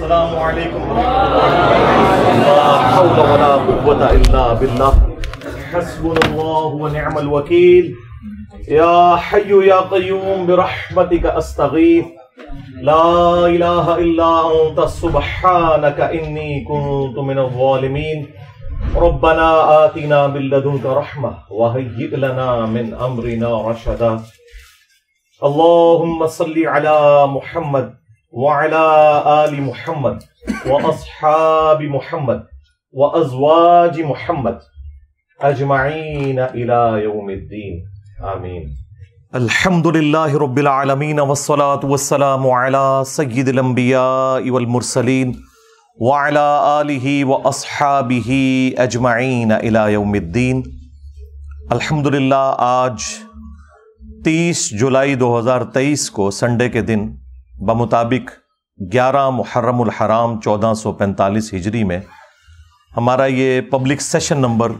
السلام عليكم ورحمة الله لا حول ولا قوة إلا بالله حسبنا الله ونعم الوكيل يا حي يا قيوم برحمتك أستغيث لا إله إلا أنت سبحانك إني كنت من الظالمين ربنا آتنا من لدنك رحمة وهيئ لنا من أمرنا رشدا اللهم صل على محمد وعلى آل محمد وأصحاب محمد وأزواج محمد أجمعين إلى يوم الدين آمين الحمد لله رب العالمين والصلاة والسلام على سيد الأنبياء والمرسلين وعلى آله وأصحابه أجمعين إلى يوم الدين الحمد لله آج 30 जुलाई 2023 को संडे के दिन बमुताबिक ग्यारह मुहर्रम हराम चौदह सौ पैंतालीस हिजरी में हमारा ये public session number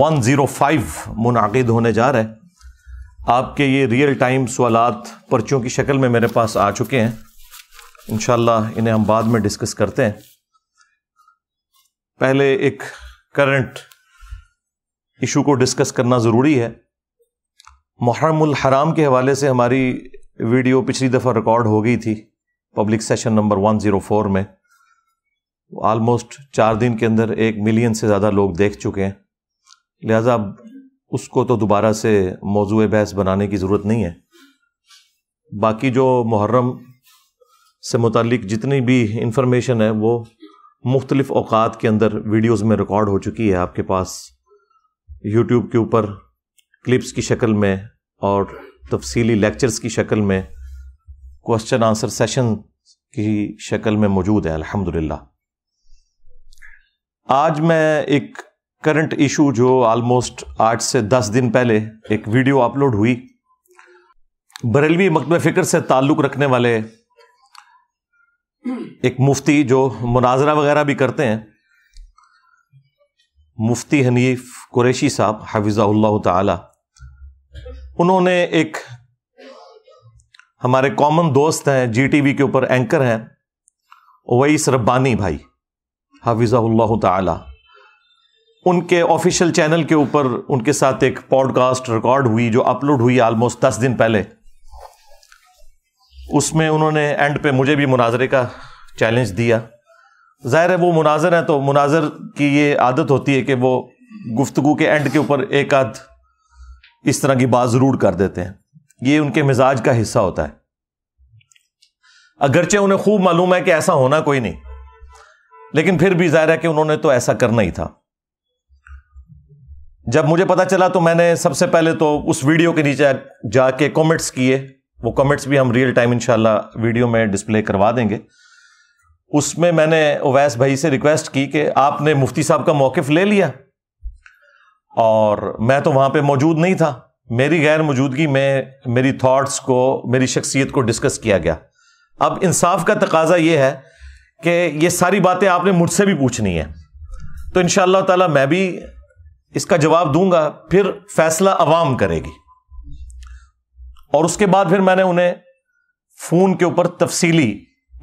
one zero five मुनद होने जा रहा है आपके ये रियल टाइम सवालत पर्चियों की शक्ल में मेरे पास आ चुके हैं इन इन्हें हम बाद में डिस्कस करते हैं पहले एक करंट इशू को डिस्कस करना ज़रूरी है मुहरम हराम के हवाले से हमारी वीडियो पिछली दफ़ा रिकॉर्ड हो गई थी पब्लिक सेशन नंबर 104 में आलमोस्ट चार दिन के अंदर एक मिलियन से ज़्यादा लोग देख चुके हैं लिहाजा अब उसको तो दोबारा से मौजू बहस बनाने की ज़रूरत नहीं है बाकी जो मुहर्रम से मुतलिक जितनी भी इंफॉर्मेशन है वो मुख्तलिफ़ अवात के अंदर वीडियोस में रिकॉर्ड हो चुकी है आपके पास यूट्यूब के ऊपर क्लिप्स की शक्ल में और तफसीली लेक्चर्स की शक्ल में क्वेश्चन आंसर सेशन की शक्ल में मौजूद है अल्हम्दुलिल्लाह आज मैं एक करंट इशू जो आलमोस्ट आठ से दस दिन पहले एक वीडियो अपलोड हुई बरेलवी मकम फ़िक्र से ताल्लुक़ रखने वाले एक मुफ्ती जो मुनाजरा वगैरह भी करते हैं मुफ्ती हनीफ कुरैशी साहब हाफिज़ा ताला उन्होंने एक हमारे कॉमन दोस्त हैं जीटीवी के ऊपर एंकर हैं ओवैस रब्बानी भाई हाफिज़ाल्ला ताला उनके ऑफिशियल चैनल के ऊपर उनके साथ एक पॉडकास्ट रिकॉर्ड हुई जो अपलोड हुई आलमोस्ट दस दिन पहले उसमें उन्होंने एंड पे मुझे भी मुनाजरे का चैलेंज दिया ज़ाहिर है वो मुनाजर हैं तो मुनाजर की ये आदत होती है कि वो गुफ्तगु के एंड के ऊपर एक आध इस तरह की बात ज़रूर कर देते हैं ये उनके मिजाज का हिस्सा होता है अगरचे उन्हें खूब मालूम है कि ऐसा होना कोई नहीं लेकिन फिर भी जाहिर है कि उन्होंने तो ऐसा करना ही था जब मुझे पता चला तो मैंने सबसे पहले तो उस वीडियो के नीचे जाके कमेंट्स किए वो कमेंट्स भी हम रियल टाइम इनशाला वीडियो में डिस्प्ले करवा देंगे उसमें मैंने ओवैस भाई से रिक्वेस्ट की कि आपने मुफ्ती साहब का मौकफ ले लिया और मैं तो वहाँ पे मौजूद नहीं था मेरी गैर मौजूदगी में मेरी थॉट्स को मेरी शख्सियत को डिस्कस किया गया अब इंसाफ का तकाजा ये है कि ये सारी बातें आपने मुझसे भी पूछनी है तो इन ताला मैं भी इसका जवाब दूंगा फिर फैसला अवाम करेगी और उसके बाद फिर मैंने उन्हें फ़ोन के ऊपर तफसीली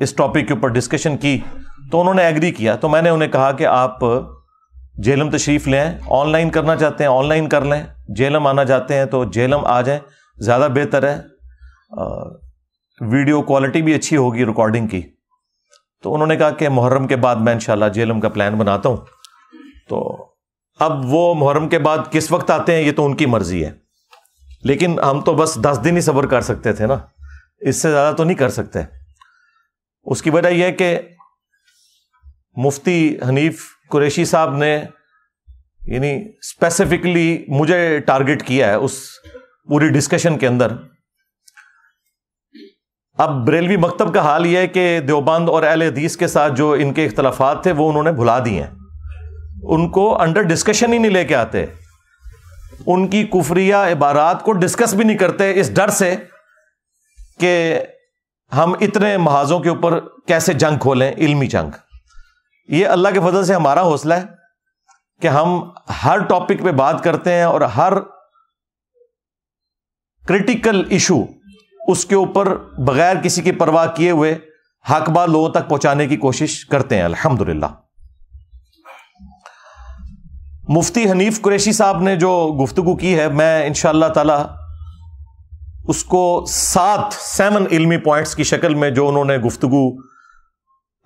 इस टॉपिक के ऊपर डिस्कशन की तो उन्होंने एग्री किया तो मैंने उन्हें कहा कि आप जेलम तशरीफ़ ले ऑनलाइन करना चाहते हैं ऑनलाइन कर लें जेलम आना चाहते हैं तो जेलम आ जाएँ ज़्यादा बेहतर है वीडियो क्वालिटी भी अच्छी होगी रिकॉर्डिंग की तो उन्होंने कहा कि मुहर्रम के बाद मैं इंशाल्लाह जेलम का प्लान बनाता हूँ तो अब वो मुहर्रम के बाद किस वक्त आते हैं ये तो उनकी मर्ज़ी है लेकिन हम तो बस दस दिन ही सब्र कर सकते थे ना इससे ज़्यादा तो नहीं कर सकते उसकी वजह यह है कि मुफ्ती हनीफ कुरेशी साहब ने यानी स्पेसिफिकली मुझे टारगेट किया है उस पूरी डिस्कशन के अंदर अब बरेलवी मकतब का हाल यह है कि देवबंद और अहल हदीस के साथ जो इनके इख्तलाफात थे वो उन्होंने भुला दिए हैं उनको अंडर डिस्कशन ही नहीं लेके आते उनकी कुफरिया इबारात को डिस्कस भी नहीं करते इस डर से कि हम इतने महाजों के ऊपर कैसे जंग खोलें इलमी जंग ये अल्लाह के फजल से हमारा हौसला है कि हम हर टॉपिक पे बात करते हैं और हर क्रिटिकल इशू उसके ऊपर बगैर किसी की परवाह किए हुए हक लोगों तक पहुंचाने की कोशिश करते हैं अल्हम्दुलिल्लाह मुफ्ती हनीफ कुरैशी साहब ने जो गुफ्तु की है मैं इन ताला उसको सात सेवन इलमी पॉइंट्स की शक्ल में जो उन्होंने गुफ्तगु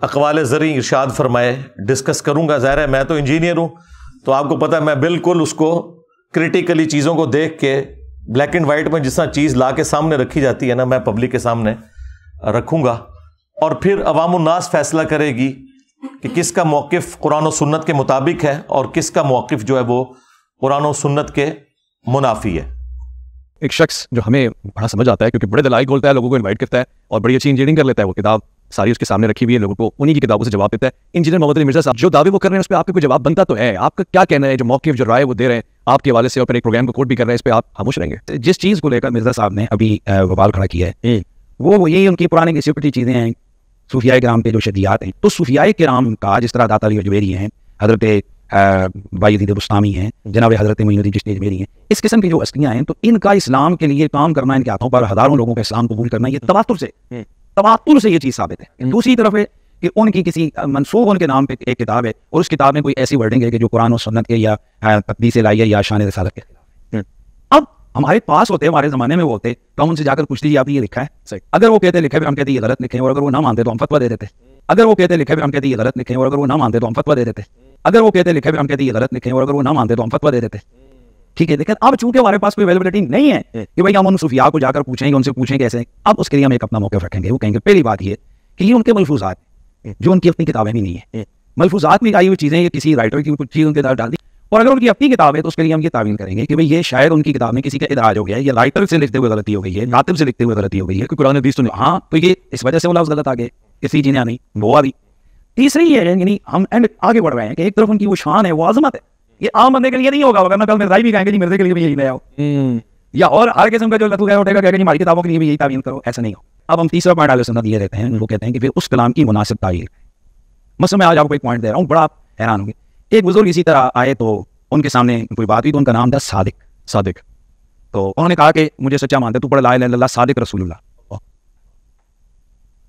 अकवाल ज़री इरशाद फरमाए डिस्कस करूँगा ज़ाहिर है मैं तो इंजीनियर हूँ तो आपको पता है मैं बिल्कुल उसको क्रिटिकली चीज़ों को देख के ब्लैक एंड वाइट में जिस चीज़ ला के सामने रखी जाती है ना मैं पब्लिक के सामने रखूँगा और फिर अवाम अवामनास फैसला करेगी कि किसका मौक़ कुरान और सुन्नत के मुताबिक है और किसका मौक़ जो है वो कुरान और सुन्नत के मुनाफी है एक शख्स जो हमें बड़ा समझ आता है क्योंकि बड़े दलाई खोलता है लोगों को इन्वाइट करता है और बड़ी अच्छी इंजीनियरिंग कर लेता है वो किताब सारी उसके सामने रखी हुई है लोगों को उन्हीं की किताबों से जवाब देता है इंजीनियर मोहम्मद मिर्जा साहब जो दावे वो कर रहे हैं उस पर आपका कोई जवाब बनता तो है आपका क्या कहना है जो मौके जो राय वो दे रहे हैं आपके वाले से और फिर एक प्रोग्राम को कोट भी कर रहे हैं इस पर आप खामोश रहेंगे जिस चीज़ को लेकर मिर्जा साहब ने अभी बवाल खड़ा किया है हम्म। वो यही उनकी पुरानी घिसी चीज़ें हैं सूफिया नाम पे जो शदियात हैं तो सूफिया राम का जिस तरह दाता अली अजमेरी हैं हजरत बाईद बुस्तामी हैं जनाब हजरत मीनुद्दीन जिसने अजमेरी हैं इस किस्म की जो हस्तियाँ हैं तो इनका इस्लाम के लिए काम करना इनके हाथों पर हज़ारों लोगों का इस्लाम कबूल करना ये तबातुर से हम्म। तवातुर से ये चीज़ साबित है हम्म। दूसरी तरफ है कि उनकी किसी मनसूब उनके नाम पे एक किताब है और उस किताब में कोई ऐसी वर्डिंग है कि जो कुरान और सन्नत के या तकदीस लाई है या शान रसालत के हम्म। अब हमारे पास होते हमारे जमाने में वो होते तो हम उनसे जाकर पूछते आपने ये लिखा है अगर वो कहते लिखे फिर हम कहते ये गलत लिखे और अगर वो ना मानते तो हम फतवा दे देते अगर वो कहते लिखे फिर हम कहते ये गलत लिखे और अगर वो ना मानते तो हम फतवा दे देते अगर वो कहते लिखे फिर हम कहते ये गलत लिखे और अगर वो ना मानते तो हम फतवा दे देते ठीक है लेकिन अब चूंकि हमारे पास कोई अवेलेबिलिटी नहीं है कि भाई हम उन सूफिया को जाकर पूछेंगे उनसे पूछें कैसे अब उसके लिए हम एक अपना मौके रखेंगे वो कहेंगे पहली बात ये कि ये उनके मलफूजात जो उनकी अपनी किताबें भी नहीं है मलफूजात में आई हुई चीज़ें किसी राइटर की कुछ चीज़ उनके दर डाल दी और अगर उनकी अपनी किताब है तो उसके लिए हम ये तावीन करेंगे कि भाई ये शायद उनकी किताब में किसी का इराज हो गया है या राइटर से लिखते हुए गलती हो गई है नातिब से लिखते हुए गलती हो गई है कोई कुरान हदीस तो हाँ तो ये इस वजह से वो लफ्ज़ गलत आ गए किसी जी ने आनी वो आ गई तीसरी ये यानी हम एंड आगे बढ़ रहे हैं कि एक तरफ उनकी वो शान है वो आजमत है ये आम बंदे के लिए नहीं होगा वरना कल मिर्जाई भी कहेंगे जी मिर्जे के लिए भी यही ले आओ हम्म। या और हर किस्म का जो लतू गया उठेगा कहेगा हमारी किताबों के लिए भी यही तावील करो ऐसा नहीं हो अब हम तीसरा पॉइंट आगे सुनत ये देते हैं वो कहते हैं कि फिर उस कलाम की मुनासिब तावील बस मैं आज आपको एक पॉइंट दे रहा हूँ बड़ा हैरान होंगे एक बुजुर्ग इसी तरह आए तो उनके सामने कोई बात हुई तो उनका नाम था सादिक सादिक तो उन्होंने कहा कि मुझे सच्चा मानते तू पढ़ ला ला सादिक रसूलुल्लाह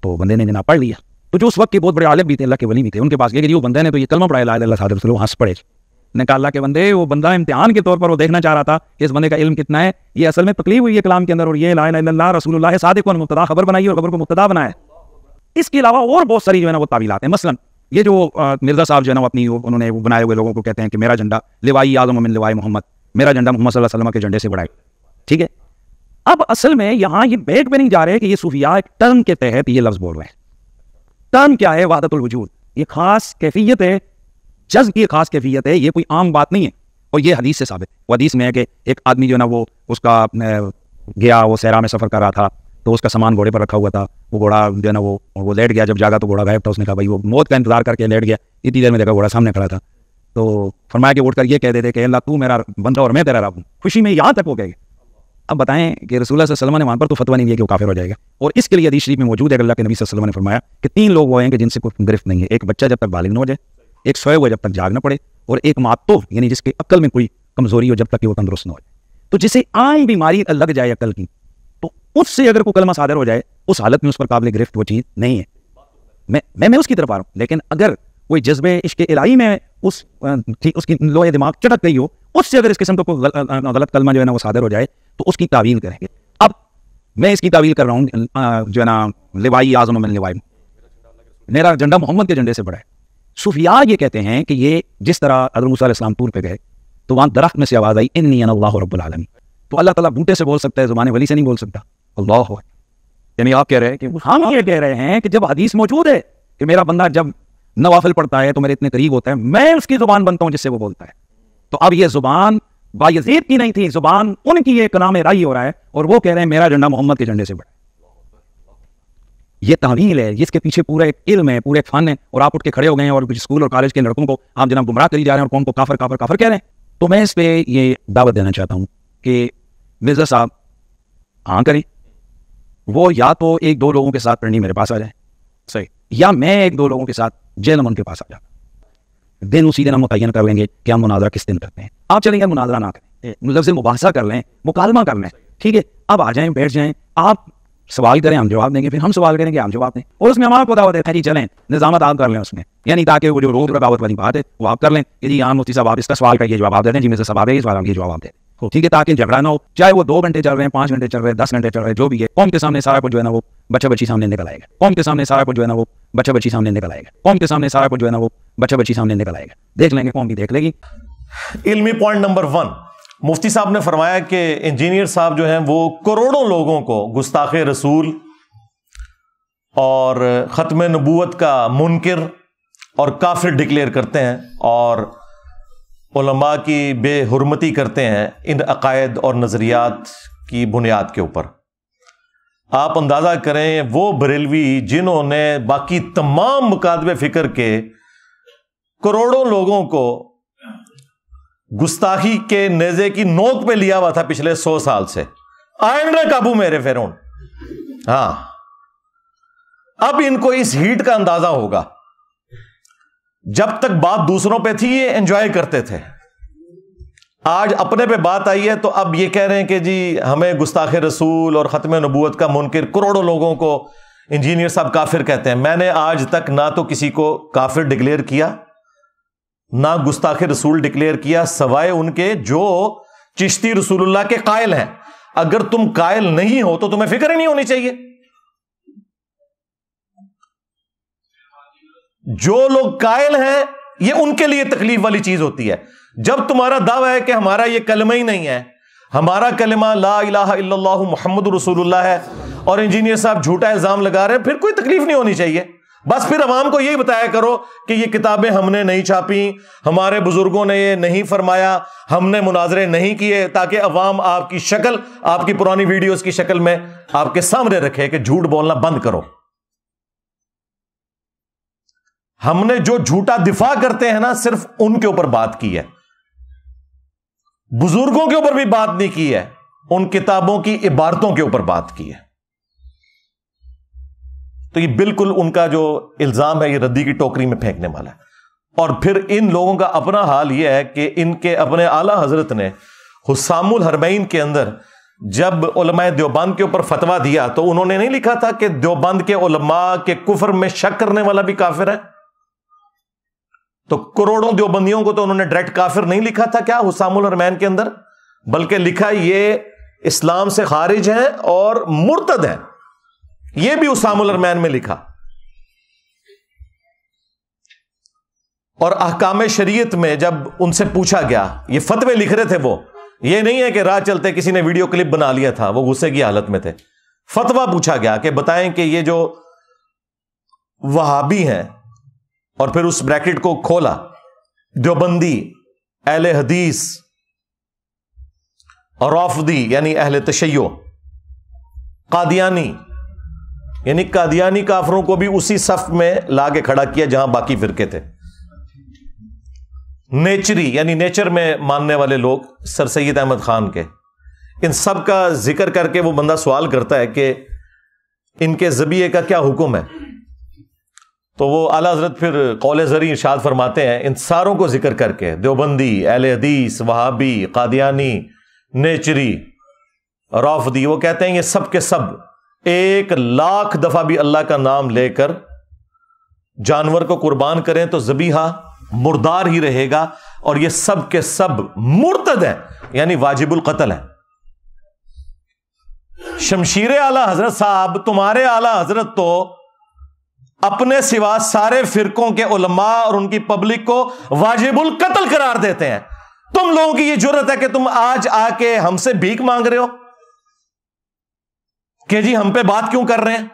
तो बंदे ने जना पढ़ लिया तो जो उस वक्त के बहुत बड़े आलिम भी थे अल्लाह के वली भी थे उनके पास गए कि वो बंदे ने तो ये कलमा पढ़ाया ला सादिक रसूल हंस पड़े ने कहा अल्लाह के बंदे वो बंदा इम्तिहान के तौर पर वो देखना चाह रहा था कि इस बंदे का इल्म कितना है ये असल में तकलीफ हुई है कलाम के अंदर और ये ला रसूल सादिक मुबतदा खबर बनाई और खबर को मुबतदा बनाया इसके अलावा और बहुत सारी जो है ना वो तावीलात हैं मसलन ये जो मिर्जा साहब जो है ना अपनी उन्होंने वो बनाए हुए लोगों को कहते हैं कि मेरा झंडा लिवाई आजम मिन लिवाई मोहम्मद मेरा झंडा मोहम्मद वसल्लम के झंडे से बढ़ाए ठीक है अब असल में यहाँ ये बैठ पे नहीं जा रहे कि ये सूफिया एक टर्म के तहत ये लफ्ज़ बोल रहे हैं टर्म क्या है वादतुल वजूद ये खास कैफियत है जज की खास कैफियत है ये कोई आम बात नहीं है और ये हदीस से साबित वो हदीस में है कि एक आदमी जो है ना वो उसका गया वो सहरा में सफ़र कर रहा था तो उसका सामान घोड़े पर रखा हुआ था वो घोड़ा जो है ना वो वो लेट गया जब जागा तो घोड़ा गायब था उसने कहा भाई वो मौत का इंतजार करके लेट गया इतनी देर में देखा घोड़ा सामने खड़ा था तो फरमाया कि उठकर ये कह देते कि अल्लाह तू मेरा बंदा और मैं तेरा रहा हूँ खुशी में यहाँ तक हो गए अब बताएं कि रसूल वसलम ने वहाँ पर तो फतवा नहीं दिया कि वो काफिर हो जाएगा और इसके लिए हदीश शरीफ में मौजूद है अल्लाह के नबी वसलम ने फरमाया कि तीन लोग वो हैं कि जिनसे कोई गिरफ्त नहीं है एक बच्चा जब तक बालिग न हो जाए एक सोए हुए जब तक जागना पड़े और एक मातो यानी जिसके अक्ल में कोई कमजोरी हो जब तक कि वो तंदुरुस्त न हो तो जिसे आम बीमारी लग जाए अक्ल की तो उससे अगर कोई कलमा सादर हो जाए उस हालत में उस पर काबिल गिरफ्त वो चीज़ नहीं है मैं मैं मैं उसकी तरफ आ रहा हूँ लेकिन अगर कोई जज्बे इश्क इलाही में उस उसकी लोहे दिमाग चटक गई हो उससे अगर इस किस्म का कोई गलत कलमा जो है ना वो सादर हो जाए तो उसकी तावील करेंगे अब मैं इसकी तावील कर रहा हूँ जो है ना लिवाई आजम लिवाई मेरा झंडा मोहम्मद के झंडे से बड़ा है सूफिया ये कहते हैं कि ये जिस तरह हजरत इस्लाम टूर पे गए तो वहां दरख्त में से आवाज़ आई इन अल्लाह रबालमी तो अल्लाह तला बूटे से बोल सकता है जुबान वली से नहीं बोल सकता अल्लाह यानी आप कह रहे हैं कि हम हाँ, ये कह रहे हैं कि जब हदीस मौजूद है कि मेरा बंदा जब नवाफिल पढ़ता है तो मेरे इतने करीब होता है मैं उसकी जुबान बनता हूँ जिससे वो बोलता है तो अब ये जुबान बायजीद की नहीं थी जुबान उनकी एक नाम राही हो रहा है और वो कह रहे हैं मेरा झंडा मोहम्मद के झंडे से बड़ा ये तहवील है इसके पीछे पूरा एक इल्म है पूरे फन है और आप उठ के खड़े हो गए हैं और कुछ स्कूल और कॉलेज के लड़कों को आप जनाब गुमराह करी जा रहे हैं और कौन को काफर काफर काफर कह रहे हैं तो मैं इस पर ये दावत देना चाहता हूँ कि मिर्जा साहब हाँ करें वो या तो एक दो लोगों के साथ पढ़नी मेरे पास आ जाए सही या मैं एक दो लोगों के साथ जैन उनके पास आ जाता दिन उसी दिन हम मुतन कर लेंगे कि हम मुनाजरा किस दिन करते हैं आप चलेंगे मुनाजरा ना करें मतलब मुबासा कर लें मुकालमा कर लें ठीक है अब आ जाएं बैठ जाएं आप सवाल करें हम जवाब देंगे फिर हम सवाल करेंगे हम जवाब दें और उसमें हमारा होता है जी चलें निजामत आप कर लें उसमें यानी ताकि वो जो रोज रकावत वाली बात है वो आप कर लें कि जी मुफ्ती साहब आप इसका सवाल का ये जवाब आप दे दें जी मेरे सवाल है इस बार ये जवाब आप दे ठीक है ताकि झगड़ा ना हो चाहे वो दो घंटे चल रहे हैं पांच घंटे चल रहे हैं दस घंटे चल रहे हैं जो भी है कौम के सामने सारा कुछ जो है ना वो बच्चा बच्ची सामने निकल आएगा कौन के सामने सारा कुछ जो है ना वो बच्चा बच्ची सामने निकल आएगा कौम के सामने सारा कुछ जो है ना वो बच्चा बच्ची सामने निकल आएगा देख लेंगे कौन भी देख लेगी इलमी पॉइंट नंबर वन मुफ्ती साहब ने फरमाया कि इंजीनियर साहब जो हैं वो करोड़ों लोगों को गुस्ताख रसूल और ख़त्म नबूत का मुनकर और काफिल डिक्लेयर करते हैं और उलमा की बेहरमती करते हैं इन अकायद और नज़रियात की बुनियाद के ऊपर आप अंदाज़ा करें वो बरेलवी जिन्होंने बाकी तमाम मुकादबे फ़िक्र के करोड़ों लोगों को गुस्ताखी के नेजे की नोक पे लिया हुआ था पिछले सौ साल से आयन काबू मेरे फेरोन हाँ अब इनको इस हीट का अंदाजा होगा जब तक बात दूसरों पे थी ये एंजॉय करते थे आज अपने पे बात आई है तो अब ये कह रहे हैं कि जी हमें गुस्ताख रसूल और ख़त्म नबूत का मुनकर करोड़ों लोगों को इंजीनियर साहब काफिर कहते हैं मैंने आज तक ना तो किसी को काफिर डिक्लेयर किया ना गुस्ताख रसूल डिक्लेयर किया सवाए उनके जो चिश्ती रसूलुल्लाह के कायल हैं अगर तुम कायल नहीं हो तो तुम्हें फिक्र ही नहीं होनी चाहिए जो लोग कायल हैं ये उनके लिए तकलीफ वाली चीज होती है जब तुम्हारा दावा है कि हमारा ये कलमा ही नहीं है हमारा कलमा ला इलाहा मोहम्मद रसूलुल्लाह है और इंजीनियर साहब झूठा इल्जाम लगा रहे हैं फिर कोई तकलीफ नहीं होनी चाहिए बस फिर अवाम को यही बताया करो कि ये किताबें हमने नहीं छापी हमारे बुजुर्गों ने ये नहीं फरमाया हमने मुनाजरे नहीं किए ताकि अवाम आपकी शक्ल आपकी पुरानी वीडियोस की शक्ल में आपके सामने रखे कि झूठ बोलना बंद करो हमने जो झूठा दिफा करते हैं ना सिर्फ उनके ऊपर बात की है बुजुर्गों के ऊपर भी बात नहीं की है उन किताबों की इबारतों के ऊपर बात की है तो ये बिल्कुल उनका जो इल्जाम है ये रद्दी की टोकरी में फेंकने वाला है और फिर इन लोगों का अपना हाल यह है कि इनके अपने आला हजरत ने हुसामुल हरमैन के अंदर जब उलमाए देवबंद के ऊपर फतवा दिया तो उन्होंने नहीं लिखा था कि देवबंद के उलमा के कुफर में शक करने वाला भी काफिर है तो करोड़ों देवबंदियों को तो उन्होंने डायरेक्ट काफिर नहीं लिखा था क्या हुसामुल हरमैन के अंदर बल्कि लिखा ये इस्लाम से खारिज है और मुर्तद है यह भी सामुलर मैन में लिखा और अहकाम शरीयत में जब उनसे पूछा गया ये फतवे लिख रहे थे वो ये नहीं है कि राह चलते किसी ने वीडियो क्लिप बना लिया था वो गुस्से की हालत में थे फतवा पूछा गया कि बताएं कि ये जो वहाबी हैं और फिर उस ब्रैकेट को खोला द्योबंदी अहल हदीस और दी यानी अहल तशैयो कादियानी यानी कादियानी काफरों को भी उसी सफ में ला के खड़ा किया जहां बाकी फिरके थे नेचरी यानी नेचर में मानने वाले लोग सर सैद अहमद खान के इन सब का जिक्र करके वो बंदा सवाल करता है कि इनके जबिए का क्या हुक्म है तो वो आला हजरत फिर कौले जरी इर्शाद फरमाते हैं इन सारों को जिक्र करके देवबंदी अहल हदीस वहाबी कादियानी नेचरी रौफदी वो कहते हैं ये सब के सब एक लाख दफा भी अल्लाह का नाम लेकर जानवर को कुर्बान करें तो जबीहा मुर्दार ही रहेगा और यह सब के सब मुर्तद है यानी वाजिबुल कतल है शमशीर आला हजरत साहब तुम्हारे आला हजरत तो अपने सिवा सारे फिरकों के उलमा और उनकी पब्लिक को वाजिबुल कतल करार देते हैं तुम लोगों की यह जरूरत है कि तुम आज आके हमसे भीख मांग रहे हो कि जी हम पे बात क्यों कर रहे हैं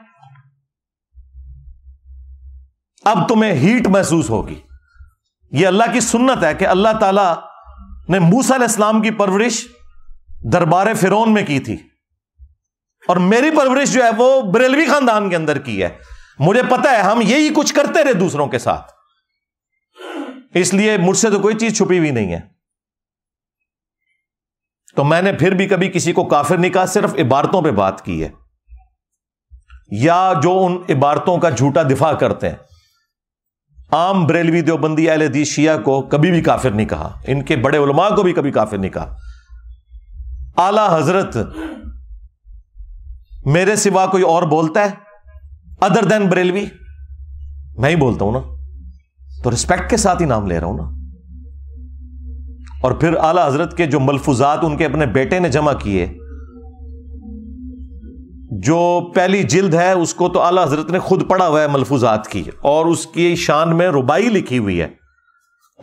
अब तुम्हें हीट महसूस होगी यह अल्लाह की सुन्नत है कि अल्लाह ताला ने मूसा इस्लाम की परवरिश दरबार फिरौन में की थी और मेरी परवरिश जो है वो बरेलवी खानदान के अंदर की है मुझे पता है हम यही कुछ करते रहे दूसरों के साथ इसलिए मुझसे तो कोई चीज छुपी हुई नहीं है तो मैंने फिर भी कभी किसी को काफिर नहीं कहा सिर्फ इबारतों पे बात की है या जो उन इबारतों का झूठा दिफा करते हैं आम बरेलवी देवबंदी अहलदी शिया को कभी भी काफिर नहीं कहा इनके बड़े उलमा को भी कभी काफिर नहीं कहा आला हजरत मेरे सिवा कोई और बोलता है अदर देन बरेलवी मैं ही बोलता हूं ना तो रिस्पेक्ट के साथ ही नाम ले रहा हूं ना और फिर आला हजरत के जो मलफूजात उनके अपने बेटे ने जमा किए जो पहली जिल्द है उसको तो आला हजरत ने खुद पढ़ा हुआ है मलफूजात की और उसकी शान में रुबाई लिखी हुई है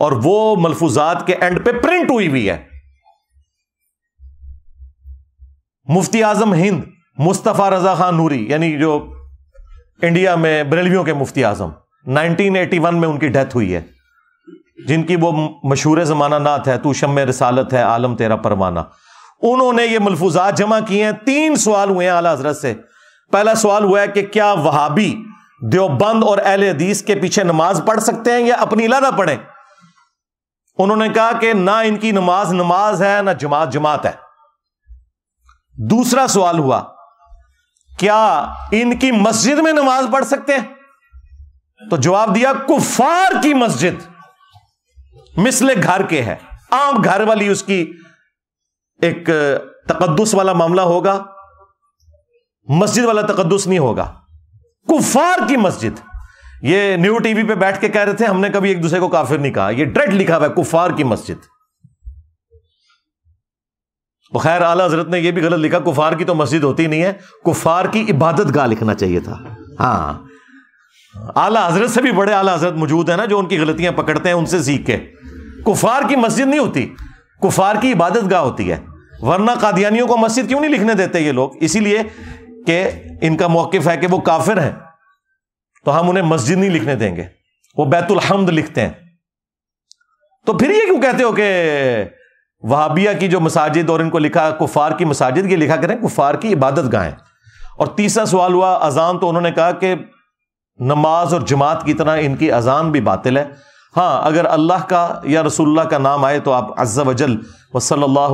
और वो मलफूजात के एंड पे प्रिंट हुई हुई है मुफ्ती आजम हिंद मुस्तफ़ा रजा खान नूरी यानी जो इंडिया में बरेलवियों के मुफ्ती आजम 1981 में उनकी डेथ हुई है जिनकी वो मशहूर ज़माना नाथ है तू शम रिसालत है आलम तेरा परवाना उन्होंने ये मलफूजात जमा किए हैं तीन सवाल हुए हैं आला हजरत से पहला सवाल हुआ है कि क्या वहाबी देवबंद और अहल हदीस के पीछे नमाज पढ़ सकते हैं या अपनी लादा पढ़ें उन्होंने कहा कि ना इनकी नमाज नमाज है ना जमात जमात है दूसरा सवाल हुआ क्या इनकी मस्जिद में नमाज पढ़ सकते हैं तो जवाब दिया कुफार की मस्जिद मिसले घर के है आम घर वाली उसकी एक तकदस वाला मामला होगा मस्जिद वाला तकदस नहीं होगा कुफार की मस्जिद ये न्यू टीवी पे बैठ के कह रहे थे हमने कभी एक दूसरे को काफिर नहीं कहा ये ड्रेड लिखा हुआ है कुफार की मस्जिद तो खैर आला हजरत ने यह भी गलत लिखा कुफार की तो मस्जिद होती नहीं है कुफार की इबादत गाह लिखना चाहिए था हाँ आला हजरत से भी बड़े आला हजरत मौजूद है ना जो उनकी गलतियां पकड़ते हैं उनसे सीख के कुफार की मस्जिद नहीं होती कुफार की इबादत गाह होती है वरना कादियानियों को मस्जिद क्यों नहीं लिखने देते ये लोग इसीलिए कि इनका मौकफ है कि वो काफिर हैं तो हम उन्हें मस्जिद नहीं लिखने देंगे वो बैतुल हमद लिखते हैं तो फिर ये क्यों कहते हो कि वहाबिया की जो मसाजिद और इनको लिखा कुफार की मसाजिद ये लिखा करें कुफार की इबादत गाहें और तीसरा सवाल हुआ अजान तो उन्होंने कहा कि नमाज और जमात की तरह इनकी अजान भी बातिल है हाँ अगर अल्लाह का या रसुल्ला का नाम आए तो आप अज्जा वजल वसल्ला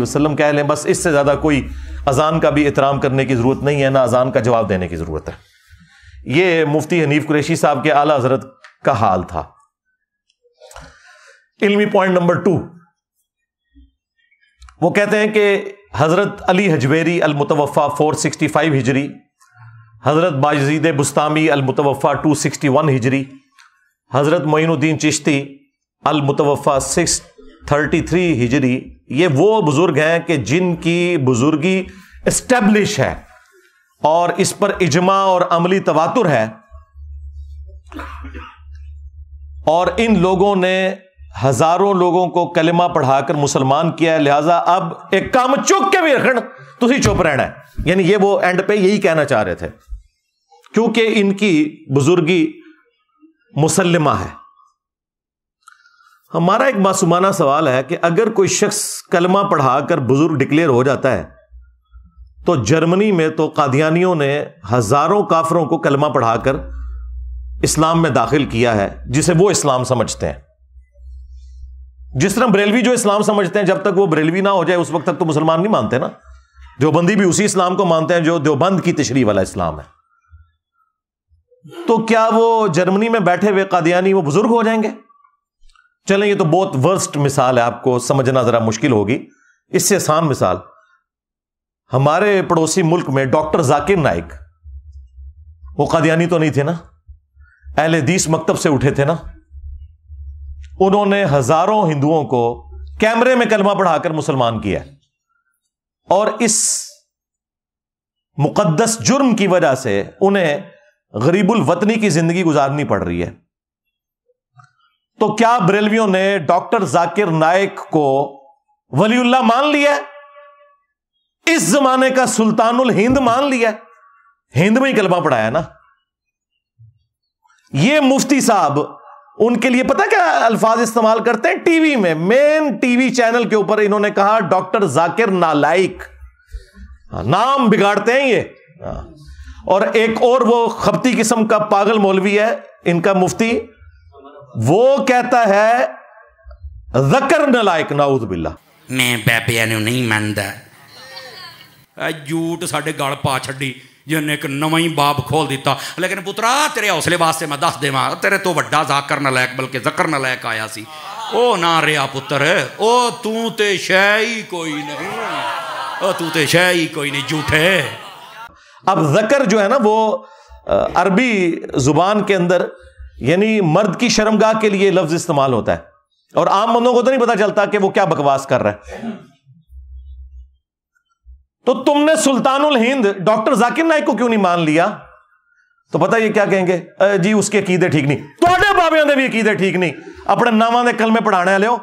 वसलम कह लें बस इससे ज़्यादा कोई अजान का भी एहतराम करने की ज़रूरत नहीं है ना अजान का जवाब देने की ज़रूरत है ये मुफ्ती हनीफ कुरेशी साहब के आला हजरत का हाल था इलमी पॉइंट नंबर टू वो कहते हैं कि हज़रत अली हजवेरी अलमतवफ़ा फोर सिक्सटी फाइव हिजरी हज़रत बाजीद बुस्तामी अलमतवफ़ा टू सिक्सटी वन हिजरी हज़रत मोइनुद्दीन चिश्ती अलमुतवफ़ा सिक्स थर्टी थ्री हिजरी ये वो बुज़ुर्ग हैं कि जिनकी बुज़ुर्गी इस्टेब्लिश है और इस पर इजमा और अमली तवातुर है और इन लोगों ने हजारों लोगों को कलिमा पढ़ाकर मुसलमान किया है लिहाजा अब एक काम चुप के भी रखण तुम चुप रहना है यानी ये वो एंड पे यही कहना चाह रहे थे क्योंकि इनकी बुजुर्गी मुसलमा है हमारा एक मासूमाना सवाल है कि अगर कोई शख्स कलमा पढ़ाकर बुजुर्ग डिक्लेयर हो जाता है तो जर्मनी में तो कादियानियों ने हजारों काफरों को कलमा पढ़ाकर इस्लाम में दाखिल किया है जिसे वो इस्लाम समझते हैं जिस तरह बरेलवी जो इस्लाम समझते हैं जब तक वो बरेलवी ना हो जाए उस वक्त तक तो मुसलमान नहीं मानते ना देवबंदी भी उसी इस्लाम को मानते हैं जो देवबंद की तशरी वाला इस्लाम है तो क्या वो जर्मनी में बैठे हुए कादियानी वो बुजुर्ग हो जाएंगे चले ये तो बहुत वर्स्ट मिसाल है आपको समझना जरा मुश्किल होगी इससे आसान मिसाल हमारे पड़ोसी मुल्क में डॉक्टर जाकिर नाइक वो कादियानी तो नहीं थे ना अहल दीस मकतब से उठे थे ना उन्होंने हजारों हिंदुओं को कैमरे में कलमा पढ़ाकर मुसलमान किया और इस मुकदस जुर्म की वजह से उन्हें गरीबुल वतनी की जिंदगी गुजारनी पड़ रही है तो क्या बरेलवियों ने डॉक्टर जाकिर नायक को वलीउल्ला मान लिया इस जमाने का सुल्तानुल हिंद मान लिया हिंद में ही कलमा पढ़ाया ना ये मुफ्ती साहब उनके लिए पता क्या अल्फाज इस्तेमाल करते हैं टीवी में मेन टीवी चैनल के ऊपर इन्होंने कहा डॉक्टर जाकिर नालाइक हाँ, नाम बिगाड़ते हैं ये हाँ। और एक और वो खपती किस्म का पागल मौलवी है इनका मुफ्ती वो कहता है जकर नलायक नाउद बिल्ला मैं बैबिया नहीं मानता झूठ साढ़े गल पा छी जिन्हें एक नवा ही बाब खोल दिता लेकिन पुत्रा तेरे हौसले वास्ते मैं दस देव तेरे तो वाला जाकर न लायक बल्कि जकर न लायक आया सी ओ ना रहा पुत्र ओ तू तो शह ही कोई नहीं तू तो शह ही कोई नहीं झूठे अब जकर जो है ना वो अरबी जुबान के अंदर यानी मर्द की शर्मगाह के लिए लफ्ज इस्तेमाल होता है और आम मनों को तो नहीं पता चलता कि वो क्या बकवास कर रहा है तो तुमने सुल्तानुल हिंद डॉक्टर जाकिर नाइक को क्यों नहीं मान लिया तो पता ये क्या कहेंगे जी उसके अकीदे ठीक नहीं थोड़े बाबे भी अकीदे ठीक नहीं अपने नावा कल में पढ़ाने लो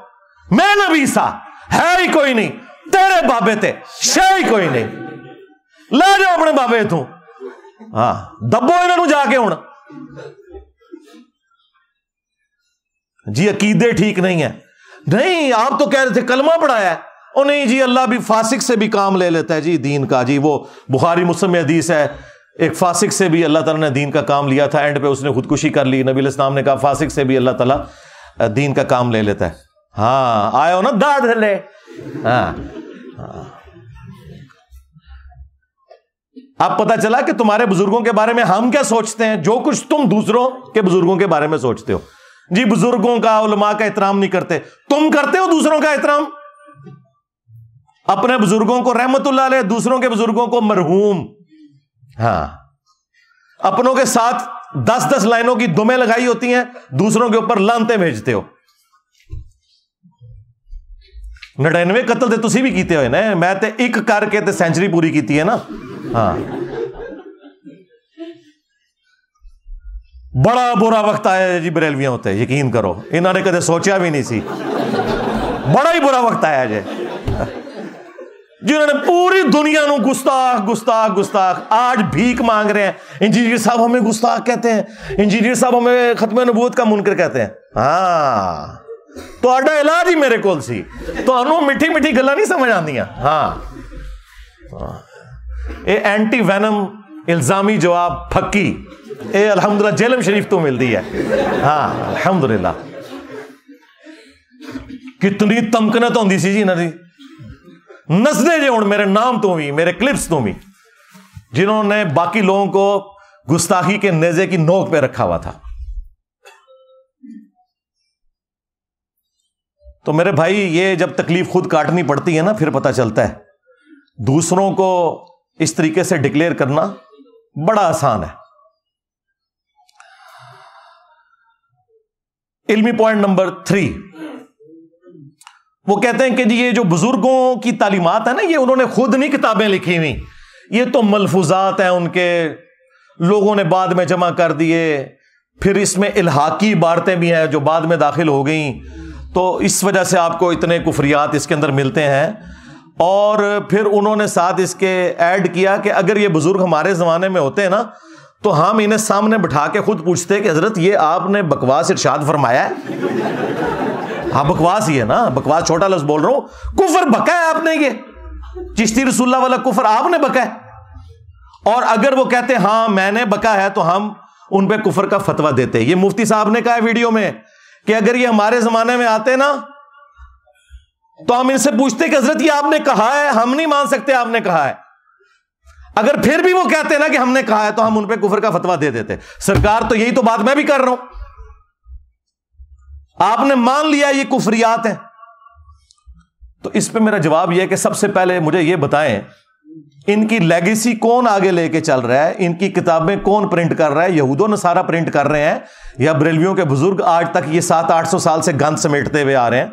मैं नबीसा है ही कोई नहीं तेरे बाबे ते शे ही कोई नहीं ले जाओ अपने बाबे ਇਥੋਂ हां दबो ਇਹਨਾਂ जाके हूं जी अकीदे ठीक नहीं है नहीं आप तो कह रहे थे कलमा पढ़ाया है और नहीं जी अल्लाह भी फासिक से भी काम ले लेता है जी दीन का जी वो बुखारी मुस्लिम हदीस है एक फासिक से भी अल्लाह तला ने दीन का काम लिया था एंड पे उसने खुदकुशी कर ली नबी इस्लाम ने कहा फासिक से भी अल्लाह तला दीन का काम ले लेता है हाँ आयो ना दाद ले हाँ, हाँ अब पता चला कि तुम्हारे बुजुर्गों के बारे में हम क्या सोचते हैं जो कुछ तुम दूसरों के बुजुर्गों के बारे में सोचते हो जी बुजुर्गों का उलमा का एहतराम नहीं करते तुम करते हो दूसरों का एहतराम अपने बुजुर्गों को रहमतुल्ला दूसरों के बुजुर्गों को मरहूम हाँ अपनों के साथ दस दस लाइनों की दुमें लगाई होती हैं दूसरों के ऊपर लानते भेजते हो 99 ਕਤਲ ਤੇ ਤੁਸੀਂ ਵੀ ਕੀਤੇ ਹੋਏ ਨੇ ਮੈਂ ਤੇ ਇੱਕ ਕਰਕੇ ਤੇ ਸੈਂਚਰੀ ਪੂਰੀ ਕੀਤੀ ਹੈ ਨਾ ਹਾਂ ਬੜਾ ਬੁਰਾ ਵਕਤ ਆਇਆ ਜੀ ਬਰੇਲਵੀਆਂ ਉਤੇ ਯਕੀਨ ਕਰੋ ਇਹਨਾਂ ਨੇ ਕਦੇ ਸੋਚਿਆ ਵੀ ਨਹੀਂ ਸੀ ਬੜਾ ਹੀ ਬੁਰਾ ਵਕਤ ਆਇਆ ਜੇ जिन्होंने पूरी दुनिया को गुस्ताख गुस्ताख गुस्ताख आज भीख मांग रहे हैं इंजीनियर साहब हमें गुस्ताख कहते हैं इंजीनियर साहब हमें खत्म नबूत का मुनकर कहते हैं हाँ ਤੁਹਾਡਾ ਇਲਾਜ ਹੀ ਮੇਰੇ ਕੋਲ ਸੀ ਤੁਹਾਨੂੰ ਮਿੱਠੀ ਮਿੱਠੀ ਗੱਲਾਂ ਨਹੀਂ ਸਮਝ ਆਉਂਦੀਆਂ ਹਾਂ ਇਹ ਐਂਟੀ ਵੈਨਮ ਇਲਜ਼ਾਮੀ ਜਵਾਬ ਫੱਕੀ ਇਹ ਅਲਹਮਦੁਲਿਲਾ ਜੇਲਮ ਸ਼ਰੀਫ ਤੋਂ ਮਿਲਦੀ ਹੈ ਹਾਂ ਅਲਹਮਦੁਲਿਲਾ ਕਿਤਨੀ ਤਮਕਨਤ ਹੁੰਦੀ ਸੀ ਜੀ ਇਹਨਾਂ ਦੀ ਨਸਦੇ ਜੇ ਹੁਣ ਮੇਰੇ ਨਾਮ ਤੋਂ ਵੀ मेरे क्लिप्स ਤੋਂ भी जिन्होंने बाकी लोगों को गुस्ताखी के नेजे की नोक पे रखा हुआ था तो मेरे भाई ये जब तकलीफ खुद काटनी पड़ती है ना फिर पता चलता है दूसरों को इस तरीके से डिक्लेयर करना बड़ा आसान है इल्मी पॉइंट नंबर थ्री वो कहते हैं कि जी ये जो बुजुर्गों की तालीमत है ना ये उन्होंने खुद नहीं किताबें लिखी हुई ये तो मलफूजात हैं उनके लोगों ने बाद में जमा कर दिए फिर इसमें इलाहाकी इबारतें भी हैं जो बाद में दाखिल हो गई तो इस वजह से आपको इतने कुफरियात इसके अंदर मिलते हैं और फिर उन्होंने साथ इसके ऐड किया कि अगर ये बुज़ुर्ग हमारे ज़माने में होते हैं ना तो हम इन्हें सामने बैठा के खुद पूछते कि हज़रत ये आपने बकवास इर्शाद फरमाया है हाँ बकवास ही है ना बकवास छोटा लफ्ज़ बोल रहा हूं कुफर बका है आपने ये चिश्ती रसुल्ला वाला कुफर आपने बका है और अगर वो कहते हाँ मैंने बका है तो हम उन पर कुफर का फतवा देते ये मुफ्ती साहब ने कहा वीडियो में कि अगर ये हमारे जमाने में आते ना तो हम इनसे पूछते कि हजरत ये आपने कहा है हम नहीं मान सकते आपने कहा है अगर फिर भी वो कहते ना कि हमने कहा है तो हम उन पर कुफर का फतवा दे देते सरकार तो यही तो बात मैं भी कर रहा हूं आपने मान लिया ये कुफरियात है तो इस पे मेरा जवाब यह है कि सबसे पहले मुझे यह बताएं इनकी लेगेसी कौन आगे लेके चल रहा है इनकी किताबें कौन प्रिंट कर रहा है यहूदों ने सारा प्रिंट कर रहे हैं या ब्रेलवियों के बुजुर्ग आज तक ये सात आठ सौ साल से गंध समेटते हुए आ रहे हैं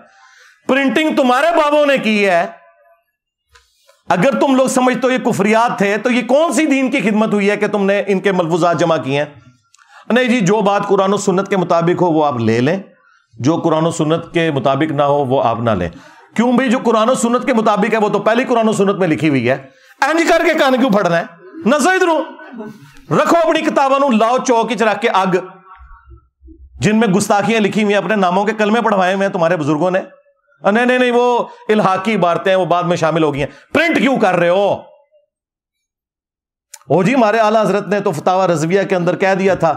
प्रिंटिंग तुम्हारे बाबों ने की है अगर तुम लोग समझते हो ये कुफरियात थे तो ये कौन सी दीन की खिदमत हुई है कि तुमने इनके मलबूजात जमा किए हैं नहीं जी जो बात कुरान सुन्नत के मुताबिक हो वो आप ले लें जो कुरान सुन्नत के मुताबिक ना हो वो आप ना लें क्यों भाई जो कुरान सुन्नत के मुताबिक है वो तो पहली कुरान सुन्नत में लिखी हुई है इंज करके ਕੰਨ क्यों फटना है नसो ਇਧਰੋਂ रखो अपनी किताबों को लाओ चौकी रख के अग जिनमें गुस्ताखियां लिखी हुई अपने नामों के कलमे पढ़वाए हुए हैं तुम्हारे बुजुर्गों ने नहीं नहीं नहीं वो इलाहाकी इबारतें हैं वो बाद में शामिल हो गई हैं प्रिंट क्यों कर रहे हो ओ जी हमारे आला हजरत ने तो फतावा रजविया के अंदर कह दिया था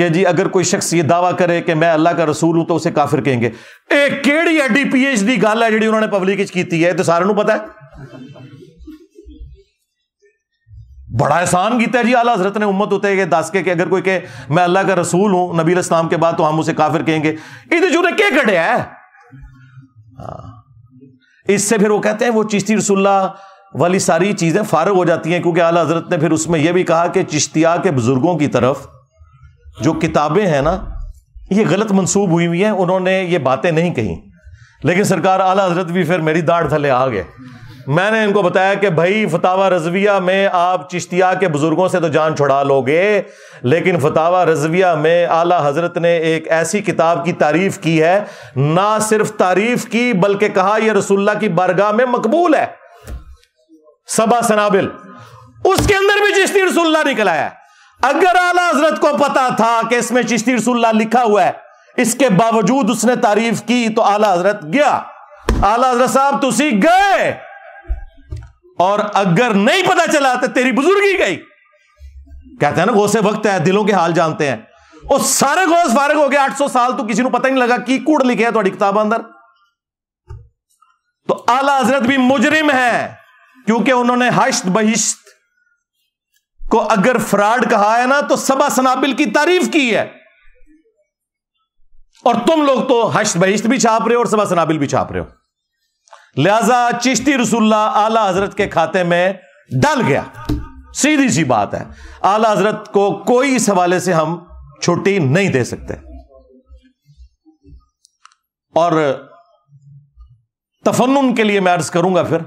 कि जी अगर कोई शख्स ये दावा करे कि मैं अल्लाह का रसूल हूं तो उसे काफिर कहेंगे एक केड़ी एडी पी एच डी गल है जी उन्होंने पब्लिक की है तो सारे पता है बड़ा एहसान गीता जी आला हजरत ने उम्मत उतर दस के, के अगर कोई कहे मैं अल्लाह का रसूल हूं नबी इस्लाम के बाद तो हम उसे काफिर कहेंगे इधर जो के कड़े है इससे फिर वो कहते हैं वो चिश्ती रसुल्ला वाली सारी चीजें फारग हो जाती हैं क्योंकि आला हजरत ने फिर उसमें यह भी कहा कि चिश्तिया के बुजुर्गों की तरफ जो किताबें हैं ना ये गलत मनसूब हुई हुई हैं उन्होंने ये बातें नहीं कही लेकिन सरकार आला हजरत भी फिर मेरी दाढ़ थले आ गए मैंने इनको बताया कि भाई फतावा रजविया में आप चिश्तिया के बुजुर्गों से तो जान छुड़ा लोगे लेकिन फतावा रजविया में आला हजरत ने एक ऐसी किताब की तारीफ की है ना सिर्फ तारीफ की बल्कि कहा यह रसुल्ला की बारगाह में मकबूल है सबा सनाबिल उसके अंदर भी चिश्ती रसुल्ला निकला है अगर आला हजरत को पता था कि इसमें चिश्ती रसुल्ला लिखा हुआ है इसके बावजूद उसने तारीफ की तो आला हजरत गया आला हजरत साहब तुसी गए और अगर नहीं पता चला तो तेरी बुजुर्गी गई कहते हैं ना गौसे वक्त है दिलों के हाल जानते हैं और सारे गौस फारग हो गए 800 साल तो किसी को पता ही नहीं लगा की कूड़ लिखे है थोड़ी किताब अंदर तो आला हजरत भी मुजरिम है क्योंकि उन्होंने हश्त बहिश्त को अगर फ्रॉड कहा है ना तो सबा सनाबिल की तारीफ की है और तुम लोग तो हश्त बहिश्त भी छाप रहे हो और सबा सनाबिल भी छाप रहे हो लिहाजा चिश्ती रसुल्ला आला हजरत के खाते में डल गया सीधी सी बात है आला हजरत को कोई इस हवाले से हम छुट्टी नहीं दे सकते और तफन के लिए मैं अर्ज करूंगा फिर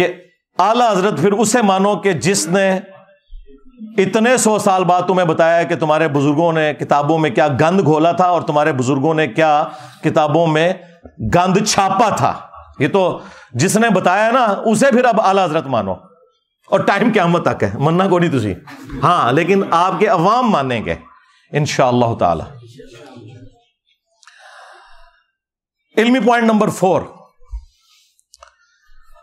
कि आला हजरत फिर उसे मानो कि जिसने इतने सौ साल बाद तुम्हें बताया कि तुम्हारे बुजुर्गों ने किताबों में क्या गंद घोला था और तुम्हारे बुजुर्गों ने क्या किताबों में गंद छापा था ये तो जिसने बताया ना उसे फिर अब आला हजरत मानो और टाइम क्यामत तक है मनना को नहीं तुझी हाँ लेकिन आपके अवाम मानेंगे इन ताला इल्मी पॉइंट नंबर फोर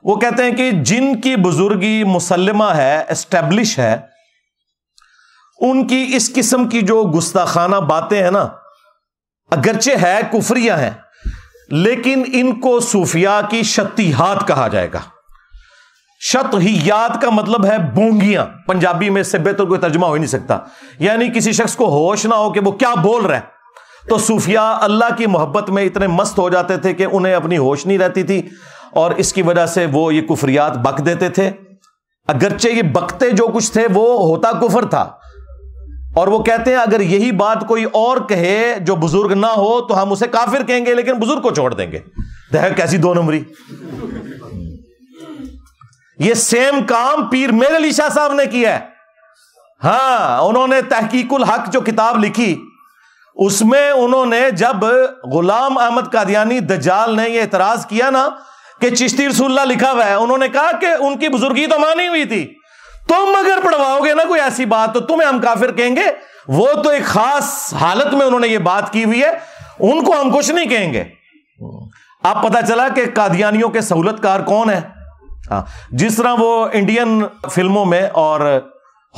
वो कहते हैं कि जिनकी बुजुर्गी मुसलमा है एस्टेब्लिश है उनकी इस किस्म की जो गुस्ताखाना बातें हैं ना अगरचे है कुफरिया हैं लेकिन इनको सूफिया की शतिहात कहा जाएगा शतहियात का मतलब है बोंगियां पंजाबी में से बेहतर कोई तर्जमा हो ही नहीं सकता यानी किसी शख्स को होश ना हो कि वो क्या बोल रहा है तो सूफिया अल्लाह की मोहब्बत में इतने मस्त हो जाते थे कि उन्हें अपनी होश नहीं रहती थी और इसकी वजह से वो ये कुफरियात बक देते थे अगरचे ये बकते जो कुछ थे वो होता कुफर था और वो कहते हैं अगर यही बात कोई और कहे जो बुजुर्ग ना हो तो हम उसे काफिर कहेंगे लेकिन बुजुर्ग को छोड़ देंगे देख कैसी दो नंबरी ये सेम काम पीर मेरे अली शाह साहब ने किया है हाँ उन्होंने तहकीकुल हक जो किताब लिखी उसमें उन्होंने जब गुलाम अहमद कादियानी दजाल ने यह एतराज किया ना कि चिश्ती रसुल्ला लिखा हुआ है उन्होंने कहा कि उनकी बुजुर्गी तो मानी हुई थी तुम अगर पढ़वाओगे ना कोई ऐसी बात तो तुम्हें हम काफिर कहेंगे वो तो एक खास हालत में उन्होंने ये बात की हुई है उनको हम कुछ नहीं कहेंगे अब पता चला कि कादियानियों के सहूलतकार कौन है हाँ जिस तरह वो इंडियन फिल्मों में और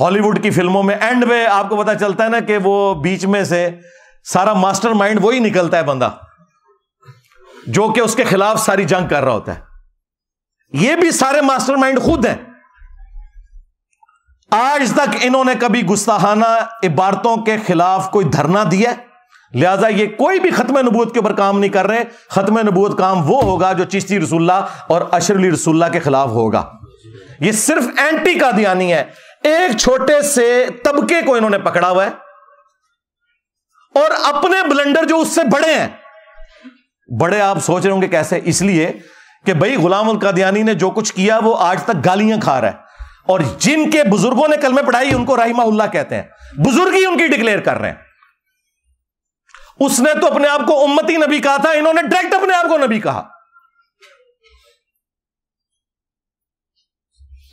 हॉलीवुड की फिल्मों में एंड में आपको पता चलता है ना कि वो बीच में से सारा मास्टर माइंड वही निकलता है बंदा जो कि उसके खिलाफ सारी जंग कर रहा होता है ये भी सारे मास्टर माइंड खुद हैं आज तक इन्होंने कभी गुस्ताहाना इबारतों के खिलाफ कोई धरना दिया लिहाजा ये कोई भी खत्म नबूत के ऊपर काम नहीं कर रहे खत्म नबूत काम वो होगा जो चिश्ती रसुल्ला और अशरली रसुल्ला के खिलाफ होगा ये सिर्फ एंटी कादियानी है एक छोटे से तबके को इन्होंने पकड़ा हुआ है और अपने ब्लेंडर जो उससे बड़े हैं बड़े आप सोच रहे होंगे कैसे इसलिए कि भाई गुलाम कादियानी ने जो कुछ किया वो आज तक गालियां खा रहा है और जिनके बुजुर्गों ने कलमे पढ़ाई उनको रहीमा कहते हैं बुजुर्ग ही उनकी डिक्लेयर कर रहे हैं उसने तो अपने आप को उम्मती नबी कहा था इन्होंने डायरेक्ट अपने आप को नबी कहा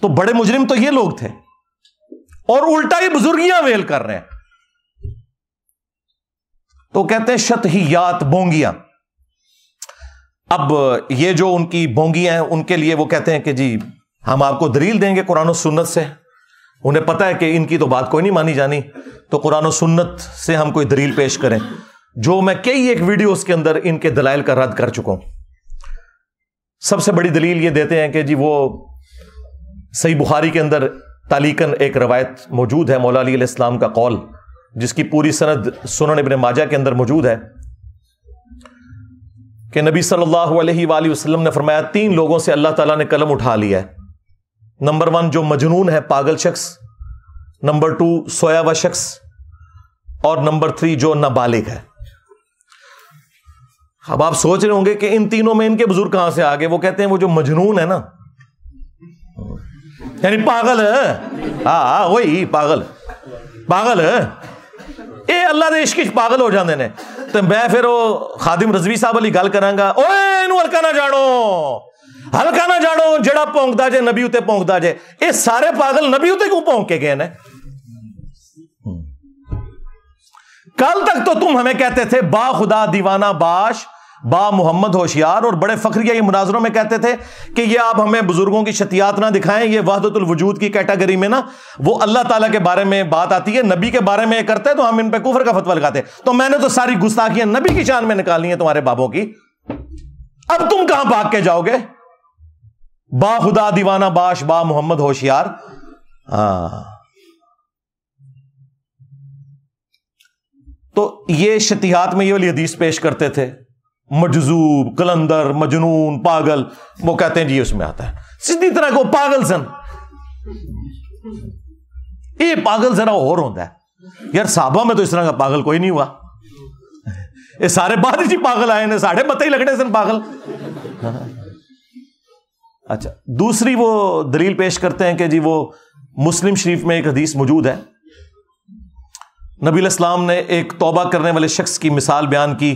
तो बड़े मुजरिम तो ये लोग थे और उल्टा ही बुजुर्गियां वेल कर रहे हैं तो कहते हैं शत यात बोंगियां अब ये जो उनकी बोंगियां हैं उनके लिए वो कहते हैं कि जी हम आपको दलील देंगे कुरान सुन्नत से उन्हें पता है कि इनकी तो बात कोई नहीं मानी जानी तो कुरान सुन्नत से हम कोई दलील पेश करें जो मैं कई एक वीडियोस के अंदर इनके दलाइल का रद्द कर चुका हूं सबसे बड़ी दलील ये देते हैं कि जी वो सही बुखारी के अंदर तालीकन एक रवायत मौजूद है मौला इस्लाम का कौल जिसकी पूरी सनद सुनन इबन माजा के अंदर मौजूद है कि नबी सल्लल्लाहु अलैहि वसल्लम ने फरमाया तीन लोगों से अल्लाह ताला ने कलम उठा लिया है नंबर वन जो मजनून है पागल शख्स नंबर टू सोयावा शख्स और नंबर थ्री जो नाबालिग है अब आप सोच रहे होंगे कि इन तीनों में इनके बुजुर्ग कहां से आ गए वो कहते हैं वो जो मजनून है ना यानी पागल है हाँ वही पागल पागल है ए अल्लाह ने इश्क पागल हो जाते ने तो मैं फिर वो खादिम रजवी साहब वाली गल करांगा ओए इन अलका ना जानो हल्का ना ਜਾਣੋ जड़ा ਭੌਂਕਦਾ ਜੇ ਨਬੀ ਉਤੇ ਭੌਂਕਦਾ ਜੇ ਇਹ ਸਾਰੇ ਪਾਗਲ ਨਬੀ ਉਤੇ ਕਿਉਂ ਭੌਂਕ ਕੇ ਗਏ ਨੇ कल तक तो तुम हमें कहते थे बा खुदा दीवाना बाश बा मोहम्मद होशियार और बड़े फख्रिया ये मुनाजरों में कहते थे कि ये आप हमें बुजुर्गों की शतियात ना दिखाएं ये वहदतुल वजूद की कैटेगरी में ना वो अल्लाह ताला के बारे में बात आती है नबी के बारे में करते हैं तो हम इन पे कुफर का फतवा लगाते तो मैंने तो सारी गुस्ताखियां नबी की शान में निकाली है तुम्हारे बाबों की अब तुम कहां भाग के जाओगे खुदा दीवाना बाश बा मोहम्मद होशियार हाँ तो ये शतिहात में ये वाली हदीस पेश करते थे मजजूब कलंदर मजनून पागल वो कहते हैं जी उसमें आता है सीधी तरह को पागल सन ये पागल जरा और होता है यार साबा में तो इस तरह का पागल कोई नहीं हुआ ये सारे बाद जी पागल आए ने साढ़े बते ही लगने सन पागल हाँ। अच्छा दूसरी वो दलील पेश करते हैं कि जी वो मुस्लिम शरीफ में एक हदीस मौजूद है नबी इस्लाम ने एक तौबा करने वाले शख्स की मिसाल बयान की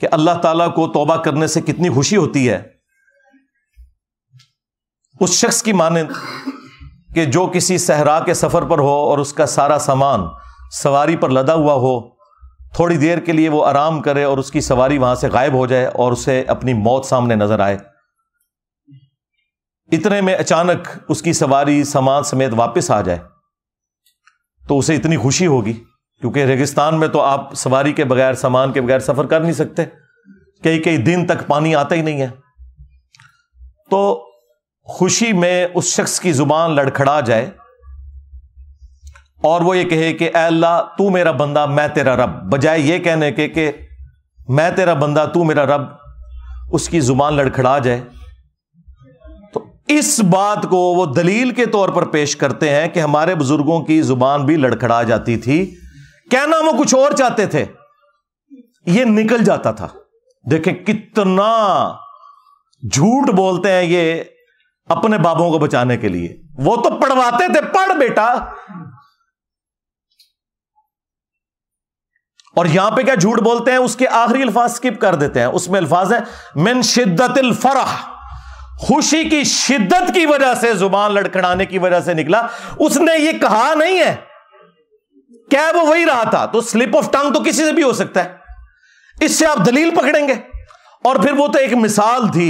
कि अल्लाह ताला को तौबा करने से कितनी खुशी होती है उस शख्स की माने कि जो किसी सहरा के सफ़र पर हो और उसका सारा सामान सवारी पर लदा हुआ हो थोड़ी देर के लिए वो आराम करे और उसकी सवारी वहाँ से गायब हो जाए और उसे अपनी मौत सामने नज़र आए इतने में अचानक उसकी सवारी सामान समेत वापस आ जाए तो उसे इतनी खुशी होगी क्योंकि रेगिस्तान में तो आप सवारी के बगैर सामान के बगैर सफर कर नहीं सकते कई कई दिन तक पानी आता ही नहीं है तो खुशी में उस शख्स की जुबान लड़खड़ा जाए और वो ये कहे कि अल्लाह तू मेरा बंदा मैं तेरा रब बजाय ये कहने के कि मैं तेरा बंदा तू मेरा रब उसकी जुबान लड़खड़ा जाए इस बात को वो दलील के तौर पर पेश करते हैं कि हमारे बुजुर्गों की जुबान भी लड़खड़ा जाती थी कहना वो कुछ और चाहते थे ये निकल जाता था देखें कितना झूठ बोलते हैं ये अपने बाबों को बचाने के लिए वो तो पढ़वाते थे पढ़ बेटा और यहां पे क्या झूठ बोलते हैं उसके आखिरी अल्फाज स्किप कर देते हैं उसमें अल्फाज है मिन शिद्दत फराह खुशी की शिद्दत की वजह से जुबान लड़खड़ाने की वजह से निकला उसने ये कहा नहीं है क्या वो वही रहा था तो स्लिप ऑफ टंग तो किसी से भी हो सकता है इससे आप दलील पकड़ेंगे और फिर वो तो एक मिसाल थी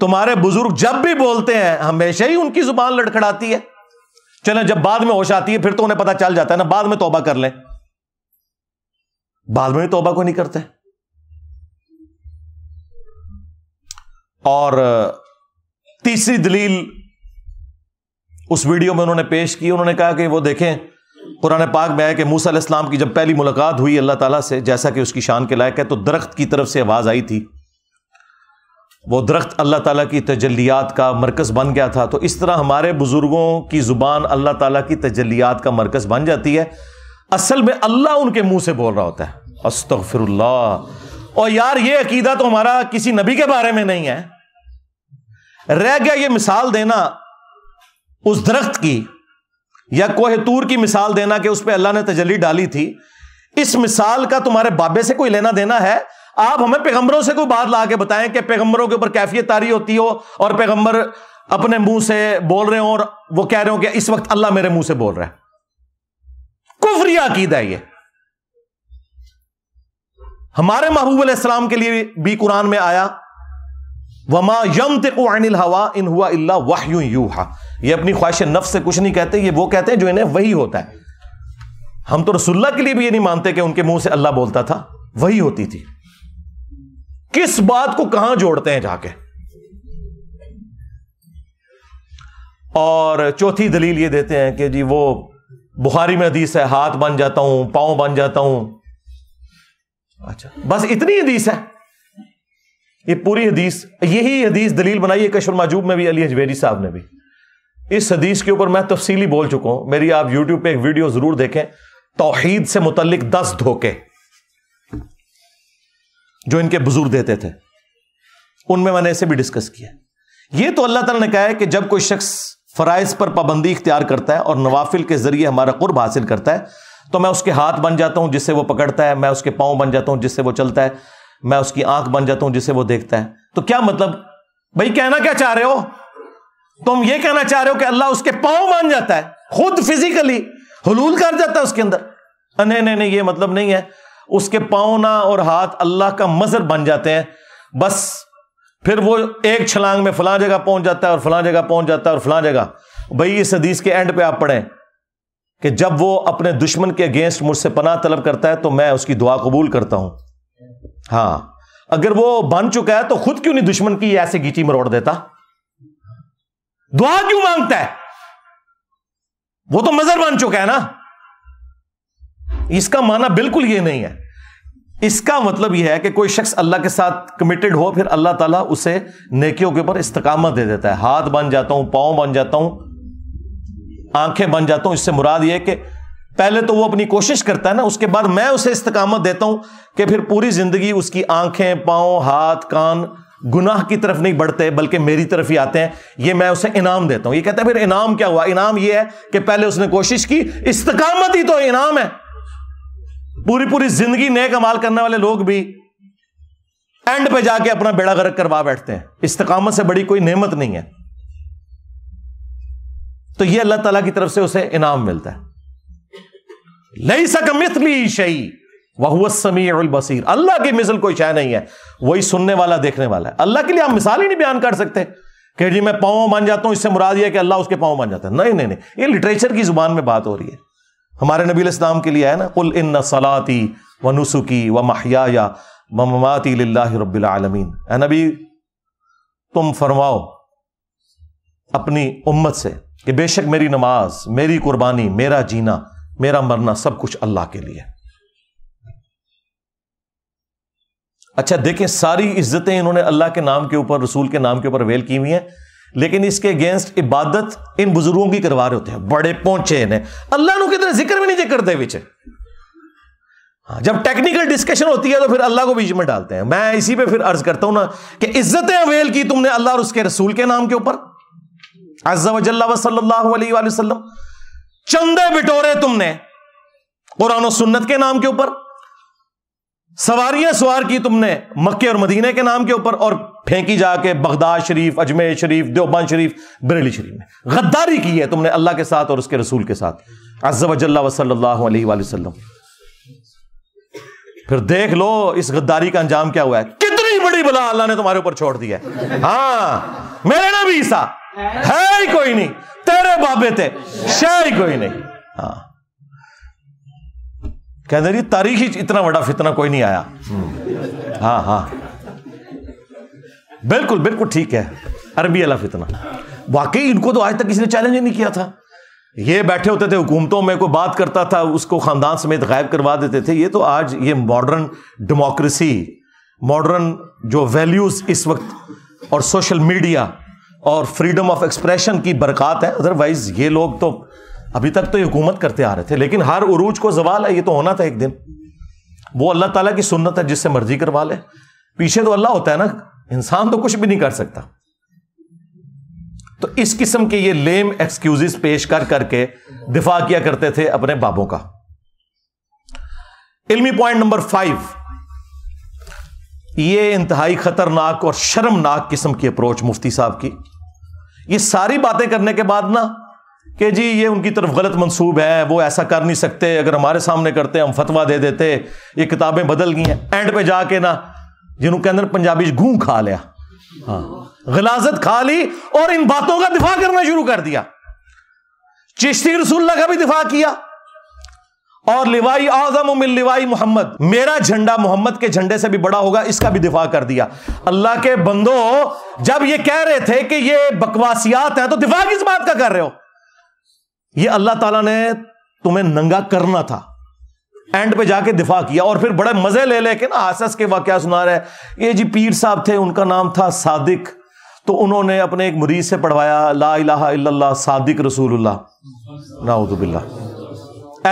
तुम्हारे बुजुर्ग जब भी बोलते हैं हमेशा ही उनकी जुबान लड़खड़ाती है चले जब बाद में होश आती है फिर तो उन्हें पता चल जाता है ना बाद में तोबा कर ले बाद में भी तोबा को नहीं करते और तीसरी दलील उस वीडियो में उन्होंने पेश की उन्होंने कहा कि वो देखें कुरान पाक में आया कि मूसा इस्लाम की जब पहली मुलाकात हुई अल्लाह ताला से जैसा कि उसकी शान के लायक है तो दरख्त की तरफ से आवाज़ आई थी वो दरख्त अल्लाह ताला की तजलियात का मरकज़ बन गया था तो इस तरह हमारे बुज़ुर्गों की ज़ुबान अल्लाह तला की तजलियात का मरकज़ बन जाती है असल में अल्लाह उनके मुंह से बोल रहा होता है अस्तफ़िर और यार ये अकीदा तो हमारा किसी नबी के बारे में नहीं है रह गया ये मिसाल देना उस दरख्त की या कोहतूर की मिसाल देना कि उस पर अल्लाह ने तजली डाली थी इस मिसाल का तुम्हारे बाबे से कोई लेना देना है आप हमें पैगंबरों से कोई बात ला के बताएं कि पैगंबरों के ऊपर कैफियत तारी होती हो और पैगंबर अपने मुंह से बोल रहे हो और वो कह रहे हो कि इस वक्त अल्लाह मेरे मुंह से बोल रहा है कुफरिया अकीदा है हमारे महबूब इस्लाम के लिए भी कुरान में आया वमा यम अनिल हवा इन हुआ अल्लाह वाह हा ये अपनी ख्वाहिश नफ से कुछ नहीं कहते ये वो कहते हैं जो इन्हें वही होता है हम तो रसुल्ला के लिए भी ये नहीं मानते कि उनके मुंह से अल्लाह बोलता था वही होती थी किस बात को कहां जोड़ते हैं जाके और चौथी दलील ये देते हैं कि जी वो बुखारी में हदीस है हाथ बन जाता हूं पांव बन जाता हूं अच्छा बस इतनी हदीस है ये पूरी हदीस यही हदीस दलील बनाई है कशर माजूब में भी अली हजवेरी साहब ने भी इस हदीस के ऊपर मैं तफसीली बोल चुका हूं मेरी आप यूट्यूब पर एक वीडियो जरूर देखें तोहहीद से मुतलिक दस धोखे जो इनके बुजुर्ग देते थे उनमें मैंने इसे भी डिस्कस किया ये तो अल्लाह तला ने कहा है कि जब कोई शख्स फ़राइज पर पाबंदी इख्तियार करता है और नवाफिल के ज़रिए हमारा कुर्ब हासिल करता है तो मैं उसके हाथ बन जाता हूं जिससे वो पकड़ता है मैं उसके पाँव बन जाता हूं जिससे वो चलता है मैं उसकी आंख बन जाता हूं जिसे वो देखता है तो क्या मतलब भाई कहना क्या चाह रहे हो तुम ये कहना चाह रहे हो कि अल्लाह उसके पांव बन जाता है खुद फिजिकली हलूल कर जाता है उसके अंदर नहीं नहीं नहीं ये मतलब नहीं है उसके पांव ना और हाथ अल्लाह का मजर बन जाते हैं बस फिर वो एक छलांग में फला जगह पहुंच जाता है और फला जगह पहुंच जाता है और फला जगह भाई इस हदीस के एंड पे आप पढ़ें कि जब वो अपने दुश्मन के अगेंस्ट मुझसे पनाह तलब करता है तो मैं उसकी दुआ कबूल करता हूं हाँ अगर वो बन चुका है तो खुद क्यों नहीं दुश्मन की ऐसे गीची मरोड़ देता दुआ क्यों मांगता है वो तो मजर बन चुका है ना इसका माना बिल्कुल ये नहीं है इसका मतलब यह है कि कोई शख्स अल्लाह के साथ कमिटेड हो फिर अल्लाह ताला उसे नेकियों के ऊपर इस्तकामा दे देता है हाथ बन जाता हूं पांव बन जाता हूं आंखें बन जाता हूं इससे मुराद यह कि पहले तो वो अपनी कोशिश करता है ना उसके बाद मैं उसे इस्तकामत देता हूं कि फिर पूरी जिंदगी उसकी आंखें पांव हाथ कान गुनाह की तरफ नहीं बढ़ते बल्कि मेरी तरफ ही आते हैं ये मैं उसे इनाम देता हूं ये कहता है फिर इनाम क्या हुआ इनाम ये है कि पहले उसने कोशिश की इस्तकामत ही तो इनाम है पूरी पूरी जिंदगी नेक अमाल करने वाले लोग भी एंड पे जाके अपना बेड़ा गर्क करवा बैठते हैं इस्तकामत से बड़ी कोई नेमत नहीं है तो यह अल्लाह तला की तरफ से उसे इनाम मिलता है बसीर अल्लाह की मिसल कोई शाय नहीं है वही सुनने वाला देखने वाला है अल्लाह के लिए हम मिसाल ही नहीं बयान कर सकते कि जी मैं पाओ मान जाता हूं इससे मुराद यह कि अल्लाह उसके पाओ मान जाता है नहीं नहीं नहीं ये लिटरेचर की जुबान में बात हो रही है हमारे नबी इस्लाम के लिए है ना उल इन सलाती व नुसुकी व माहिया ममाती रबालमीन नबी तुम फरमाओ अपनी उम्मत से कि बेशक मेरी नमाज मेरी कुर्बानी मेरा जीना मेरा मरना सब कुछ अल्लाह के लिए अच्छा देखें सारी इज्जतें इन्होंने अल्लाह के नाम के ऊपर रसूल के नाम के ऊपर वेल की हुई है लेकिन इसके अगेंस्ट इबादत इन बुजुर्गों की करवा रहे होते हैं बड़े पहुंचे इन्हें अल्लाह नु कितने जिक्र भी नहीं करते बिच हाँ जब टेक्निकल डिस्कशन होती है तो फिर अल्लाह को बीच में डालते हैं मैं इसी पे फिर अर्ज करता हूं ना कि इज्जतें अवेल की तुमने अल्लाह और उसके रसूल के नाम के ऊपर अज्जा वजल्ला वसल्लल्लाहु अलैहि वसल्लम चंदे बिटोरे तुमने कुरान सुन्नत के नाम के ऊपर सवारियां सवार की तुमने मक्के और मदीने के नाम के ऊपर और फेंकी जाके बगदाद शरीफ अजमेर शरीफ देवबान शरीफ बरेली शरीफ में गद्दारी की है तुमने अल्लाह के साथ और उसके रसूल के साथ अज्जल वसल्लम फिर देख लो इस गद्दारी का अंजाम क्या हुआ है बड़ी बला अल्लाह ने तुम्हारे ऊपर छोड़ दिया हाँ मेरे ना भी ईसा है ही कोई नहीं तेरे बाबे थे शह ही कोई नहीं हाँ कहते जी तारीख ही इतना बड़ा फितना कोई नहीं आया हम्म। हाँ हाँ बिल्कुल बिल्कुल ठीक है अरबी अला फितना वाकई इनको तो आज तक किसी ने चैलेंज ही नहीं किया था ये बैठे होते थे हुकूमतों में कोई बात करता था उसको खानदान समेत गायब करवा देते थे ये तो आज ये मॉडर्न डेमोक्रेसी मॉडर्न जो वैल्यूज़ इस वक्त और सोशल मीडिया और फ्रीडम ऑफ एक्सप्रेशन की बरकत है अदरवाइज ये लोग तो अभी तक तो ये हुकूमत करते आ रहे थे लेकिन हर उरूज को जवाल है ये तो होना था एक दिन वो अल्लाह ताला की सुन्नत है जिससे मर्जी करवा ले पीछे तो अल्लाह होता है ना इंसान तो कुछ भी नहीं कर सकता तो इस किस्म के ये लेम एक्सक्यूज पेश कर करके दिफा किया करते थे अपने बाबों का इल्मी पॉइंट नंबर फाइव ये इंतहाई ख़तरनाक और शर्मनाक किस्म की अप्रोच मुफ्ती साहब की ये सारी बातें करने के बाद ना कि जी ये उनकी तरफ गलत मंसूब है वो ऐसा कर नहीं सकते अगर हमारे सामने करते हम फतवा दे देते ये किताबें बदल गई हैं एंड पे जाके ना जिन्हों के अंदर पंजाबी घूं खा लिया हाँ गलाजत खा ली और इन बातों का दिफा करना शुरू कर दिया चिश्ती रसुल्ला का भी दिफा किया और लिवाई आजम लिवाई मोहम्मद मेरा झंडा मोहम्मद के झंडे से भी बड़ा होगा इसका भी दिफा कर दिया अल्लाह के बंदो जब ये कह रहे थे कि ये बकवासियात है तो दिफा किस बात का कर रहे हो ये अल्लाह ताला ने तुम्हें नंगा करना था एंड पे जाके दिफा किया और फिर बड़े मजे ले लेके ना आसस के वाक्य सुना रहे ये जी पीर साहब थे उनका नाम था सादिक तो उन्होंने अपने एक मरीज से पढ़वाया ला इलाहा सादिक रसूलुल्लाह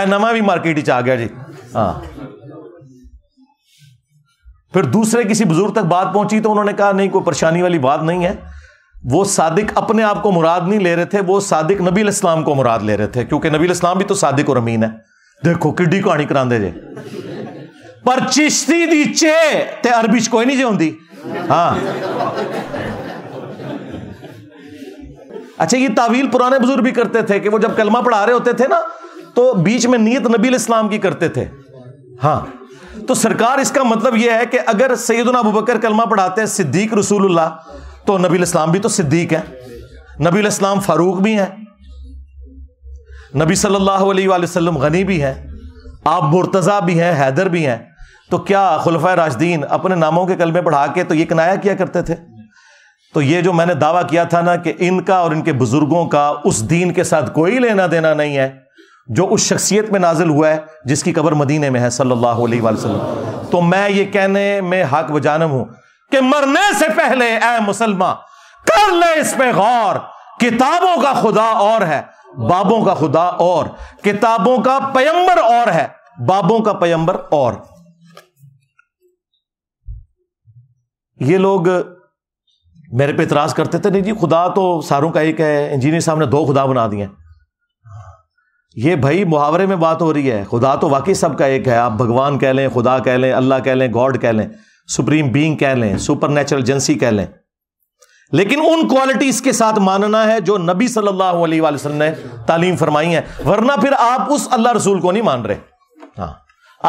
ਇਹ ਨਵਾਂ ਵੀ ਮਾਰਕੀਟ ਵਿੱਚ ਆ ਗਿਆ हाँ फिर दूसरे किसी बुजुर्ग तक बात पहुंची तो उन्होंने कहा नहीं कोई परेशानी वाली बात नहीं है वो सादिक अपने आप को मुराद नहीं ले रहे थे वो सादिक नबी इस्लाम को मुराद ले रहे थे क्योंकि नबी इस्लाम भी तो सादिक और अमीन है देखो किड्डी कहानी कराते जे पर चिश्ती दी चे ते अरबी च कोई नहीं जे होंगी हाँ अच्छा ये तावील पुराने बुजुर्ग भी करते थे कि वो जब कलमा पढ़ा रहे होते थे ना तो बीच में नीयत नबी इस्लाम की करते थे हाँ तो सरकार इसका मतलब यह है कि अगर सैदना अबू बकर कलमा पढ़ाते हैं सिद्दीक रसूलुल्लाह तो नबी इस्लाम भी तो सिद्दीक है नबी इस्लाम फारूक भी हैं नबी सल्लल्लाहु अलैहि वसल्लम गनी भी हैं आप मुर्तज़ा भी हैं हैदर भी हैं तो क्या खुलफा राजदीन अपने नामों के कलमे पढ़ा के तो ये कनाया किया करते थे तो ये जो मैंने दावा किया था ना कि इनका और इनके बुज़ुर्गों का उस दीन के साथ कोई लेना देना नहीं है जो उस शख्सियत में नाजिल हुआ है जिसकी कबर मदीने में है सल्लल्लाहु अलैहि वसल्लम तो मैं ये कहने में हक वजानम हूं कि मरने से पहले ए मुसलमान कर ले इस पे गौर किताबों का खुदा और है बाबों का खुदा और किताबों का पयंबर और है बाबों का पैंबर और ये लोग मेरे पे इतराज करते थे नहीं जी खुदा तो सारों का एक है इंजीनियर साहब ने दो खुदा बना दिए हैं ये भाई मुहावरे में बात हो रही है खुदा तो वाकई सबका एक है आप भगवान कह लें खुदा कह लें अल्लाह कह लें गॉड कह लें सुप्रीम बींग कह लें सुपर नेचुरल एजेंसी कह लें लेकिन उन क्वालिटीज के साथ मानना है जो नबी सल्लल्लाहु अलैहि वसल्लम ने तालीम फरमाई है वरना फिर आप उस अल्लाह रसूल को नहीं मान रहे हाँ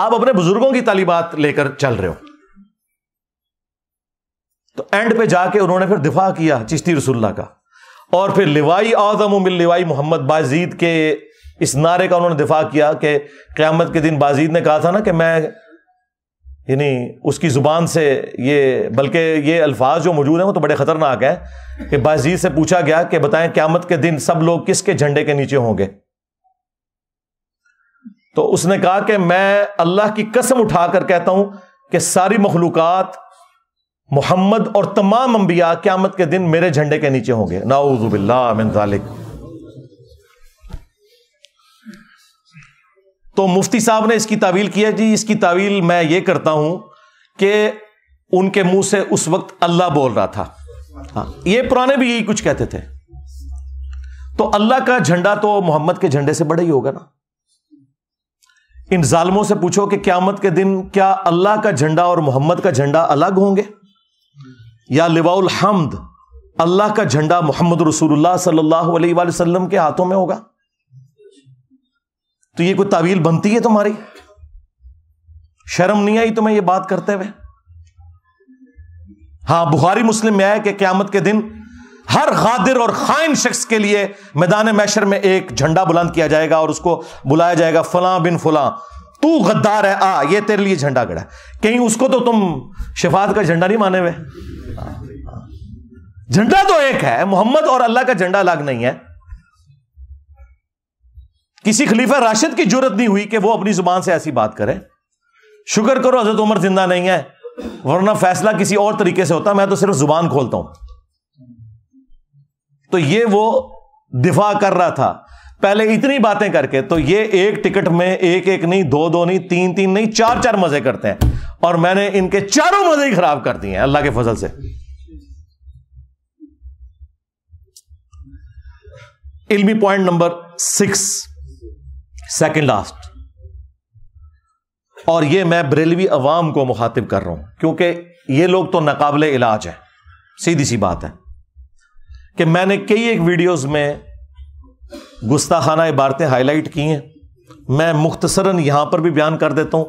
आप अपने बुजुर्गों की तालीबात लेकर चल रहे हो तो एंड पे जाके उन्होंने फिर दिफा किया चिश्ती रसुल्ला का और फिर लिवाई आजम लिवाई मोहम्मद बाजीद के इस नारे का उन्होंने दिफा किया कि क़्यामत के दिन बाजीद ने कहा था ना कि मैं यानी उसकी ज़ुबान से ये बल्कि ये अल्फाज जो मौजूद हैं वो तो बड़े ख़तरनाक हैं कि बाजीद से पूछा गया कि बताएं क़्यामत के दिन सब लोग किसके झंडे के नीचे होंगे तो उसने कहा कि मैं अल्लाह की कसम उठाकर कहता हूं कि सारी मखलूक मोहम्मद और तमाम अम्बिया क़्यामत के दिन मेरे झंडे के नीचे होंगे नाउजुबिल्ला तो मुफ्ती साहब ने इसकी तावील किया जी इसकी तावील मैं ये करता हूं कि उनके मुंह से उस वक्त अल्लाह बोल रहा था हाँ ये पुराने भी यही कुछ कहते थे तो अल्लाह का झंडा तो मोहम्मद के झंडे से बड़ा ही होगा ना इन जालमों से पूछो कि क्यामत के दिन क्या अल्लाह का झंडा और मोहम्मद का झंडा अलग होंगे या लिवाउल हमद अल्लाह का झंडा मोहम्मद रसूलुल्लाह सल्लल्लाहु अलैहि वसल्लम के हाथों में होगा तो ये कोई तावील बनती है तुम्हारी शर्म नहीं आई तुम्हें ये बात करते हुए हां बुखारी मुस्लिम में आया कि क्यामत के दिन हर गादिर और खाइन शख्स के लिए मैदान मैशर में एक झंडा बुलंद किया जाएगा और उसको बुलाया जाएगा फलां बिन फुला तू गद्दार है आ ये तेरे लिए झंडा गड़ा कहीं उसको तो तुम शिफात का झंडा नहीं माने हुए झंडा तो एक है मोहम्मद और अल्लाह का झंडा अलग नहीं है किसी खलीफा राशिद की जरूरत नहीं हुई कि वो अपनी जुबान से ऐसी बात करे शुक्र करो हजरत उमर जिंदा नहीं है वरना फैसला किसी और तरीके से होता मैं तो सिर्फ जुबान खोलता हूं तो ये वो दिफा कर रहा था पहले इतनी बातें करके तो ये एक टिकट में एक एक नहीं दो दो नहीं तीन तीन नहीं चार चार मजे करते हैं और मैंने इनके चारों मजे ही खराब कर दिए हैं अल्लाह के फजल से इल्मी point number six second last और यह मैं बरेलवी अवाम को मुखातिब कर रहा हूं क्योंकि ये लोग तो नाकाबले इलाज है सीधी सी बात है कि मैंने कई एक वीडियोज में गुस्ताखाना इबारतें हाईलाइट की हैं मैं मुख्तसरन यहां पर भी बयान कर देता हूं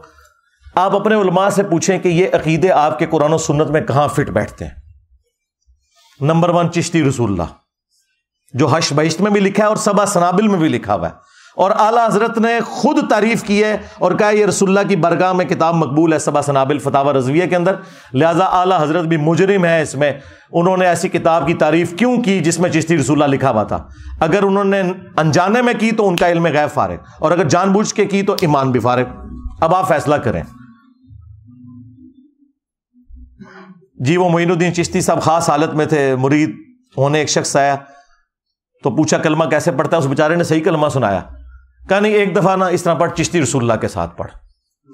आप अपने उलमा से पूछें कि यह अकीदे आपके कुरान और सुन्नत में कहां फिट बैठते हैं नंबर वन चिश्ती रसूल्ला जो हश बहिश्त में भी लिखा है और सबा सनाबिल में भी लिखा हुआ है और आला हजरत ने खुद तारीफ की है और कहा यह रसुल्ला की बरगाह में किताब मकबूल है सबा सनाबिल फतावा रजविया के अंदर लिहाजा आला हजरत भी मुजरिम है इसमें उन्होंने ऐसी किताब की तारीफ क्यों की जिसमें चिश्ती रसुल्ला लिखा हुआ था अगर उन्होंने अनजाने में की तो उनका इल्म गैर फारग और अगर जानबूझ के की तो ईमान भी फारग अब आप फैसला करें जी वो मोइनुद्दीन चिश्ती साहब खास हालत में थे मुरीद उन्होंने एक शख्स आया तो पूछा कलमा कैसे पढ़ता है उस बेचारे ने सही कलमा सुनाया कहा नहीं एक दफ़ा ना इस तरह पढ़ चिश्ती रसुल्ला के साथ पढ़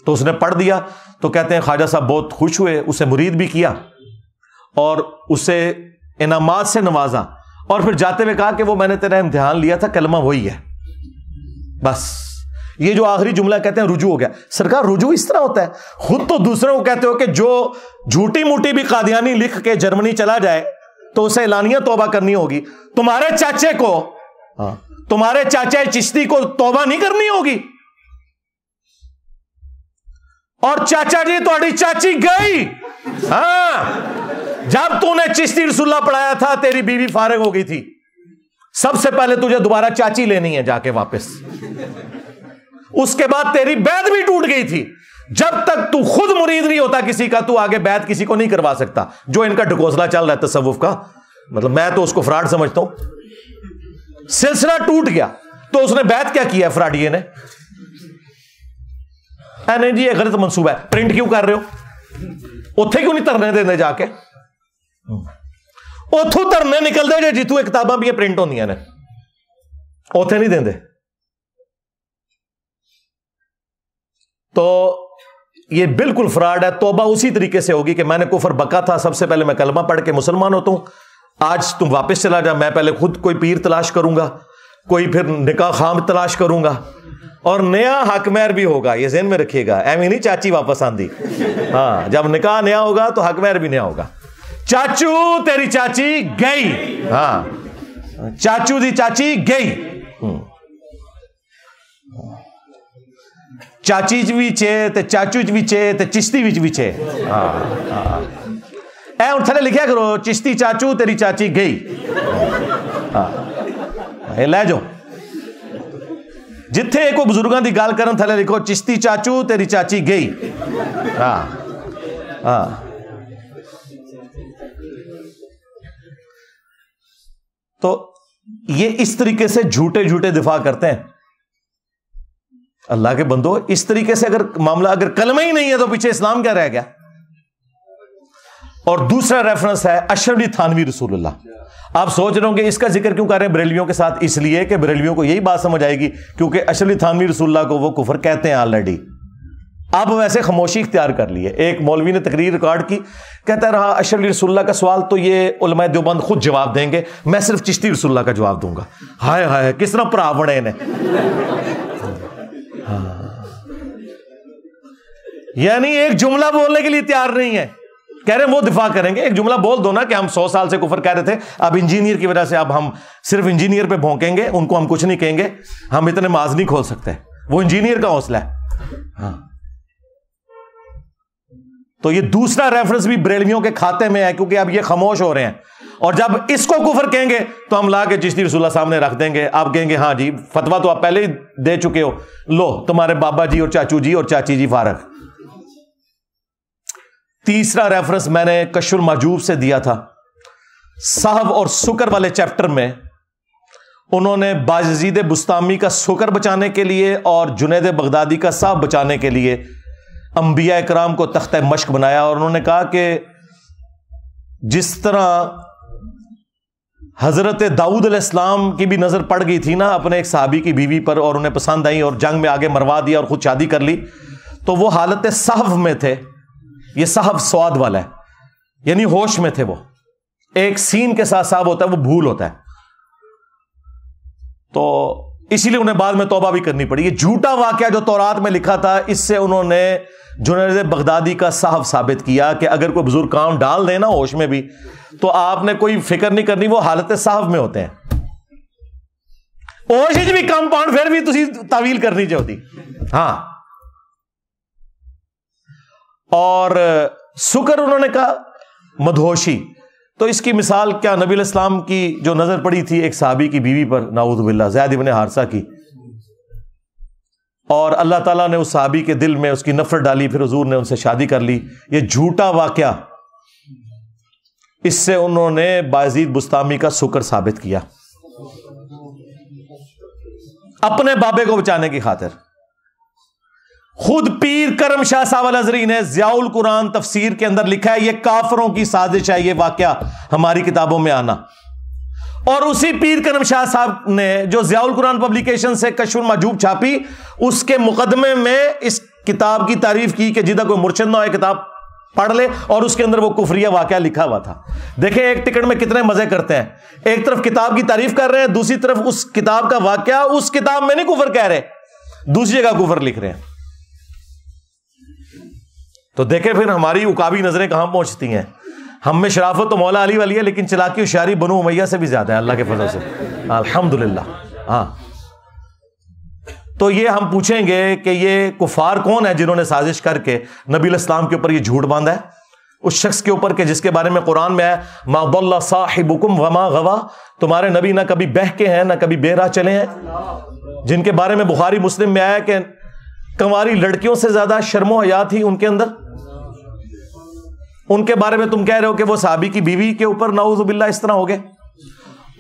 तो उसने पढ़ दिया तो कहते हैं ख्वाजा साहब बहुत खुश हुए उसे मुरीद भी किया और उसे इनामात से नवाजा और फिर जाते हुए कहा कि वो मैंने तेरा इम्तिहान लिया था कलमा वही है बस ये जो आखिरी जुमला कहते हैं रुझू हो गया सरकार रुजू इस तरह होता है खुद तो दूसरों को कहते हो कि जो झूठी मूठी भी कादियानी लिख के जर्मनी चला जाए तो उसे एलानिया तोबा करनी होगी तुम्हारे चाचे को हाँ तुम्हारे चाचा चिश्ती को तोबा नहीं करनी होगी और चाचा जी थोड़ी तो चाची गई हाँ जब तूने चिश्ती रसुल्ला पढ़ाया था तेरी बीवी फारग हो गई थी सबसे पहले तुझे दोबारा चाची लेनी है जाके वापस उसके बाद तेरी बैद भी टूट गई थी जब तक तू खुद मुरीद नहीं होता किसी का तू आगे बैद किसी को नहीं करवा सकता जो इनका ढकोसला चल रहा है तस्वुफ का मतलब मैं तो उसको फ्रॉड समझता हूं सिलसिला टूट गया तो उसने बैत क्या किया फ्राडिये ने नहीं जी ये गलत मंसूबा है प्रिंट क्यों कर रहे हो उत्थे क्यों नहीं धरने देंगे जाके ਉਥੋਂ ਧਰਨੇ ਨਿਕਲਦੇ ਜੇ ਜਿੱਥੋਂ ਇਹ ਕਿਤਾਬਾਂ ਵੀ ਪ੍ਰਿੰਟ ਹੁੰਦੀਆਂ ਨੇ ਉਥੇ ਨਹੀਂ तो ये बिल्कुल फ्रॉड है तोबा उसी तरीके से होगी कि मैंने कुफर बका था सबसे पहले मैं कलमा पढ़ के मुसलमान होता हूं आज तुम वापस चला जा मैं पहले खुद कोई पीर तलाश करूंगा कोई फिर निका खाम तलाश करूंगा और नया हकमैर भी होगा ये जहन में रखिएगा एम नहीं चाची वापस आंदी हाँ जब निकाह नया होगा तो हकमैर भी नया होगा चाचू तेरी चाची गई हाँ चाचू दी चाची गई हम्म। चाची च भी चे चाचू ਚਾਚੂ ਚ ਵੀ ਛੇ ਤੇ ਚਿਸ਼ਤੀ ਵਿੱਚ ਵੀ ऐ हूं थले लिखे करो चिश्ती चाचू तेरी चाची गई हाँ लै जाओ ਜਿੱਥੇ ਕੋਈ ਬਜ਼ੁਰਗਾਂ ਦੀ ਗੱਲ ਕਰਨ ਥੱਲੇ ਲਿਖੋ ਚਿਸ਼ਤੀ ਚਾਚੂ ਤੇਰੀ ਚਾਚੀ ਗਈ ਹਾਂ ਹਾਂ तो ये इस तरीके से झूठे झूठे दिफा करते हैं अल्लाह के बंदो इस तरीके से अगर मामला अगर कलमा ही नहीं है तो पीछे इस्लाम क्या रह गया और दूसरा रेफरेंस है अशरली थानवी रसूलुल्लाह आप सोच रहे होंगे इसका जिक्र क्यों कर रहे हैं बरेलवियों के साथ इसलिए कि बरेलवियों को यही बात समझ आएगी क्योंकि अशरली थानवी रसुल्ला को वो कुफर कहते हैं ऑलरेडी अब वैसे खामोशी इख्तियार कर लिए एक मौलवी ने तकरीर रिकॉर्ड की कहता रहा अशरली रसुल्ला का सवाल तो ये उलमा देवबंद खुद जवाब देंगे मैं सिर्फ चिश्ती रसुल्ला का जवाब दूंगा हाय हाय किस तरह भरा बने ने यानी एक जुमला बोलने के लिए तैयार नहीं है कह रहे हैं वो दिफा करेंगे एक जुमला बोल दो ना कि हम सौ साल से कुफर कह रहे थे अब इंजीनियर की वजह से अब हम सिर्फ इंजीनियर पे भोंकेंगे उनको हम कुछ नहीं कहेंगे हम इतने माज नहीं खोल सकते वो इंजीनियर का हौसला है हाँ तो ये दूसरा रेफरेंस भी ब्रेलवियों के खाते में है क्योंकि अब ये खामोश हो रहे हैं और जब इसको कुफर कहेंगे तो हम ला के चिश्ती रसुल्ला सामने रख देंगे आप कहेंगे हाँ जी फतवा तो आप पहले ही दे चुके हो लो तुम्हारे बाबा जी और चाचू जी और चाची जी फारक तीसरा रेफरेंस मैंने कशुल महजूब से दिया था साहब और सुकर वाले चैप्टर में उन्होंने बाजीद बुस्तामी का सुकर बचाने के लिए और जुनेद बगदादी का साहब बचाने के लिए अम्बिया कराम को तख्त मश्क बनाया और उन्होंने कहा कि जिस तरह हज़रत दाऊद इस्लाम की भी नज़र पड़ गई थी ना अपने एक साहबी की बीवी पर और उन्हें पसंद आई और जंग में आगे मरवा दिया और खुद शादी कर ली तो वो हालत साहब में थे ये साहब स्वाद वाला है यानी होश में थे वो एक सीन के साथ साहब होता है वो भूल होता है तो इसीलिए उन्हें बाद में तोबा भी करनी पड़ी ये झूठा वाक्य जो तौरात में लिखा था इससे उन्होंने जुनेद बगदादी का साहब साबित किया कि अगर कोई बुजुर्ग काम डाल देना होश में भी तो आपने कोई फिक्र नहीं करनी वो हालत साहब में होते हैं होश भी कम पाउंड फिर भी तुम तावील करनी चाहती हाँ और सुकर उन्होंने कहा मधोशी तो इसकी मिसाल क्या नबी इस्लाम की जो नजर पड़ी थी एक साहबी की बीवी पर बिल्ला जैद इबन हारसा की और अल्लाह ताला ने उस साहबी के दिल में उसकी नफरत डाली फिर हजूर ने उनसे शादी कर ली ये झूठा वाक्य इससे उन्होंने बाजीद बुस्तामी का सुकर साबित किया अपने बाबे को बचाने की खातिर खुद पीर करम शाह सावल अजरी ने जियाउल कुरान तफसीर के अंदर लिखा है यह काफरों की साजिश है यह वाक्य हमारी किताबों में आना और उसी पीर करम शाह साहब ने जो जियाउल कुरान पब्लिकेशन से कशुर मजूब छापी उसके मुकदमे में इस किताब की तारीफ की कि जिदा कोई मुर्शद ना हो किताब पढ़ ले और उसके अंदर वो कुफरिया वाक्य लिखा हुआ था देखें एक टिकट में कितने मजे करते हैं एक तरफ किताब की तारीफ कर रहे हैं दूसरी तरफ उस किताब का वाक्य उस किताब में नहीं कुफर कह रहे दूसरी जगह कुफर लिख रहे हैं तो देखे फिर हमारी उकाबी नजरें कहां पहुंचती हैं हम में शराफत तो मौला अली वाली है लेकिन चलाकी होशियारी बनो उमैया से भी ज्यादा है अल्लाह के फजल से अल्हम्दुलिल्लाह हाँ तो ये हम पूछेंगे कि ये कुफार कौन है जिन्होंने साजिश करके नबी इस्लाम के ऊपर ये झूठ बांधा है उस शख्स के ऊपर के जिसके बारे में कुरान में आया माबल्ला साहिबुकुम वमा गवा तुम्हारे नबी ना कभी बह के हैं ना कभी बेरा चले हैं जिनके बारे में बुखारी मुस्लिम में आया कि कंवारी लड़कियों से ज्यादा शर्मो हया थी उनके अंदर उनके बारे में तुम कह रहे हो कि वो साहबी की बीवी के ऊपर नाउजुबिल्ला इस तरह हो गए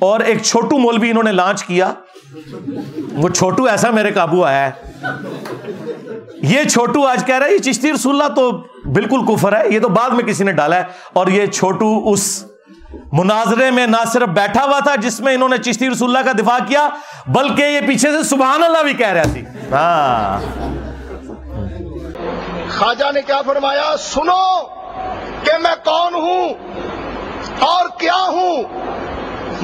और एक छोटू मोल भी इन्होंने लॉन्च किया वो छोटू ऐसा मेरे काबू आया है ये छोटू आज कह रहा है ये चिश्ती रसुल्ला तो बिल्कुल कुफर है ये तो बाद में किसी ने डाला है और ये छोटू उस मुनाजरे में ना सिर्फ बैठा हुआ था जिसमें इन्होंने चिश्ती रसुल्ला का दिफा किया बल्कि ये पीछे से सुबह अल्लाह भी कह रहा थी हाँ खाजा ने क्या फरमाया सुनो कि मैं कौन हूं और क्या हूं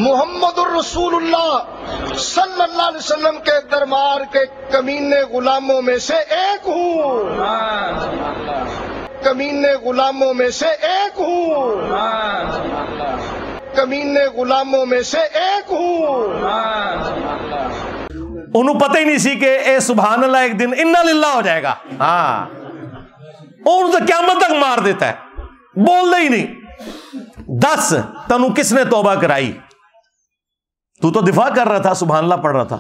मोहम्मद रसूलुल्लाह सल्लल्लाहु अलैहि वसल्लम के दरबार के कमीने गुलामों में से एक हूं कमीने गुलामों में से एक हूं कमीने गुलामों में से एक हूं उन्होंने पता ही नहीं सी कि ए सुबह अल्लाह एक दिन इन्ना लिल्ला हो जाएगा हाँ और उसे क्या तक मार देता है बोलना ही नहीं दस तनु किसने तोबा कराई तू तो दिफा कर रहा था सुबहानला पढ़ रहा था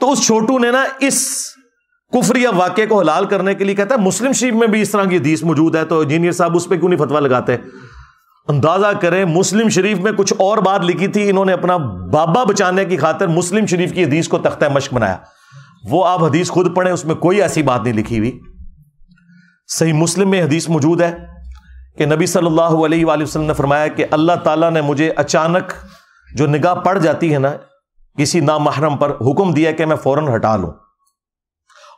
तो उस छोटू ने ना इस कुफर या वाक्य को हलाल करने के लिए कहता है मुस्लिम शरीफ में भी इस तरह की हदीस मौजूद है तो इंजीनियर साहब उस पर क्यों नहीं फतवा लगाते अंदाजा करें मुस्लिम शरीफ में कुछ और बात लिखी थी इन्होंने अपना बाबा बचाने की खातर मुस्लिम शरीफ की हदीस को तख्ता मश्क बनाया वो आप हदीस खुद पढ़े उसमें कोई ऐसी बात नहीं लिखी हुई सही मुस्लिम में हदीस मौजूद है कि नबी सल्लल्लाहु अलैहि वसल्लम ने फरमाया कि अल्लाह ताला ने मुझे अचानक जो निगाह पड़ जाती है ना किसी नामहरम पर हुक्म दिया कि मैं फौरन हटा लूं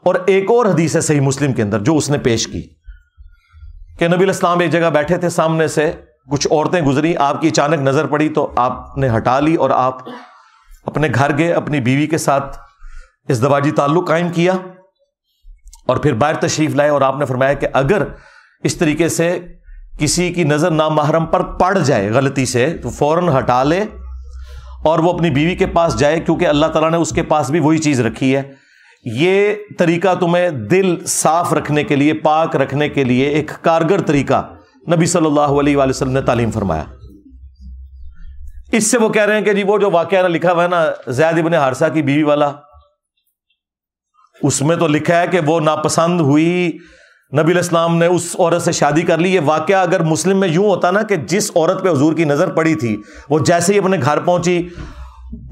और एक और हदीस है सही मुस्लिम के अंदर जो उसने पेश की कि नबी इस्लाम एक जगह बैठे थे सामने से कुछ औरतें गुजरी आपकी अचानक नजर पड़ी तो आपने हटा ली और आप अपने घर गए अपनी बीवी के साथ इस दवाजी ताल्लुक कायम किया और फिर बाहर तशरीफ लाए और आपने फरमाया कि अगर इस तरीके से किसी की नज़र ना महरम पर पड़ जाए गलती से तो फ़ौरन हटा ले और वो अपनी बीवी के पास जाए क्योंकि अल्लाह ताला ने उसके पास भी वही चीज़ रखी है ये तरीका तुम्हें दिल साफ रखने के लिए पाक रखने के लिए एक कारगर तरीका नबी सल्लल्लाहु अलैहि वसल्लम ने तालीम फरमाया इससे वो कह रहे हैं कि जी वो जो वाक्य लिखा हुआ है ना जैद इबन हारसा की बीवी वाला उसमें तो लिखा है कि वो नापसंद हुई नबी इस्लाम ने उस औरत से शादी कर ली ये वाक्य अगर मुस्लिम में यूं होता ना कि जिस औरत पे हजूर की नज़र पड़ी थी वो जैसे ही अपने घर पहुंची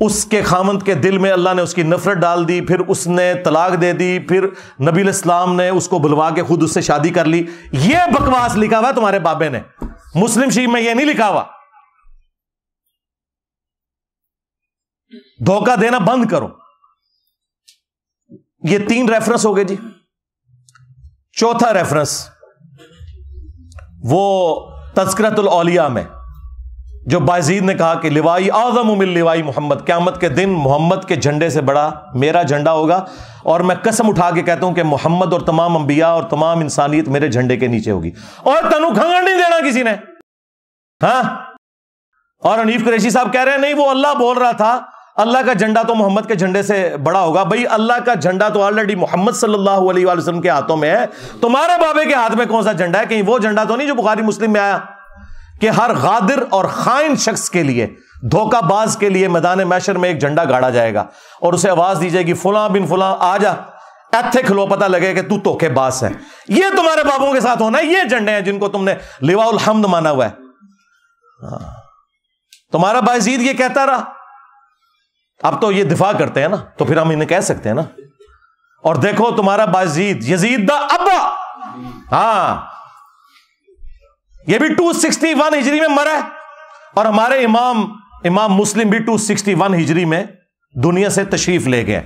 उसके खामंद के दिल में अल्लाह ने उसकी नफरत डाल दी फिर उसने तलाक दे दी फिर नबी इस्लाम ने उसको बुलवा के खुद उससे शादी कर ली ये बकवास लिखा हुआ तुम्हारे बाबे ने मुस्लिम शरीफ में यह नहीं लिखा हुआ धोखा देना बंद करो ये तीन रेफरेंस हो गए जी चौथा रेफरेंस वो तस्करतुल औलिया में जो बाजीद ने कहा कि लिवाई आजम उमिल लिवाई मोहम्मद क्यामत के दिन मोहम्मद के झंडे से बड़ा मेरा झंडा होगा और मैं कसम उठा के कहता हूं कि मोहम्मद और तमाम अंबिया और तमाम इंसानियत मेरे झंडे के नीचे होगी और तनु खंगड़ नहीं देना किसी ने हाँ और अनीफ कुरैशी साहब कह रहे हैं नहीं वो अल्लाह बोल रहा था अल्लाह का झंडा तो मोहम्मद के झंडे से बड़ा होगा भाई अल्लाह का झंडा तो ऑलरेडी मोहम्मद सल्लल्लाहु अलैहि वसल्लम के हाथों में है तुम्हारे बाबे के हाथ में कौन सा झंडा है कहीं वो झंडा तो नहीं जो बुखारी मुस्लिम में आया कि हर गादिर और खाइन शख्स के लिए धोखाबाज के लिए मैदान मैशर में एक झंडा गाड़ा जाएगा और उसे आवाज दी जाएगी फुला बिन फुला आ जा एथे खिलो पता लगे कि तू धोखेबाज है ये तुम्हारे बाबों के साथ होना ये झंडे हैं जिनको तुमने लिवाउल हमद माना हुआ है हाँ। तुम्हारा बाजीद ये कहता रहा अब तो ये दिफा करते हैं ना तो फिर हम इन्हें कह सकते हैं ना और देखो तुम्हारा बाजीद यजीद द अब्बा हाँ ये भी 261 हिजरी में मरा है और हमारे इमाम इमाम मुस्लिम भी 261 हिजरी में दुनिया से तशरीफ ले गए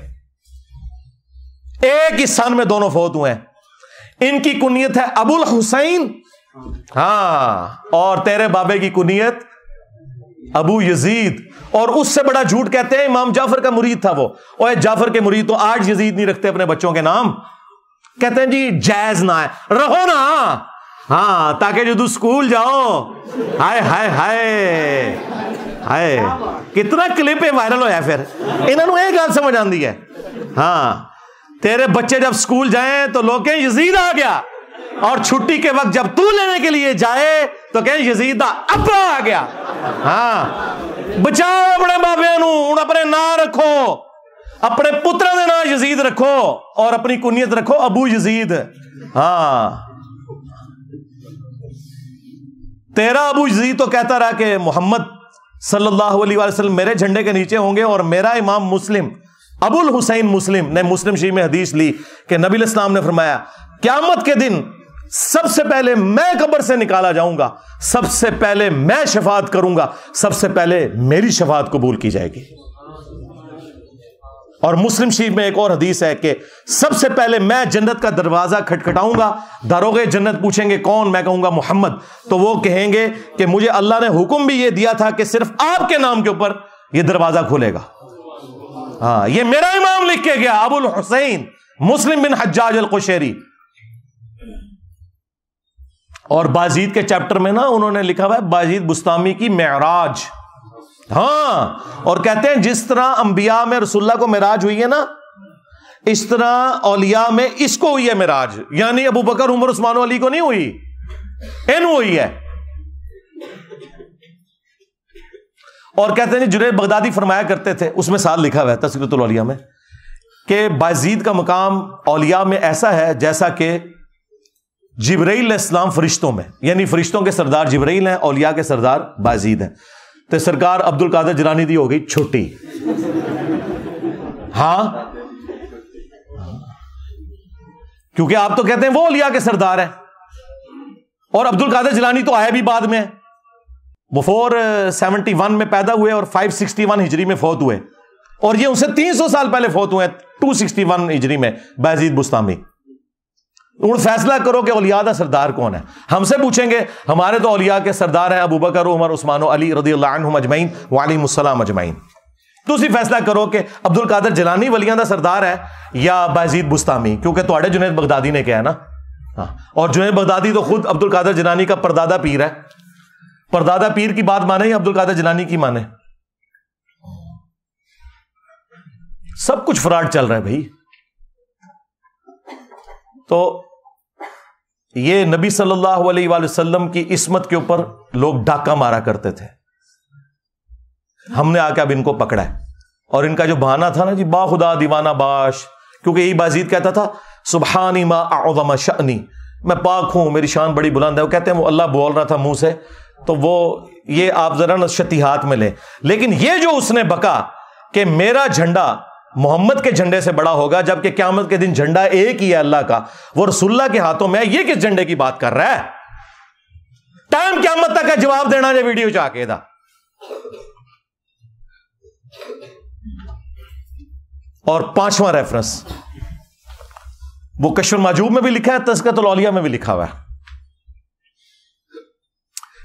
एक ही सन में दोनों फौत हुए हैं इनकी कुनियत है अबुल हुसैन हाँ और तेरे बाबे की कुनियत अबू यजीद और उससे बड़ा झूठ कहते हैं इमाम जाफर का मुरीद था वो ओ जाफर के मुरीद तो आज यजीद नहीं रखते अपने बच्चों के नाम कहते हैं जी जायज ना है रहो ना हाँ ताकि जो तू स्कूल जाओ हाय हाय हाय हाय कितना क्लिप वायरल होया फिर इन्होंने एक गल समझ आती है हाँ तेरे बच्चे जब स्कूल जाए तो लोग यजीद आ गया और छुट्टी के वक्त जब तू लेने के लिए जाए तो कहें यजीदा अपना आ गया हाँ बचाओ अपने बाबे हूं अपने ना रखो अपने पुत्रा के ना यजीद रखो और अपनी कुनियत रखो अबू यजीद हाँ तेरा अबू यजीद तो कहता रहा कि मोहम्मद सल्लल्लाहु अलैहि वसल्लम मेरे झंडे के नीचे होंगे और मेरा इमाम मुस्लिम अबुल हुसैन मुस्लिम ने मुस्लिम शरीफ में हदीस ली कि नबी इस्लाम ने फरमाया क्यामत के दिन सबसे पहले मैं कब्र से निकाला जाऊंगा सबसे पहले मैं शफात करूंगा सबसे पहले मेरी शफात कबूल की जाएगी और मुस्लिम शरीफ में एक और हदीस है कि सबसे पहले मैं जन्नत का दरवाज़ा खटखटाऊंगा दारोगे जन्नत पूछेंगे कौन मैं कहूंगा मोहम्मद तो वो कहेंगे कि मुझे अल्लाह ने हुक्म भी ये दिया था कि सिर्फ आपके नाम के ऊपर ये दरवाज़ा खोलेगा हाँ ये मेरा इमाम लिख के गया अबुल हुसैन मुस्लिम बिन हज्जाज अल कुशेरी और बाजीद के चैप्टर में ना उन्होंने लिखा हुआ है बाजीद बुस्तामी की मेराज हाँ और कहते हैं जिस तरह अंबिया में रसुल्ला को मेराज हुई है ना इस तरह औलिया में इसको हुई है मेराज यानी अबू बकर उमर उस्मान अली को नहीं हुई इन हुई है और कहते हैं जुरेब बगदादी फरमाया करते थे उसमें साल लिखा हुआ है तस्करतुलिया में कि बाजीद का मकाम औलिया में ऐसा है जैसा कि जिब्राइल इस्लाम फरिश्तों में यानी फरिश्तों के सरदार जिब्रैल हैं औलिया के सरदार बाजीद हैं तो सरकार अब्दुल कादर जिलानी दी हो गई छुट्टी हाँ क्योंकि आप तो कहते हैं वो औलिया के सरदार हैं और अब्दुल कादर जिलानी तो आया भी बाद में फोर सेवेंटी वन में पैदा हुए और फाइव सिक्सटी वन हिजरी में फौत हुए और ये उनसे तीन सौ साल पहले फौत हुए टू सिक्सटी वन हिजरी में बैजीद बुस्तामी उन फैसला करो कि औलियादा सरदार कौन है हमसे पूछेंगे हमारे तो औलिया के सरदार है अबू बकर उमर उस्मान अली रदी अजमैन वालीसलम अजमैन ਤੁਸੀਂ ਫੈਸਲਾ ਕਰੋ ਕਿ ਅਬਦੁਲ ਕਾਦਰ ਜਲਾਨੀ ਵਲੀਆਂ ਦਾ ਸਰਦਾਰ ਹੈ ਜਾਂ ਬਾਜ਼ੀਦ ਬੁਸਤਾਮੀ ਕਿਉਂਕਿ ਤੁਹਾਡੇ ਜੁਨੈਦ ਬਗਦਾਦੀ ਨੇ ਕਿਹਾ ਨਾ और जुनेद बगदादी तो खुद अब्दुल कादर जिलानी का परदादा पीर है परदादा पीर की बात माने या अब्दुल कादर जलानी की माने सब कुछ फ्रॉड चल रहा है भाई तो ये नबी सल्लल्लाहु अलैहि वसल्लम की इसमत के ऊपर लोग डाका मारा करते थे हमने आके अब इनको पकड़ा है और इनका जो बहाना था ना जी बाखुदा दीवाना बाश क्योंकि यही बाजीद कहता था सुबहानी माँ आउदमा शानी मैं पाक हूं मेरी शान बड़ी बुलंद है वो कहते हैं वो अल्लाह बोल रहा था मुंह से तो वो ये आप जरा नशतिहात में लें लेकिन ये जो उसने बका कि मेरा झंडा मोहम्मद के झंडे से बड़ा होगा जबकि क्यामत के दिन झंडा एक ही है अल्लाह का वो रसुल्ला के हाथों में ये किस झंडे की बात कर रहा है टाइम क्यामत तक का जवाब देना जो वीडियो चाके दा और पांचवा रेफरेंस वो कश्वर माजूब में भी लिखा है तस्कतौलिया में भी लिखा हुआ है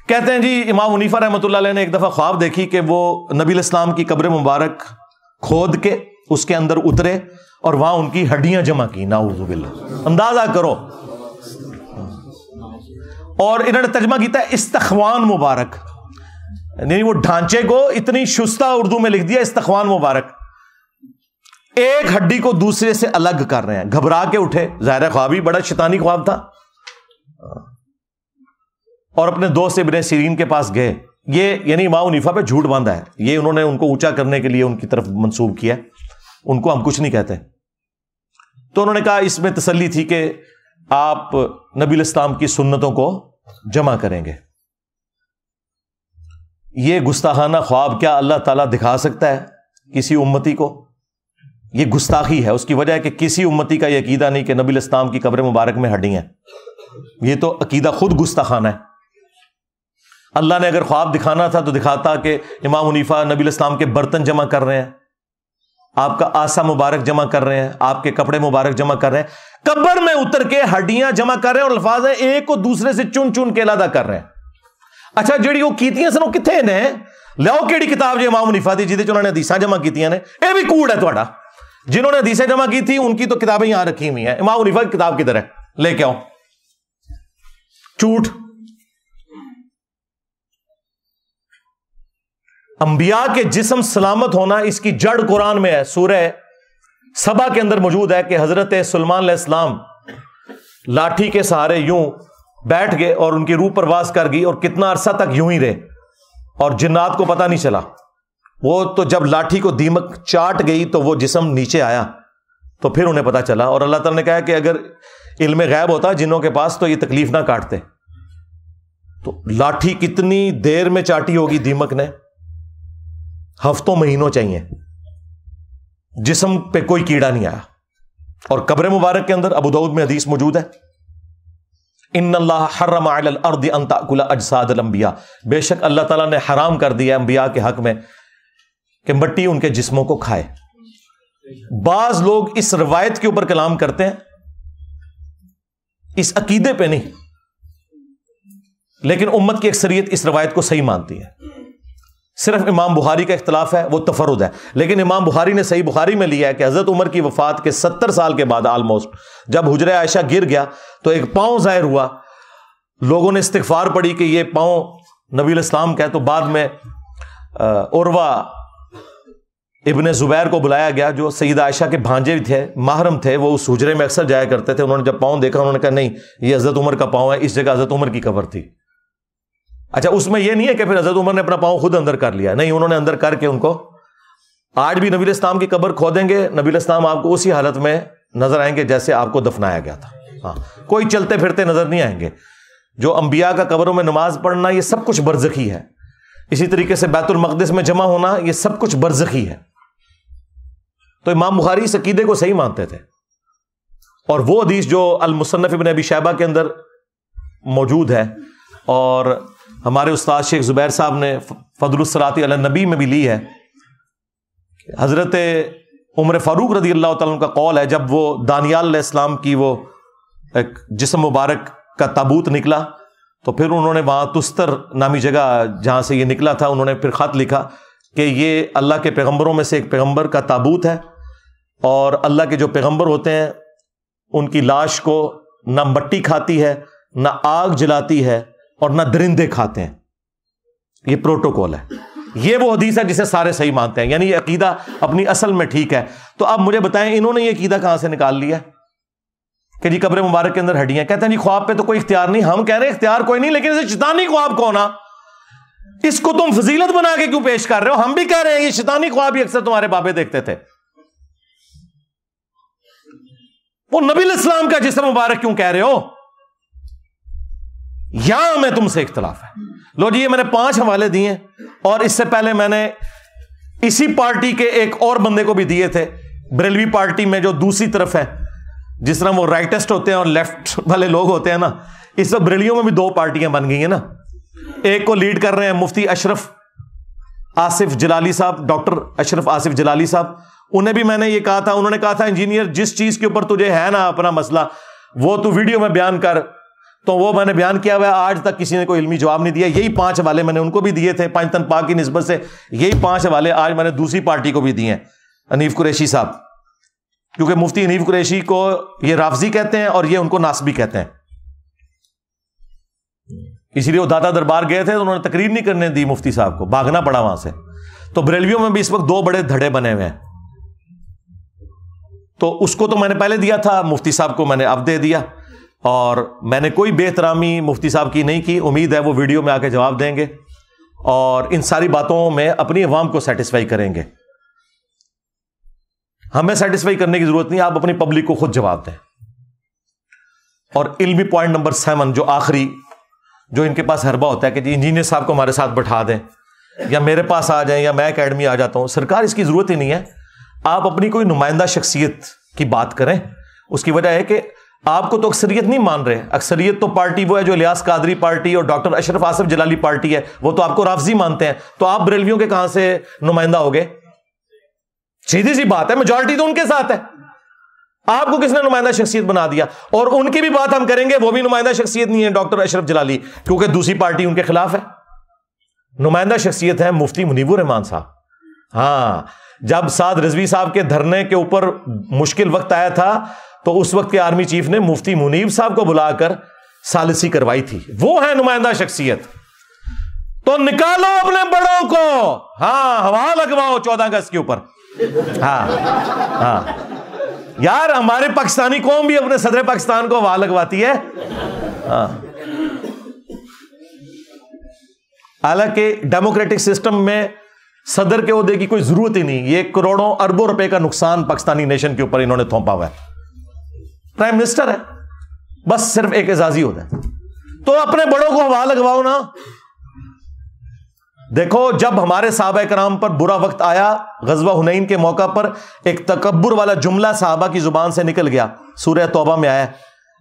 कहते हैं जी इमाम मुनीफा रहमत ने एक दफ़ा ख्वाब देखी कि वो नबी इस्लाम की कब्र मुबारक खोद के उसके अंदर उतरे और वहां उनकी हड्डियां जमा की नाउजुबिल्ला अंदाजा करो और इन्होंने तर्जमा किया इस्तखवान मुबारक यानी वो ढांचे को इतनी शुस्ता उर्दू में लिख दिया इस्तवान मुबारक एक हड्डी को दूसरे से अलग कर रहे हैं घबरा के उठे जाहिर ख्वाब ही बड़ा शैतानी ख्वाब था और अपने दोस्त इबन सीरीन के पास गए ये यानी माँ उनीफा पे झूठ बांधा है ये उन्होंने उनको ऊंचा करने के लिए उनकी तरफ मंसूब किया उनको हम कुछ नहीं कहते तो उन्होंने कहा इसमें तसली थी कि आप नबी इस्लाम की सुन्नतों को जमा करेंगे ये गुस्ताखाना ख्वाब क्या अल्लाह ताला दिखा सकता है किसी उम्मती को ये गुस्ताखी है उसकी वजह है कि किसी उम्मती का यह अकीदा नहीं कि नबी इस्लाम की कब्र मुबारक में हड्डी हैं ये तो अकीदा खुद गुस्ताखाना है अल्लाह ने अगर ख्वाब दिखाना था तो दिखाता कि इमाम मुनीफा नबी इस्लाम के बर्तन जमा कर रहे हैं आपका आसा मुबारक जमा कर रहे हैं आपके कपड़े मुबारक जमा कर रहे हैं कब्र में उतर के हड्डियां जमा कर रहे हैं और अल्फाज है एक को दूसरे से चुन चुन के अलादा कर रहे हैं अच्छा जी ਉਹ ਕੀਤੀਆਂ कितने ने लो ਨੇ ਲਿਆਓ ਕਿਹੜੀ ਕਿਤਾਬ ਜੇ ਇਮਾਮ ਹਨੀਫਾ ਦੀ ਜਿਹਦੇ ਚ ਉਹਨਾਂ ਨੇ ਹਦੀਸਾਂ ਜਮ੍ਹਾਂ ਕੀਤੀਆਂ ਨੇ ਇਹ ਵੀ ਕੂੜ ਹੈ ਤੁਹਾਡਾ ਜਿਨ੍ਹਾਂ ਨੇ ਹਦੀਸਾਂ ਜਮ੍ਹਾਂ यहां रखी हुई हैं इमाम मुनीफा की किताब किधर है लेके आओ झूठ अंबिया के जिसम सलामत होना इसकी जड़ कुरान में है सूर्य सभा के अंदर मौजूद है कि हजरत सलमान इस्लाम लाठी के सहारे यूं बैठ गए और उनकी रूह वास कर गई और कितना अरसा तक यूं ही रहे और जिन्नात को पता नहीं चला वो तो जब लाठी को दीमक चाट गई तो वो जिसम नीचे आया तो फिर उन्हें पता चला और अल्लाह तला ने कहा कि अगर इल्म गैब होता जिन्हों के पास तो ये तकलीफ ना काटते तो लाठी कितनी देर में चाटी होगी दीमक ने हफ्तों महीनों चाहिए जिसम पे कोई कीड़ा नहीं आया और कब्र मुबारक के अंदर अबूदाऊद में हदीस मौजूद है इन अल्लाह अजसाद अम्बिया बेशक अल्लाह ताला ने हराम कर दिया अंबिया के हक में कि मट्टी उनके जिस्मों को खाए बाज लोग इस रवायत के ऊपर कलाम करते हैं इस अकीदे पे नहीं लेकिन उम्मत की अक्सरियत इस रवायत को सही मानती है सिर्फ इमाम बुखारी का इख्तलाफ है वो तफरुद है लेकिन इमाम बुखारी ने सही बुखारी में लिया है कि हज़रत उमर की वफात के सत्तर साल के बाद आलमोस्ट जब हुजरे आयशा गिर गया तो एक पाँव ज़ाहिर हुआ लोगों ने इस्तफार पढ़ी कि ये पाँव नबी इस्लाम का है तो बाद में उर्वा इबन ज़ुबैर को बुलाया गया जो सईद आयशा के भांजे भी थे माहरम थे वो उस हजरे में अक्सर जाया करते थे उन्होंने जब पाँव देखा उन्होंने कहा नहीं ये हज़रत उमर का पाँव है इस जगह हज़रत उमर की कबर थी अच्छा उसमें यह नहीं है कि फिर हजरत उमर ने अपना पाँव खुद अंदर कर लिया नहीं उन्होंने अंदर करके उनको आज भी नबील इस्लाम की कब्र खोदेंगे नबील इस्लाम आपको उसी हालत में नजर आएंगे जैसे आपको दफनाया गया था हाँ कोई चलते फिरते नजर नहीं आएंगे जो अंबिया का कबरों में नमाज पढ़ना ये सब कुछ बरजखी है इसी तरीके से बैतुलमकदस में जमा होना ये सब कुछ बरजखी है तो इमाम बुखारी सकीदे को सही मानते थे और वो हदीस जो अलमुसनफ़ इबन अबी शैबा के अंदर मौजूद है और हमारे उस्ताद शेख ज़ुबैर साहब ने फजलसरात नबी में भी ली है हज़रत उम्र फ़ारूक रदी अल्लाह तुम का कौल है जब वो दानियाल इस्लाम की वो एक जिसम मुबारक का ताबूत निकला तो फिर उन्होंने वहाँ तुस्तर नामी जगह जहाँ से ये निकला था उन्होंने फिर ख़त लिखा कि ये अल्लाह के पैगम्बरों में से एक पैगम्बर का ताबूत है और अल्लाह के जो पैगम्बर होते हैं उनकी लाश को ना मट्टी खाती है ना आग जलाती है और ना दरिंदे खाते हैं ये प्रोटोकॉल है ये वो हदीस है जिसे सारे सही मानते हैं यानी ये अकीदा अपनी असल में ठीक है तो आप मुझे बताएं इन्होंने ये अकीदा कहां से निकाल लिया कि जी कब्र मुबारक के अंदर हड्डियां कहते हैं जी ख्वाब पे तो कोई इख्तियार नहीं हम कह रहे इख्तियार कोई नहीं लेकिन इसे शैतानी ख्वाब कौन आ इसको तुम फजीलत बना के क्यों पेश कर रहे हो हम भी कह रहे हैं ये शैतानी ख्वाब ही अक्सर तुम्हारे बाबे देखते थे वो नबी इस्लाम का जिसम मुबारक क्यों कह रहे हो यहां में तुमसे इख्तलाफ है लो जी ये मैंने पांच हवाले दिए और इससे पहले मैंने इसी पार्टी के एक और बंदे को भी दिए थे बरेलवी पार्टी में जो दूसरी तरफ है जिस तरह वो राइटेस्ट होते हैं और लेफ्ट वाले लोग होते हैं ना इस वक्त बरेलियों में भी दो पार्टियां बन गई हैं ना एक को लीड कर रहे हैं मुफ्ती अशरफ आसिफ जलाली साहब डॉक्टर अशरफ आसिफ जलाली साहब उन्हें भी मैंने ये कहा था उन्होंने कहा था इंजीनियर जिस चीज के ऊपर तुझे है ना अपना मसला वो तू वीडियो में बयान कर तो वो मैंने बयान किया हुआ आज तक किसी ने कोई इलमी जवाब नहीं दिया यही पांच हवाले मैंने उनको भी दिए थे पांच तन की नस्बत से यही पांच हवाले आज मैंने दूसरी पार्टी को भी दिए हैं अनीफ कुरैशी साहब क्योंकि मुफ्ती अनीफ कुरैशी को ये राफजी कहते हैं और ये उनको नासबी कहते हैं इसीलिए वो दादा दरबार गए थे तो उन्होंने तकरीर नहीं करने दी मुफ्ती साहब को भागना पड़ा वहां से तो बरेलवियों में भी इस वक्त दो बड़े धड़े बने हुए हैं तो उसको तो मैंने पहले दिया था मुफ्ती साहब को मैंने अब दे दिया और मैंने कोई बेहतरामी मुफ्ती साहब की नहीं की उम्मीद है वो वीडियो में आके जवाब देंगे और इन सारी बातों में अपनी अवाम को सेटिस्फाई करेंगे हमें सेटिस्फाई करने की जरूरत नहीं आप अपनी पब्लिक को खुद जवाब दें और इल्मी पॉइंट नंबर सेवन जो आखिरी जो इनके पास हरबा होता है कि इंजीनियर साहब को हमारे साथ बैठा दें या मेरे पास आ जाएं या मैं अकेडमी आ जाता हूं सरकार इसकी जरूरत ही नहीं है आप अपनी कोई नुमाइंदा शख्सियत की बात करें उसकी वजह है कि आपको तो अक्सरियत नहीं मान रहे अक्सरियत तो पार्टी वो है जो इलियास कादरी पार्टी और डॉक्टर अशरफ आसिफ जलाली पार्टी है वो तो आपको राफजी मानते हैं तो आप बरेलवियों के कहां से नुमाइंदा हो गए सीधी सी बात है मेजोरिटी तो उनके साथ है आपको किसने नुमाइंदा शख्सियत बना दिया और उनकी भी बात हम करेंगे वो भी नुमाइंदा शख्सियत नहीं है डॉक्टर अशरफ जलाली क्योंकि दूसरी पार्टी उनके खिलाफ है नुमाइंदा शख्सियत है मुफ्ती मुनीबू रहमान साहब हाँ जब साद रिजवी साहब के धरने के ऊपर मुश्किल वक्त आया था तो उस वक्त के आर्मी चीफ ने मुफ्ती मुनीब साहब को बुलाकर सालसी करवाई थी वो है नुमाइंदा शख्सियत तो निकालो अपने बड़ों को हाँ हवा लगवाओ चौदह अगस्त के ऊपर हाँ हाँ यार हमारे पाकिस्तानी कौम भी अपने सदर पाकिस्तान को हवा लगवाती है हाँ हालांकि डेमोक्रेटिक सिस्टम में सदर के अहदे की कोई जरूरत ही नहीं ये करोड़ों अरबों रुपए का नुकसान पाकिस्तानी नेशन के ऊपर इन्होंने थोपा हुआ है प्राइम मिनिस्टर है बस सिर्फ एक एजाजी होता है तो अपने बड़ों को हवा लगवाओ ना देखो जब हमारे साहब के नाम पर बुरा वक्त आया गजबा हुनैन के मौका पर एक तकबर वाला जुमला साहबा की जुबान से निकल गया सूर्य तोबा में आया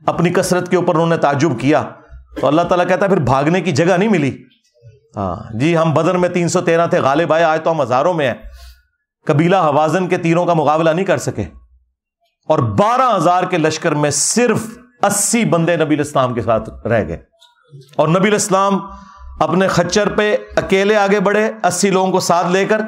अपनी कसरत के ऊपर उन्होंने ताजुब किया तो अल्लाह तला कहता है फिर भागने की जगह नहीं मिली हाँ जी हम बदन में तीन सौ तेरह थे गालिब आए आज तो हम हज़ारों में हैं कबीला हवाजन के तीरों का मुकाबला नहीं कर सके और बारह हजार के लश्कर में सिर्फ अस्सी बंदे नबी इस्लाम के साथ रह गए और नबी इस्लाम अपने खच्चर पे अकेले आगे बढ़े अस्सी लोगों को साथ लेकर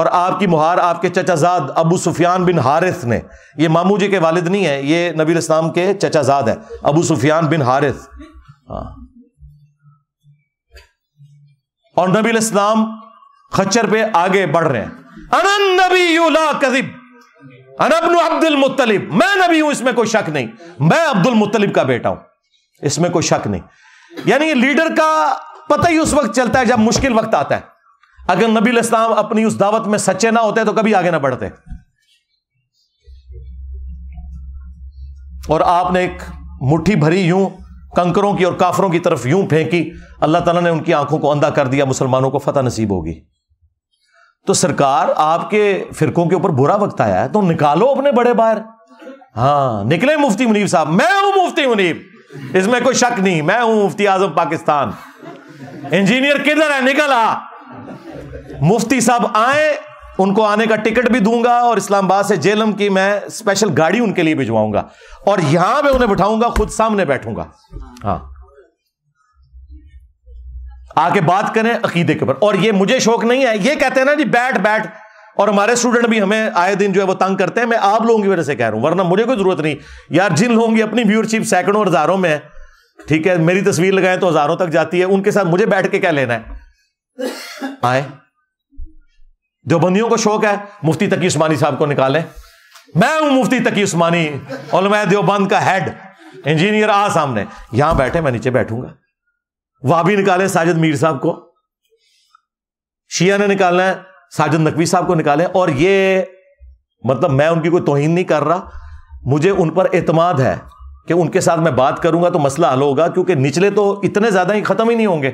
और आपकी मुहार आपके चचाजाद अबू सुफियान बिन हारिस ने ये मामू जी के वालिद नहीं है ये नबी इस्लाम के चचाजाद है अबू सुफियान बिन हारिस हाँ। और नबी इस्लाम खच्चर पे आगे बढ़ रहे हैं अनन नबी कजिब अनबन अब्दुल मुतलिब मैं नबी हूं इसमें कोई शक नहीं मैं अब्दुल मुतलिब का बेटा हूं इसमें कोई शक नहीं यानी लीडर का पता ही उस वक्त चलता है जब मुश्किल वक्त आता है अगर नबी इस्लाम अपनी उस दावत में सच्चे ना होते तो कभी आगे ना बढ़ते और आपने एक मुट्ठी भरी यूं कंकरों की और काफरों की तरफ यूं फेंकी अल्लाह तला ने उनकी आंखों को अंधा कर दिया मुसलमानों को फतह नसीब होगी तो सरकार आपके फिरकों के ऊपर बुरा वक्त आया है तो निकालो अपने बड़े बाहर हाँ निकले मुफ्ती मुनीब साहब मैं हूं मुफ्ती मुनीब इसमें कोई शक नहीं मैं हूं मुफ्ती आजम पाकिस्तान इंजीनियर किधर है निकल आ मुफ्ती साहब आए उनको आने का टिकट भी दूंगा और इस्लामाबाद से जेलम की मैं स्पेशल गाड़ी उनके लिए भिजवाऊंगा और यहां पे उन्हें बैठाऊंगा खुद सामने बैठूंगा हाँ आके बात करें अकीदे के ऊपर और ये मुझे शौक नहीं है ये कहते हैं ना जी बैठ बैठ और हमारे स्टूडेंट भी हमें आए दिन जो है वो तंग करते हैं मैं आप लोगों की वजह से कह रहा हूं वरना मुझे कोई जरूरत नहीं यार जिन लोगों की अपनी व्यूअरशिप सैकड़ों और हजारों में है ठीक है मेरी तस्वीर लगाए तो हजारों तक जाती है उनके साथ मुझे बैठ के क्या लेना है आए देवबंदियों को शौक है मुफ्ती तकी उस्मानी साहब को निकालें मैं हूं मुफ्ती तकी उस्मानी और मैं देवबंद का हेड इंजीनियर आ सामने यहां बैठे मैं नीचे बैठूंगा वहां भी निकाले साजिद मीर साहब को शिया ने निकालना है साजिद नकवी साहब को निकाले और ये मतलब मैं उनकी कोई तोहिन नहीं कर रहा मुझे उन पर एतमाद है कि उनके साथ मैं बात करूंगा तो मसला हल होगा क्योंकि निचले तो इतने ज्यादा ही खत्म ही नहीं होंगे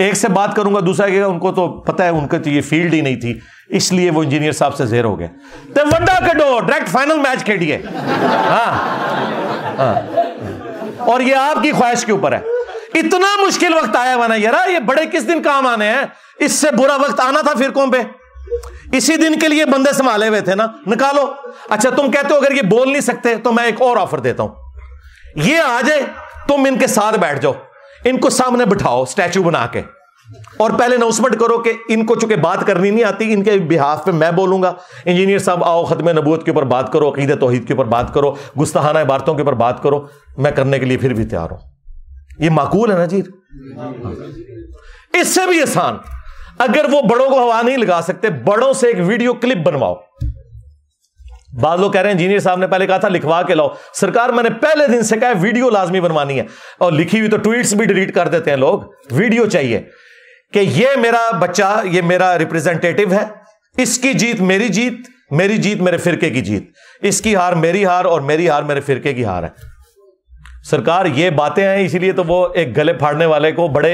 एक से बात करूंगा दूसरा कहेगा उनको तो पता है उनके तो ये फील्ड ही नहीं थी इसलिए वो इंजीनियर साहब से जेर हो गए तो वंडा कटो डायरेक्ट फाइनल मैच खेडिए हाँ, हाँ और ये आपकी ख्वाहिश के ऊपर है इतना मुश्किल वक्त आया माना यार ये बड़े किस दिन काम आने हैं इससे बुरा वक्त आना था फिरकों पे इसी दिन के लिए बंदे संभाले हुए थे ना निकालो अच्छा तुम कहते हो अगर ये बोल नहीं सकते तो मैं एक और ऑफर देता हूं ये आ जाए तुम इनके साथ बैठ जाओ इनको सामने बिठाओ स्टैचू बना के और पहले अनाउंसमेंट करो कि इनको चूंकि बात करनी नहीं आती इनके बिहाफ पे मैं बोलूंगा इंजीनियर साहब आओ खत्म नबूत के ऊपर बात करो अकीदत तोहहीद के ऊपर बात करो गुस्ताना इबारतों के ऊपर बात करो मैं करने के लिए फिर भी तैयार हूं ये माकूल है ना जी इससे भी आसान अगर वो बड़ों को हवा नहीं लगा सकते बड़ों से एक वीडियो क्लिप बनवाओ बाद कह रहे हैं इंजीनियर साहब ने पहले कहा था लिखवा के लाओ सरकार मैंने पहले दिन से कहा वीडियो लाजमी बनवानी है और लिखी हुई तो ट्वीट्स भी डिलीट कर देते हैं लोग वीडियो चाहिए कि ये मेरा बच्चा ये मेरा रिप्रेजेंटेटिव है इसकी जीत मेरी जीत मेरी जीत मेरे फिरके की जीत इसकी हार मेरी हार और मेरी हार मेरे फिरके की हार है सरकार ये बातें हैं इसीलिए तो वो एक गले फाड़ने वाले को बड़े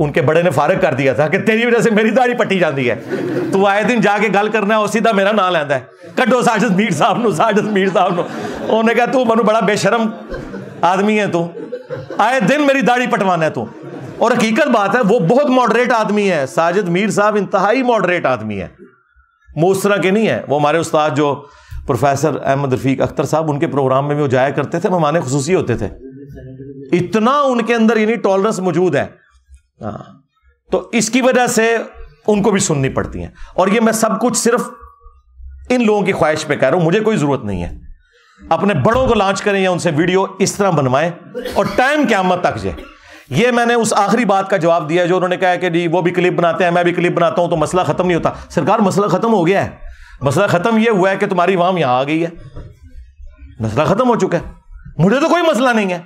उनके बड़े ने फारग कर दिया था कि तेरी वजह से मेरी दाढ़ी पट्टी जाती है तू आए दिन जाके गल करना और सीधा मेरा नाम लेंदा है कटो साजस मीर साहब नु साजस मीर साहब नु उन्हें कहा तू मनु बड़ा बेशरम आदमी है तू आए दिन मेरी दाढ़ी पटवाना है तू और हकीकत बात है वो बहुत मॉडरेट आदमी है साजिद मीर साहब इंतहाई मॉडरेट आदमी है मुस्तरा तरह के नहीं है वो हमारे उस्ताद जो प्रोफेसर अहमद रफीक अख्तर साहब उनके प्रोग्राम में भी वो जाया करते थे मेहमान खसूसी होते थे इतना उनके अंदर यानी टॉलरेंस मौजूद है आ, हाँ। तो इसकी वजह से उनको भी सुननी पड़ती है और ये मैं सब कुछ सिर्फ इन लोगों की ख्वाहिश पे कह रहा हूं मुझे कोई जरूरत नहीं है अपने बड़ों को लॉन्च करें या उनसे वीडियो इस तरह बनवाएं और टाइम मत तक जाए ये मैंने उस आखिरी बात का जवाब दिया जो उन्होंने कहा कि जी वो भी क्लिप बनाते हैं मैं भी क्लिप बनाता हूं तो मसला खत्म नहीं होता सरकार मसला खत्म हो गया है मसला ख़त्म यह हुआ है कि तुम्हारी वाम यहां आ गई है मसला ख़त्म हो चुका है मुझे तो कोई मसला नहीं है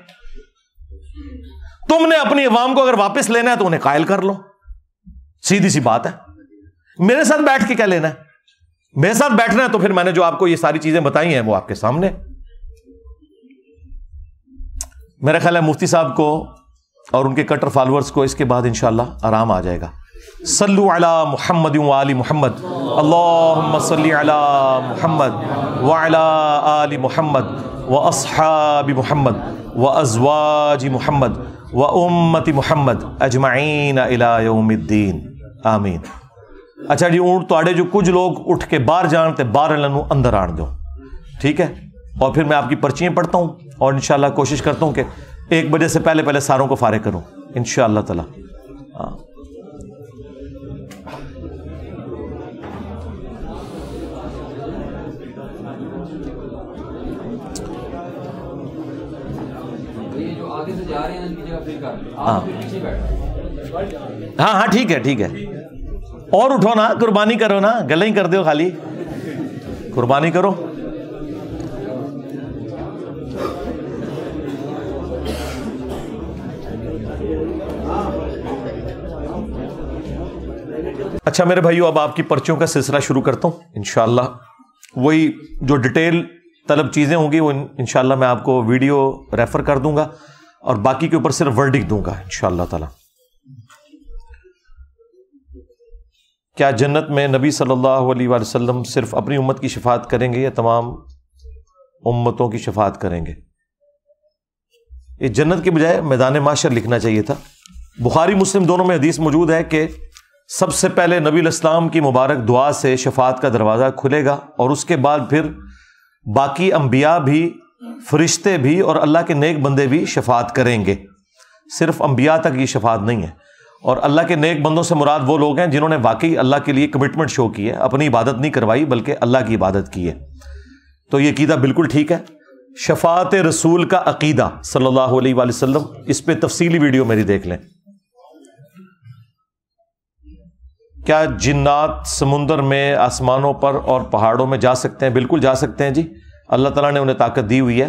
तुमने अपनी अवाम को अगर वापस लेना है तो उन्हें कायल कर लो सीधी सी बात है मेरे साथ बैठ के क्या लेना है मेरे साथ बैठना है तो फिर मैंने जो आपको ये सारी चीजें बताई हैं वो आपके सामने मेरा ख्याल है मुफ्ती साहब को और उनके कट्टर फॉलोअर्स को इसके बाद इंशाला आराम आ जाएगा सल्लु अला मोहम्मद वाली मोहम्मद अल्लाहुम्म सल्लि अला मोहम्मद व अला आली मोहम्मद व असहाबी मोहम्मद व अजवाजी मोहम्मद व उम्मती मोहम्मद अजमाइन अलाउमद्दीन आमीन अच्छा जी ऊँट थोड़े जो कुछ लोग उठ के बाहर जानते तो बाहर इन्हों अंदर आन दो ठीक है और फिर मैं आपकी पर्चियाँ पढ़ता हूँ और इन कोशिश करता हूँ कि एक बजे से पहले पहले सारों को फारिग करूँ इन तला हाँ हाँ हाँ ठीक है ठीक है और उठो ना कुर्बानी करो ना गले ही कर दो खाली कुर्बानी करो अच्छा मेरे भाइयों अब आपकी पर्चियों का सिलसिला शुरू करता हूँ इनशाला वही जो डिटेल तलब चीज़ें होंगी वो इनशाला मैं आपको वीडियो रेफ़र कर दूंगा और बाकी के ऊपर सिर्फ वर्डिक दूंगा इन ताला क्या जन्नत में नबी सल्लल्लाहु अलैहि वसल्लम सिर्फ अपनी उम्मत की शफात करेंगे या तमाम उम्मतों की शफात करेंगे ये जन्नत के बजाय मैदान माशर लिखना चाहिए था बुखारी मुस्लिम दोनों में हदीस मौजूद है कि सबसे पहले नबी इस्लाम की मुबारक दुआ से शफात का दरवाज़ा खुलेगा और उसके बाद फिर बाकी अम्बिया भी फरिश्ते भी और अल्लाह के नेक बंदे भी शफात करेंगे सिर्फ अम्बिया तक ये शफात नहीं है और अल्लाह के नेक बंदों से मुराद वो लोग हैं जिन्होंने वाकई अल्लाह के लिए कमिटमेंट शो की है अपनी इबादत नहीं करवाई बल्कि अल्लाह की इबादत की है तो ये अकीदा बिल्कुल ठीक है शफात रसूल का अकीदा सल्लल्लाहु अलैहि वसल्लम इस पर तफसीली वीडियो मेरी देख लें क्या जिन्नात समुंदर में आसमानों पर और पहाड़ों में जा सकते हैं बिल्कुल जा सकते हैं जी अल्लाह ताला ने उन्हें ताकत दी हुई है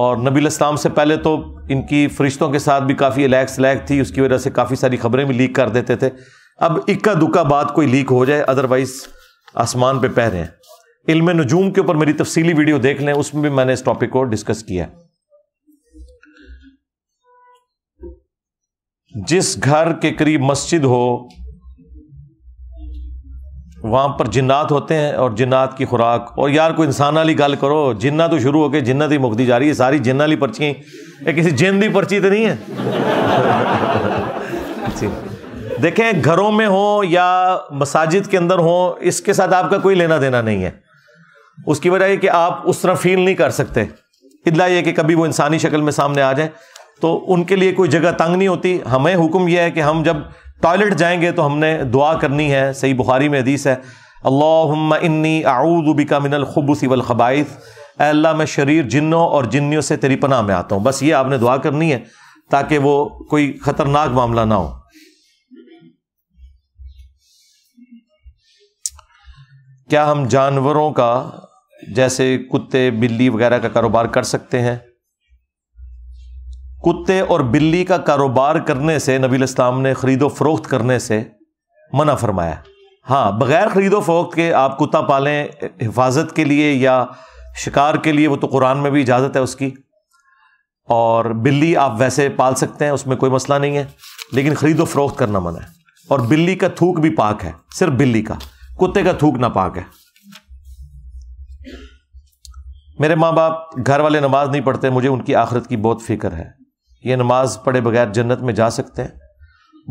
और नबी इस्लाम से पहले तो इनकी फरिश्तों के साथ भी काफ़ी अलैक सलैक थी उसकी वजह से काफ़ी सारी खबरें भी लीक कर देते थे अब इक्का दुक्का बात कोई लीक हो जाए अदरवाइज़ आसमान पर पैर हैं इल्म नजूम के ऊपर मेरी तफसीली वीडियो देख लें उसमें भी मैंने इस टॉपिक को डिस्कस किया जिस घर के करीब मस्जिद हो वहाँ पर जिन्नात होते हैं और जिन्नात की खुराक और यार कोई इंसान वाली गल करो जिन्ना तो शुरू हो गए जिन्ना ही मुकती जा रही है सारी जिन्ना वाली पर्ची ये किसी जिन की पर्ची तो नहीं है देखें घरों में हो या मसाजिद के अंदर हो इसके साथ आपका कोई लेना देना नहीं है उसकी वजह यह कि आप उस तरह फील नहीं कर सकते इतना यह कि कभी वो इंसानी शक्ल में सामने आ जाए तो उनके लिए कोई जगह तंग नहीं होती हमें हुक्म यह है कि हम जब टॉयलेट जाएंगे तो हमने दुआ करनी है सही बुखारी में हदीस है अल्लाम इन्नी आऊदबिका मिनल खबूसी वलखबाइस अल्लाह मैं शरीर जिन्नों और जिन्नियों से तेरी पनाह में आता हूँ बस ये आपने दुआ करनी है ताकि वो कोई ख़तरनाक मामला ना हो क्या हम जानवरों का जैसे कुत्ते बिल्ली वगैरह का कारोबार कर सकते हैं कुत्ते और बिल्ली का कारोबार करने से नबी इस्लाम ने खरीदो फरोख्त करने से मना फरमाया हाँ बग़ैर खरीदो फरोख्त के आप कुत्ता पालें हिफाजत के लिए या शिकार के लिए वो तो कुरान में भी इजाज़त है उसकी और बिल्ली आप वैसे पाल सकते हैं उसमें कोई मसला नहीं है लेकिन खरीदो फरोख्त करना मना है और बिल्ली का थूक भी पाक है सिर्फ बिल्ली का कुत्ते का थूक ना पाक है मेरे माँ बाप घर वाले नमाज नहीं पढ़ते मुझे उनकी आखिरत की बहुत फिक्र है ये नमाज पढ़े बगैर जन्नत में जा सकते हैं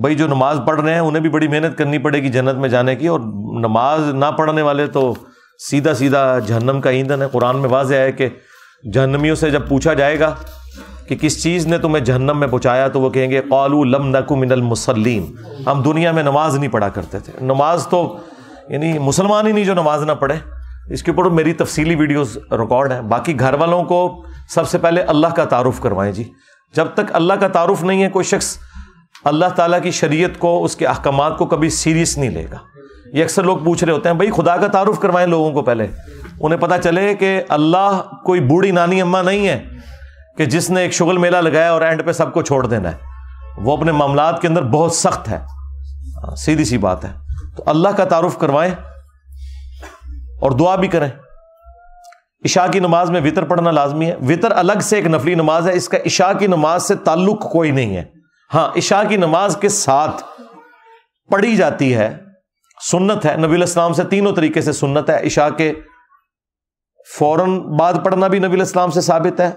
भाई जो नमाज पढ़ रहे हैं उन्हें भी बड़ी मेहनत करनी पड़ेगी जन्नत में जाने की और नमाज ना पढ़ने वाले तो सीधा सीधा जहन्नम का ईंधन है कुरान में वाज है कि जहनमियों से जब पूछा जाएगा कि किस चीज़ ने तुम्हें जहन्नम में पहुँचाया तो वो कहेंगे कॉलू लम नकु मिनल मुसलिम हम दुनिया में नमाज नहीं पढ़ा करते थे नमाज तो यानी मुसलमान ही नहीं जो नमाज ना पढ़े इसके ऊपर मेरी तफसीली वीडियोज़ रिकॉर्ड हैं बाकी घर वालों को सबसे पहले अल्लाह का तारुफ करवाएं जी जब तक अल्लाह का तारुफ नहीं है कोई शख्स अल्लाह ताला की शरीयत को उसके अहकाम को कभी सीरियस नहीं लेगा ये अक्सर लोग पूछ रहे होते हैं भाई खुदा का तारुफ करवाएं लोगों को पहले उन्हें पता चले कि अल्लाह कोई बूढ़ी नानी अम्मा नहीं है कि जिसने एक शुगल मेला लगाया और एंड पे सबको छोड़ देना है वो अपने मामला के अंदर बहुत सख्त है हाँ, सीधी सी बात है तो अल्लाह का तारुफ करवाएं और दुआ भी करें इशा की नमाज में वितर पढ़ना लाजमी है वितर अलग से एक नफली नमाज है इसका इशा की नमाज से ताल्लुक कोई नहीं है हाँ इशा की नमाज के साथ पढ़ी जाती है सुन्नत है नबी इस्लाम से तीनों तरीके से सुन्नत है इशा के फौरन बाद पढ़ना भी नबी इस्लाम से साबित है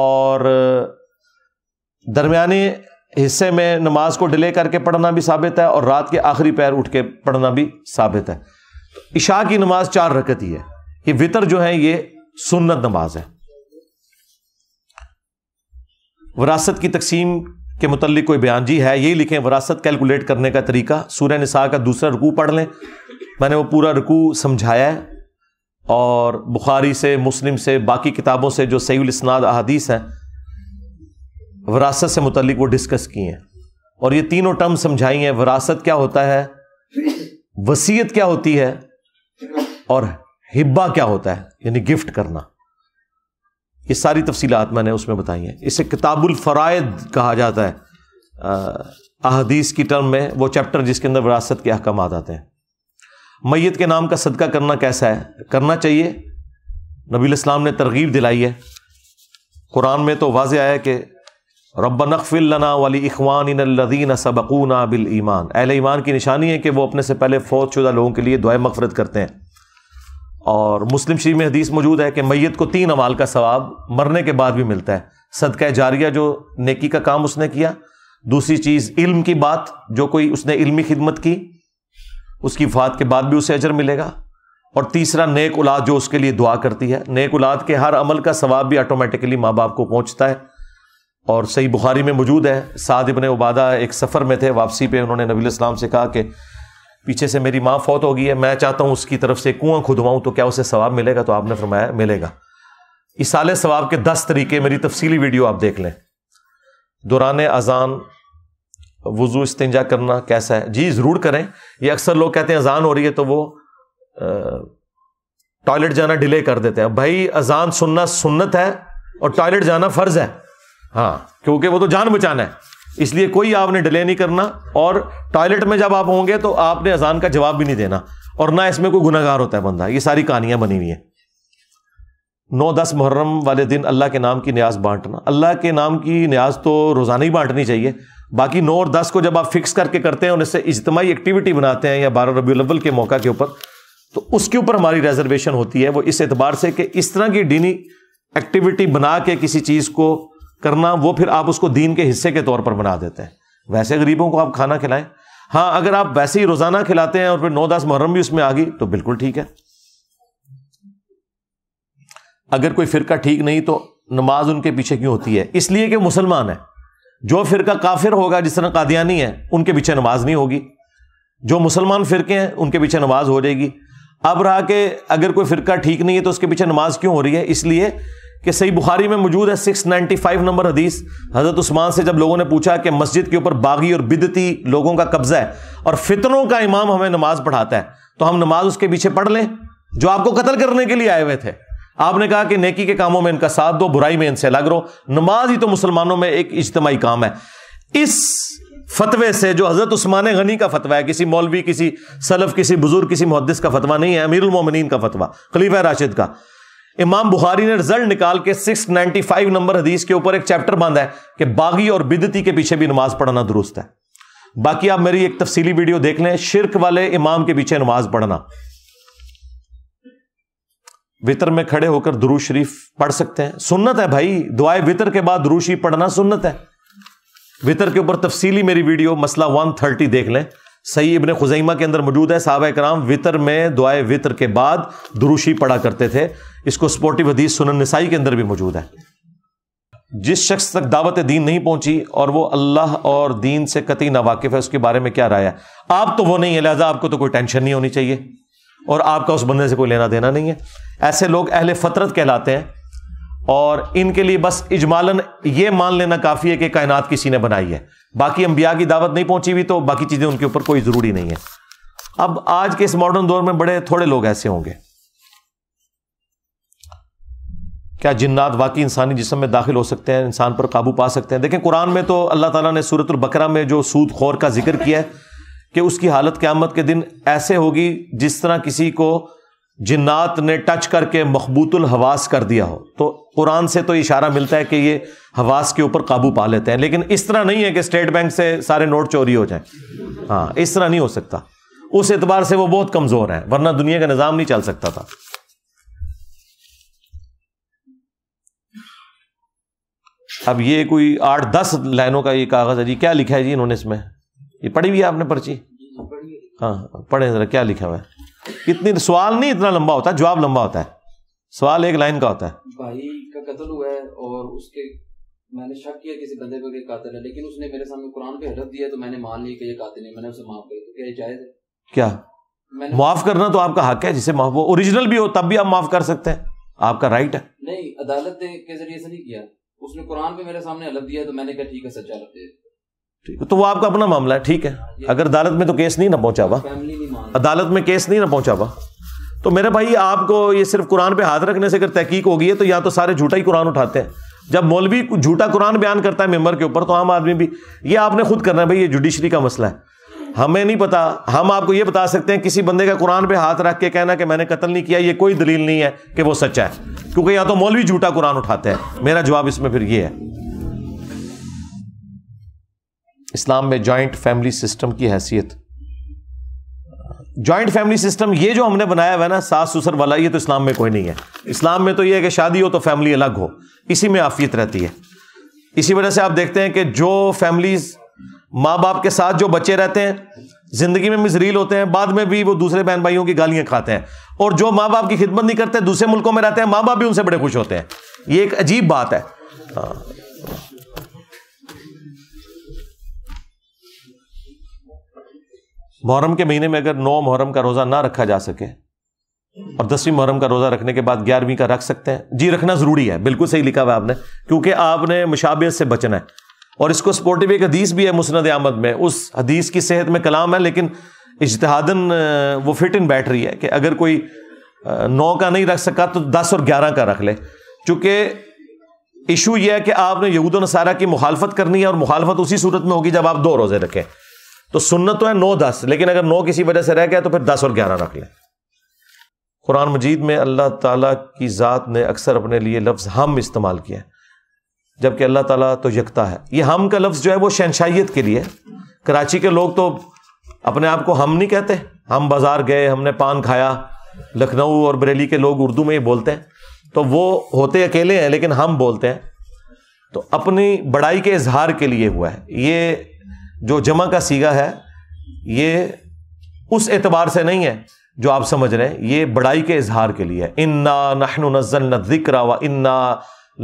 और दरमिया हिस्से में नमाज को डिले करके पढ़ना भी साबित है और रात के आखिरी पैर उठ के पढ़ना भी साबित है इशा की नमाज चार रकत ही है ये वितर जो है ये सुन्नत नमाज है वरासत की तकसीम के मुतल कोई बयान जी है यही लिखें वरासत कैलकुलेट करने का तरीका सूर्य निसा का दूसरा रुकू पढ़ लें मैंने वो पूरा रुकू समझाया है और बुखारी से मुस्लिम से बाकी किताबों से जो सईल इसनाद अहादीस हैं वरासत से मुतलिक वो डिस्कस किए हैं और ये तीनों टर्म समझाई हैं वरासत क्या होता है वसीयत क्या होती है और हिब्बा क्या होता है यानी गिफ्ट करना ये सारी तफसीलात मैंने उसमें बताई हैं इसे किताबुल फ़राइद कहा जाता है अहदीस की टर्म में वो चैप्टर जिसके अंदर विरासत के अहकाम जाते हैं मैत के नाम का सदका करना कैसा है करना चाहिए नबी इस्लाम ने तरगीब दिलाई है कुरान में तो वाज आया कि रब नकफ़िलना वाली इखवान लदीन सबकूना बिल ईमान अहल ईमान की निशानी है कि वो अपने से पहले फौज लोगों के लिए दुआ मफ़रत करते हैं और मुस्लिम शरीफ में हदीस मौजूद है कि मैत को तीन अमाल का सवाब मरने के बाद भी मिलता है सदक जारिया जो नेकी का काम उसने किया दूसरी चीज़ इल्म की बात जो कोई उसने इल्मी खिदमत की उसकी फात के बाद भी उसे अजर मिलेगा और तीसरा नेक उलाद जो उसके लिए दुआ करती है नेक उलाद के हर अमल का सवाब भी ऑटोमेटिकली माँ बाप को पहुँचता है और सही बुखारी में मौजूद है साद इबन उबादा एक सफ़र में थे वापसी पर उन्होंने नबीलाम से कहा कि पीछे से मेरी माँ फौत हो गई है मैं चाहता हूँ उसकी तरफ से कुआं खुदवाऊँ तो क्या उसे सवाब मिलेगा तो आपने फरमाया मिलेगा इस साले सवाब के दस तरीके मेरी तफसीली वीडियो आप देख लें दौरान अजान वज़ू इस्तेंजा करना कैसा है जी ज़रूर करें ये अक्सर लोग कहते हैं अजान हो रही है तो वो टॉयलेट जाना डिले कर देते हैं भाई अजान सुनना सुन्नत है और टॉयलेट जाना फ़र्ज़ है हाँ क्योंकि वो तो जान बचाना है इसलिए कोई आपने डिले नहीं करना और टॉयलेट में जब आप होंगे तो आपने अजान का जवाब भी नहीं देना और ना इसमें कोई गुनागार होता है बंदा ये सारी कहानियां बनी हुई हैं नौ दस मुहर्रम वाले दिन अल्लाह के नाम की न्याज बांटना अल्लाह के नाम की न्याज तो रोज़ाना ही बांटनी चाहिए बाकी नौ और दस को जब आप फिक्स करके करते हैं और इससे इजतमाही एक्टिविटी बनाते हैं या बारह रबी अव्वल के मौका के ऊपर तो उसके ऊपर हमारी रिजर्वेशन होती है वो इस एतबार से कि इस तरह की डीनी एक्टिविटी बना के किसी चीज़ को करना वो फिर आप उसको दीन के हिस्से के तौर पर बना देते हैं वैसे गरीबों को आप खाना खिलाएं हाँ अगर आप वैसे ही रोजाना खिलाते हैं और फिर नौ दस मुहर्रम भी उसमें आ गई तो बिल्कुल ठीक है अगर कोई फिरका ठीक नहीं तो नमाज उनके पीछे क्यों होती है इसलिए कि मुसलमान है जो फिरका काफिर होगा जिस तरह कादियानी है उनके पीछे नमाज नहीं होगी जो मुसलमान फिरके हैं उनके पीछे नमाज हो जाएगी अब रहा कि अगर कोई फिरका ठीक नहीं है तो उसके पीछे नमाज क्यों हो रही है इसलिए कि सही बुखारी में मौजूद है 695 नंबर हदीस हज़रत उस्मान से जब लोगों ने पूछा कि मस्जिद के ऊपर बागी और बिदती लोगों का कब्ज़ा है और फितरों का इमाम हमें नमाज पढ़ाता है तो हम नमाज उसके पीछे पढ़ लें जो आपको कत्ल करने के लिए आए हुए थे आपने कहा कि नेकी के कामों में इनका साथ दो बुराई में इनसे अलग रहो नमाज ही तो मुसलमानों में एक इज्तमाही काम है इस फतवे से जो हज़रत उस्मान गनी का फतवा है किसी मौलवी किसी सलफ किसी बुजुर्ग किसी मुहदस का फतवा नहीं है अमीरमिन का फतवा खलीफा राशिद का इमाम बुखारी ने रिजल्ट निकाल के 695 नंबर हदीस के ऊपर एक चैप्टर बांधा है कि बागी और बिदती के पीछे भी नमाज पढ़ना दुरुस्त है बाकी आप मेरी एक तफसीली वीडियो देख लें शिरक वाले इमाम के पीछे नमाज पढ़ना वितर में खड़े होकर दुरू शरीफ पढ़ सकते हैं सुन्नत है भाई दुआए वितर के बाद दुरू शरीफ पढ़ना सुन्नत है वितर के ऊपर तफसीली मेरी वीडियो मसला 130 देख लें सही इबन खुजैमा के अंदर मौजूद है साहब कराम वितर में दुआ वितर के बाद दुरुशी पड़ा करते थे इसको स्पोर्टिव हदीस सुनन नसाई के अंदर भी मौजूद है जिस शख्स तक दावत दीन नहीं पहुंची और वो अल्लाह और दीन से कतई वाकिफ है उसके बारे में क्या राय है आप तो वो नहीं है लिहाजा आपको तो कोई टेंशन नहीं होनी चाहिए और आपका उस बंदे से कोई लेना देना नहीं है ऐसे लोग अहले फतरत कहलाते हैं और इनके लिए बस इजमालन ये मान लेना काफ़ी है कि कायनात किसी ने बनाई है बाकी अंबिया की दावत नहीं पहुंची हुई तो बाकी चीज़ें उनके ऊपर कोई ज़रूरी नहीं है अब आज के इस मॉडर्न दौर में बड़े थोड़े लोग ऐसे होंगे क्या जिन्नात बाकी इंसानी जिसम में दाखिल हो सकते हैं इंसान पर काबू पा सकते हैं देखें कुरान में तो अल्लाह ताला ने सूरत बकरा में जो सूद खोर का जिक्र किया है कि उसकी हालत क़्यामत के दिन ऐसे होगी जिस तरह किसी को जिन्नात ने टच करके मखबूतुल हवास कर दिया हो तो कुरान से तो इशारा मिलता है कि ये हवास के ऊपर काबू पा लेते हैं लेकिन इस तरह नहीं है कि स्टेट बैंक से सारे नोट चोरी हो जाए हाँ इस तरह नहीं हो सकता उस एतबार से वो बहुत कमज़ोर है वरना दुनिया का निज़ाम नहीं चल सकता था अब ये कोई आठ दस लाइनों का ये कागज़ है जी क्या लिखा है जी इन्होंने इसमें ये पढ़ी हुई है आपने पर्ची हाँ पढ़े जरा क्या लिखा हुआ है इतनी सवाल नहीं इतना लंबा होता जवाब लंबा होता है सवाल एक लाइन का होता है भाई का कत्ल हुआ है और उसके मैंने शक किया किसी बंदे पे कातिल है लेकिन उसने मेरे सामने कुरान पे हलफ दिया तो मैंने मान लिया कि ये कातिल है मैंने उसे माफ कर दिया क्या जायज है क्या माफ करना तो आपका हक है जिसे माफ ओरिजिनल भी हो तब भी आप माफ कर सकते हैं आपका राइट है नहीं अदालत ने के जरिए से नहीं किया उसने कुरान पे मेरे सामने हलफ दिया तो मैंने कहा ठीक है सच्चा रख ठीक है तो वो आपका अपना मामला है ठीक है अगर अदालत में तो केस नहीं ना पहुंचा हुआ अदालत में केस नहीं ना पहुंचा हुआ तो मेरे भाई आपको ये सिर्फ कुरान पे हाथ रखने से अगर तहकीक होगी है तो या तो सारे झूठा ही कुरान उठाते हैं जब मौलवी झूठा कुरान बयान करता है मेंबर के ऊपर तो आम आदमी भी ये आपने खुद करना है भाई ये जुडिशरी का मसला है हमें नहीं पता हम आपको ये बता सकते हैं किसी बंदे का कुरान पे हाथ रख के कहना कि मैंने कत्ल नहीं किया ये कोई दलील नहीं है कि वो सच्चा है क्योंकि या तो मौलवी झूठा कुरान उठाते हैं मेरा जवाब इसमें फिर ये है इस्लाम में जॉइंट फैमिली सिस्टम की हैसियत जॉइंट फैमिली सिस्टम ये जो हमने बनाया हुआ है ना सास ससुर वाला ये तो इस्लाम में कोई नहीं है इस्लाम में तो ये है कि शादी हो तो फैमिली अलग हो इसी में आफियत रहती है इसी वजह से आप देखते हैं कि जो फैमिलीज माँ बाप के साथ जो बच्चे रहते हैं जिंदगी में मिजरील होते हैं बाद में भी वो दूसरे बहन भाइयों की गालियां खाते हैं और जो माँ बाप की खिदमत नहीं करते दूसरे मुल्कों में रहते हैं माँ बाप भी उनसे बड़े खुश होते हैं ये एक अजीब बात है हाँ। मुहर्रम के महीने में अगर नौ मुहर्रम का रोज़ा ना रखा जा सके और दसवीं मुहर्रम का रोज़ा रखने के बाद ग्यारहवीं का रख सकते हैं जी रखना ज़रूरी है बिल्कुल सही लिखा हुआ आपने क्योंकि आपने मुशाबियत से बचना है और इसको सपोर्टिव एक हदीस भी है मुसनद आमद में उस हदीस की सेहत में कलाम है लेकिन इजतहादन वो फिट इन बैठ रही है कि अगर कोई नौ का नहीं रख सका तो दस और ग्यारह का रख ले चूंकि इशू यह है कि आपने यहूद नसारा की मुखालफत करनी है और मुखालफत उसी सूरत में होगी जब आप दो रोज़े रखें तो सुनना तो है नौ दस लेकिन अगर नौ किसी वजह से रह गया तो फिर दस और ग्यारह रख लें कुरान मजीद में अल्लाह ताला की ज़ात ने अक्सर अपने लिए लफ्ज़ हम इस्तेमाल किया है जबकि अल्लाह ताला तो यकता है ये हम का लफ्ज़ जो है वो शहनशाहियत के लिए कराची के लोग तो अपने आप को हम नहीं कहते हम बाज़ार गए हमने पान खाया लखनऊ और बरेली के लोग उर्दू में ही बोलते हैं तो वो होते अकेले हैं लेकिन हम बोलते हैं तो अपनी बड़ाई के इजहार के लिए हुआ है ये जो जमा का सीगा है ये उस एतबार से नहीं है जो आप समझ रहे हैं ये बड़ाई के इजहार के लिए है इन्ना नहन नजल जिक्र व इन्ना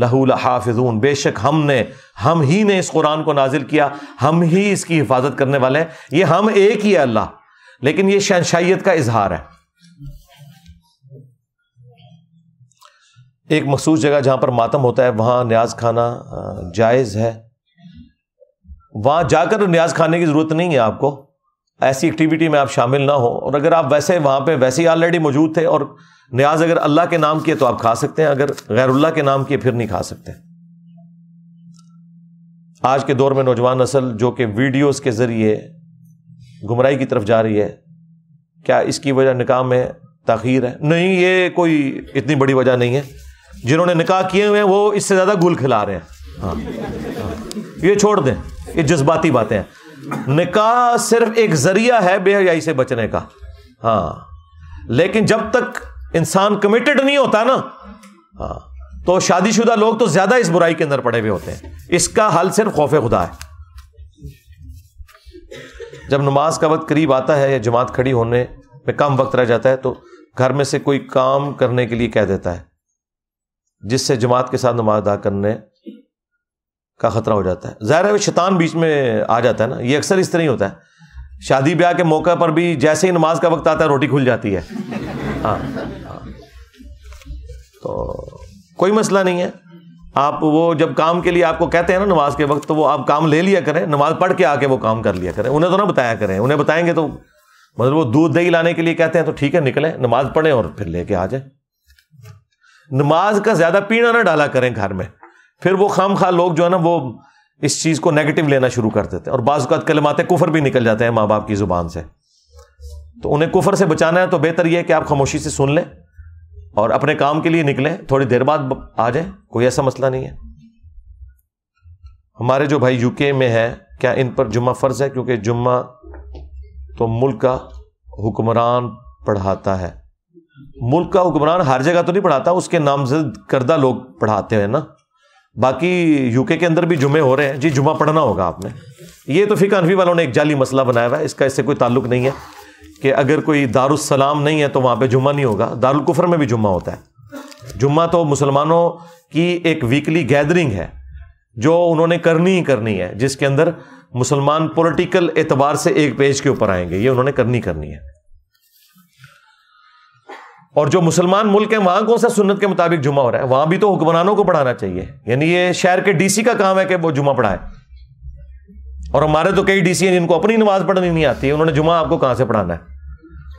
लहूल हाफिजून बेशक हमने हम ही ने इस कुरान को नाजिल किया हम ही इसकी हिफाजत करने वाले हैं ये हम एक ही है अल्लाह लेकिन ये शहनशाइत का इजहार है एक मखसूस जगह जहाँ पर मातम होता है वहाँ न्याज खाना जायज़ है वहां जाकर न्याज खाने की जरूरत नहीं है आपको ऐसी एक्टिविटी में आप शामिल ना हो और अगर आप वैसे वहां पे वैसे ही ऑलरेडी मौजूद थे और न्याज अगर अल्लाह के नाम की है तो आप खा सकते हैं अगर गैरुल्ला के नाम की फिर नहीं खा सकते आज के दौर में नौजवान नस्ल जो कि वीडियोज के जरिए गुमराही की तरफ जा रही है क्या इसकी वजह निकाह में तखीर है नहीं ये कोई इतनी बड़ी वजह नहीं है जिन्होंने निकाह किए हुए हैं वो इससे ज़्यादा गुल खिला रहे हैं हाँ।, हाँ। ये छोड़ दें ये जज्बाती बातें हैं निकाह सिर्फ एक जरिया है बेहयाई से बचने का हाँ लेकिन जब तक इंसान कमिटेड नहीं होता ना हाँ तो शादीशुदा लोग तो ज्यादा इस बुराई के अंदर पड़े हुए होते हैं इसका हल सिर्फ खौफ खुदा है जब नमाज का वक्त करीब आता है या जमात खड़ी होने में कम वक्त रह जाता है तो घर में से कोई काम करने के लिए कह देता है जिससे जमात के साथ नमाज अदा करने का ख़तरा हो जाता है ज़ाहिर है शैतान बीच में आ जाता है ना ये अक्सर इस तरह ही होता है शादी ब्याह के मौके पर भी जैसे ही नमाज का वक्त आता है रोटी खुल जाती है हाँ, हाँ तो कोई मसला नहीं है आप वो जब काम के लिए आपको कहते हैं ना नमाज के वक्त तो वो आप काम ले लिया करें नमाज पढ़ के आके वो काम कर लिया करें उन्हें तो ना बताया करें उन्हें बताएंगे तो मतलब वो दूध दही लाने के लिए कहते हैं तो ठीक है निकलें नमाज पढ़ें और फिर लेके आ जाए नमाज का ज़्यादा पीना ना डाला करें घर में फिर वो खाम खा लोग जो है ना वो इस चीज़ को नेगेटिव लेना शुरू कर देते हैं और कल माते कुफर भी निकल जाते हैं माँ बाप की ज़ुबान से तो उन्हें कुफर से बचाना है तो बेहतर यह है कि आप खामोशी से सुन लें और अपने काम के लिए निकलें थोड़ी देर बाद आ जाए कोई ऐसा मसला नहीं है हमारे जो भाई यूके में है क्या इन पर जुम्मा फ़र्ज़ है क्योंकि जुम्मा तो मुल्क का हुक्मरान पढ़ाता है मुल्क का हुक्मरान हर जगह तो नहीं पढ़ाता उसके नामजद करदा लोग पढ़ाते हैं ना बाकी यूके के अंदर भी जुमे हो रहे हैं जी जुमा पढ़ना होगा आपने ये तो फिका अनफी वालों ने एक जाली मसला बनाया हुआ है इसका इससे कोई ताल्लुक नहीं है कि अगर कोई दारुसलाम नहीं है तो वहाँ पर जुमा नहीं होगा दारुलकुफर में भी जुम्मा होता है जुम्मा तो मुसलमानों की एक वीकली गैदरिंग है जो उन्होंने करनी ही करनी है जिसके अंदर मुसलमान पॉलिटिकल एतबार से एक पेज के ऊपर आएंगे ये उन्होंने करनी करनी है और जो मुसलमान मुल्क है वहां कौन सा सुन्नत के मुताबिक जुमा हो रहा है वहां भी तो हुक्मरानों को पढ़ाना चाहिए यानी ये शहर के डीसी का काम है कि वो जुमा पढ़ाए और हमारे तो कई डीसी हैं जिनको अपनी नमाज पढ़नी नहीं आती है उन्होंने जुमा आपको कहां से पढ़ाना है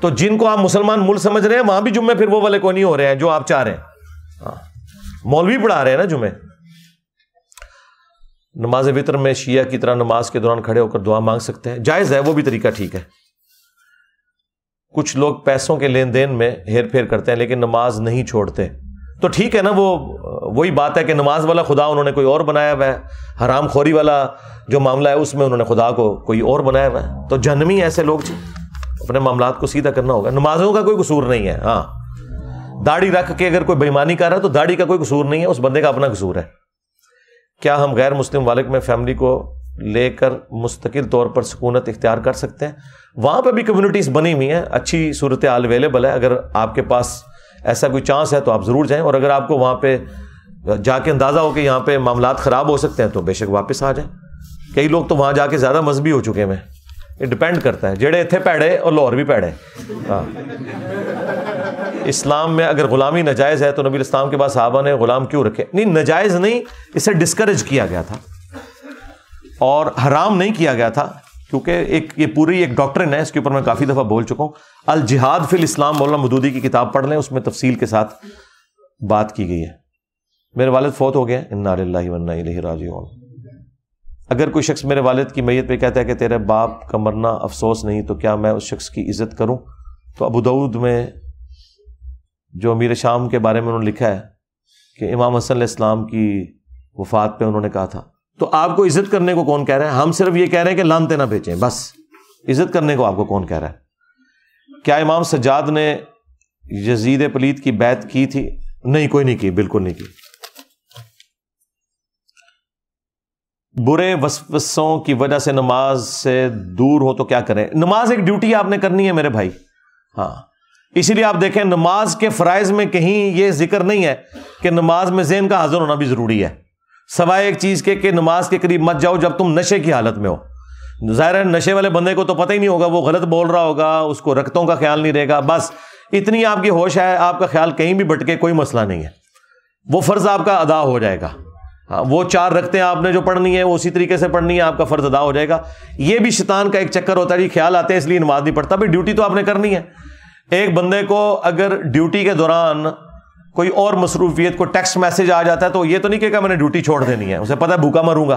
तो जिनको आप मुसलमान मुल्क समझ रहे हैं वहां भी जुम्मे फिर वो वाले को नहीं हो रहे हैं जो आप चाह रहे हैं हाँ। मौलवी पढ़ा रहे हैं ना जुमे नमाज वितर में शिया की तरह नमाज के दौरान खड़े होकर दुआ मांग सकते हैं जायज़ है वो भी तरीका ठीक है कुछ लोग पैसों के लेन देन में हेर फेर करते हैं लेकिन नमाज नहीं छोड़ते तो ठीक है ना वो वही बात है कि नमाज वाला खुदा उन्होंने कोई और बनाया हुआ है हराम खोरी वाला जो मामला है उसमें उन्होंने खुदा को कोई और बनाया हुआ है तो जन्मी ऐसे लोग जी अपने मामला को सीधा करना होगा नमाजों का कोई कसूर नहीं है हाँ दाढ़ी रख के अगर कोई बेईमानी कर रहा है तो दाढ़ी का कोई कसूर नहीं है उस बंदे का अपना कसूर है क्या हम गैर मुस्लिम वालक में फैमिली को लेकर मुस्तकिल तौर पर सुकूनत इख्तियार कर सकते हैं वहाँ पर भी कम्युनिटीज़ बनी हुई हैं अच्छी सूरत हाल अवेलेबल है अगर आपके पास ऐसा कोई चांस है तो आप ज़रूर जाएँ और अगर आपको वहाँ पर जाके अंदाज़ा हो कि यहाँ पर मामला ख़राब हो सकते हैं तो बेशक वापस आ जाएँ कई लोग तो वहाँ जाके ज़्यादा मजहबी हो चुके हैं ये डिपेंड करता है जड़े इतने पैड़े और लाहौर भी पैड़े हाँ इस्लाम में अगर गुलामी नजायज़ है तो नबी इस्लाम के बाद साहबा ने गुलाम क्यों रखे नहीं नजायज़ नहीं इसे डिस्करेज किया गया था और हराम नहीं किया गया था क्योंकि एक ये पूरी एक डॉक्ट्रिन है इसके ऊपर मैं काफ़ी दफ़ा बोल चुका हूँ अल जिहाद फिल इस्लाम मौलाना मदूदी की किताब पढ़ लें उसमें तफसील के साथ बात की गई है मेरे वालद फौत हो गए इन्ना अगर कोई शख्स मेरे वालद की मैयत पे कहता है कि तेरे बाप का मरना अफसोस नहीं तो क्या मैं उस शख्स की इज्जत करूं तो अबू में जो अमीर शाम के बारे में उन्होंने लिखा है कि इमाम हसन इस्लाम की वफात पे उन्होंने कहा था तो आपको इज्जत करने को कौन कह रहा है हम सिर्फ ये कह रहे हैं कि लानते ना बेचें बस इज्जत करने को आपको कौन कह रहा है क्या इमाम सजाद ने यजीद पलीत की बैत की थी नहीं कोई नहीं की बिल्कुल नहीं की बुरे वसवसों की वजह से नमाज से दूर हो तो क्या करें नमाज एक ड्यूटी आपने करनी है मेरे भाई हाँ इसीलिए आप देखें नमाज के फरज में कहीं ये जिक्र नहीं है कि नमाज में जेन का हाजिर होना भी जरूरी है सवाए एक चीज के कि नमाज के करीब मत जाओ जब तुम नशे की हालत में हो ज़ाहिर है नशे वाले बंदे को तो पता ही नहीं होगा वो गलत बोल रहा होगा उसको रक्तों का ख्याल नहीं रहेगा बस इतनी आपकी होश है आपका ख्याल कहीं भी भटके कोई मसला नहीं है वो फ़र्ज़ आपका अदा हो जाएगा हाँ, वो चार रखते हैं आपने जो पढ़नी है वो उसी तरीके से पढ़नी है आपका फ़र्ज़ अदा हो जाएगा ये भी शैतान का एक चक्कर होता है जी ख्याल आते हैं इसलिए नमाज नहीं पढ़ता भाई ड्यूटी तो आपने करनी है एक बंदे को अगर ड्यूटी के दौरान कोई और मसरूफियत को टेक्स्ट मैसेज आ जाता है तो ये तो नहीं कहेगा मैंने ड्यूटी छोड़ देनी है उसे पता है भूखा मरूंगा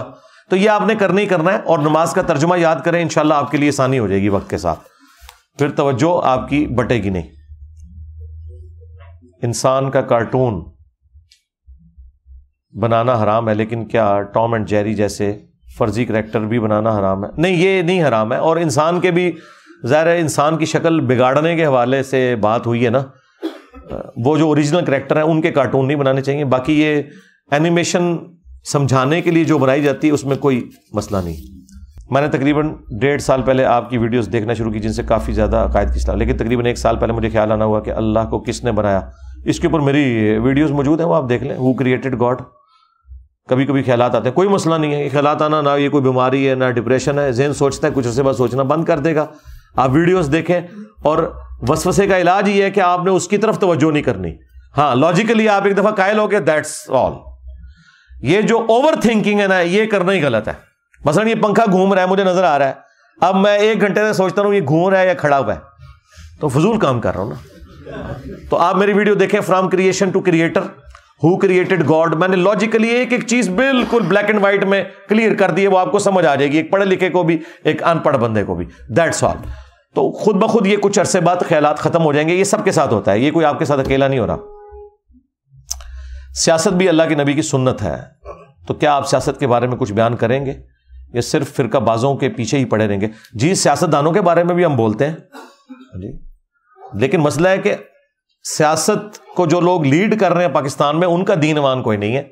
तो ये आपने करना ही करना है और नमाज का तर्जुमा याद करें इनशाला आपके लिए आसानी हो जाएगी वक्त के साथ फिर तवज्जो आपकी बटेगी नहीं इंसान का कार्टून बनाना हराम है लेकिन क्या टॉम एंड जेरी जैसे फर्जी करेक्टर भी बनाना हराम है नहीं ये नहीं हराम है और इंसान के भी ज़ाहिर है इंसान की शक्ल बिगाड़ने के हवाले से बात हुई है ना वो जो ओरिजिनल करेक्टर है उनके कार्टून नहीं बनाने चाहिए बाकी ये एनिमेशन समझाने के लिए जो बनाई जाती है उसमें कोई मसला नहीं मैंने तकरीबन डेढ़ साल पहले आपकी वीडियोस देखना शुरू की जिनसे काफ़ी ज़्यादा अकायद सलाह लेकिन तकरीबन एक साल पहले मुझे ख्याल आना हुआ कि अल्लाह को किसने बनाया इसके ऊपर मेरी वीडियोस मौजूद हैं वो आप देख लें हु क्रिएटेड गॉड कभी कभी ख्याल आते हैं कोई मसला नहीं है ये ख्याल आना ना ये कोई बीमारी है ना डिप्रेशन है जहन सोचता है कुछ उससे बाद सोचना बंद कर देगा आप वीडियोज देखें और वसवसे का इलाज ये है कि आपने उसकी तरफ तवज्जो नहीं करनी हाँ लॉजिकली आप एक दफा कायल हो गए दैट्स ऑल ये जो ओवर थिंकिंग है ना ये करना ही गलत है मसलन ये पंखा घूम रहा है मुझे नजर आ रहा है अब मैं एक घंटे से सोचता हूँ ये घूम रहा है या खड़ा हुआ है तो फजूल काम कर रहा हूं ना तो आप मेरी वीडियो देखें from creation to creator who created God मैंने लॉजिकली एक एक चीज बिल्कुल ब्लैक एंड व्हाइट में क्लियर कर दी है वो आपको समझ आ जाएगी एक पढ़े लिखे को भी एक अनपढ़ बंदे को भी दैट्स ऑल तो खुद ब खुद ये कुछ अरसे बाद ख्याल खत्म हो जाएंगे ये सबके साथ होता है ये कोई आपके साथ अकेला नहीं हो रहा सियासत भी अल्लाह के नबी की सुन्नत है तो क्या आप सियासत के बारे में कुछ बयान करेंगे या सिर्फ फिरका बाजों के पीछे ही पड़े रहेंगे जी सियासतदानों के बारे में भी हम बोलते हैं हाँ जी लेकिन मसला है कि सियासत को जो लोग लीड कर रहे हैं पाकिस्तान में उनका दीनवान कोई नहीं है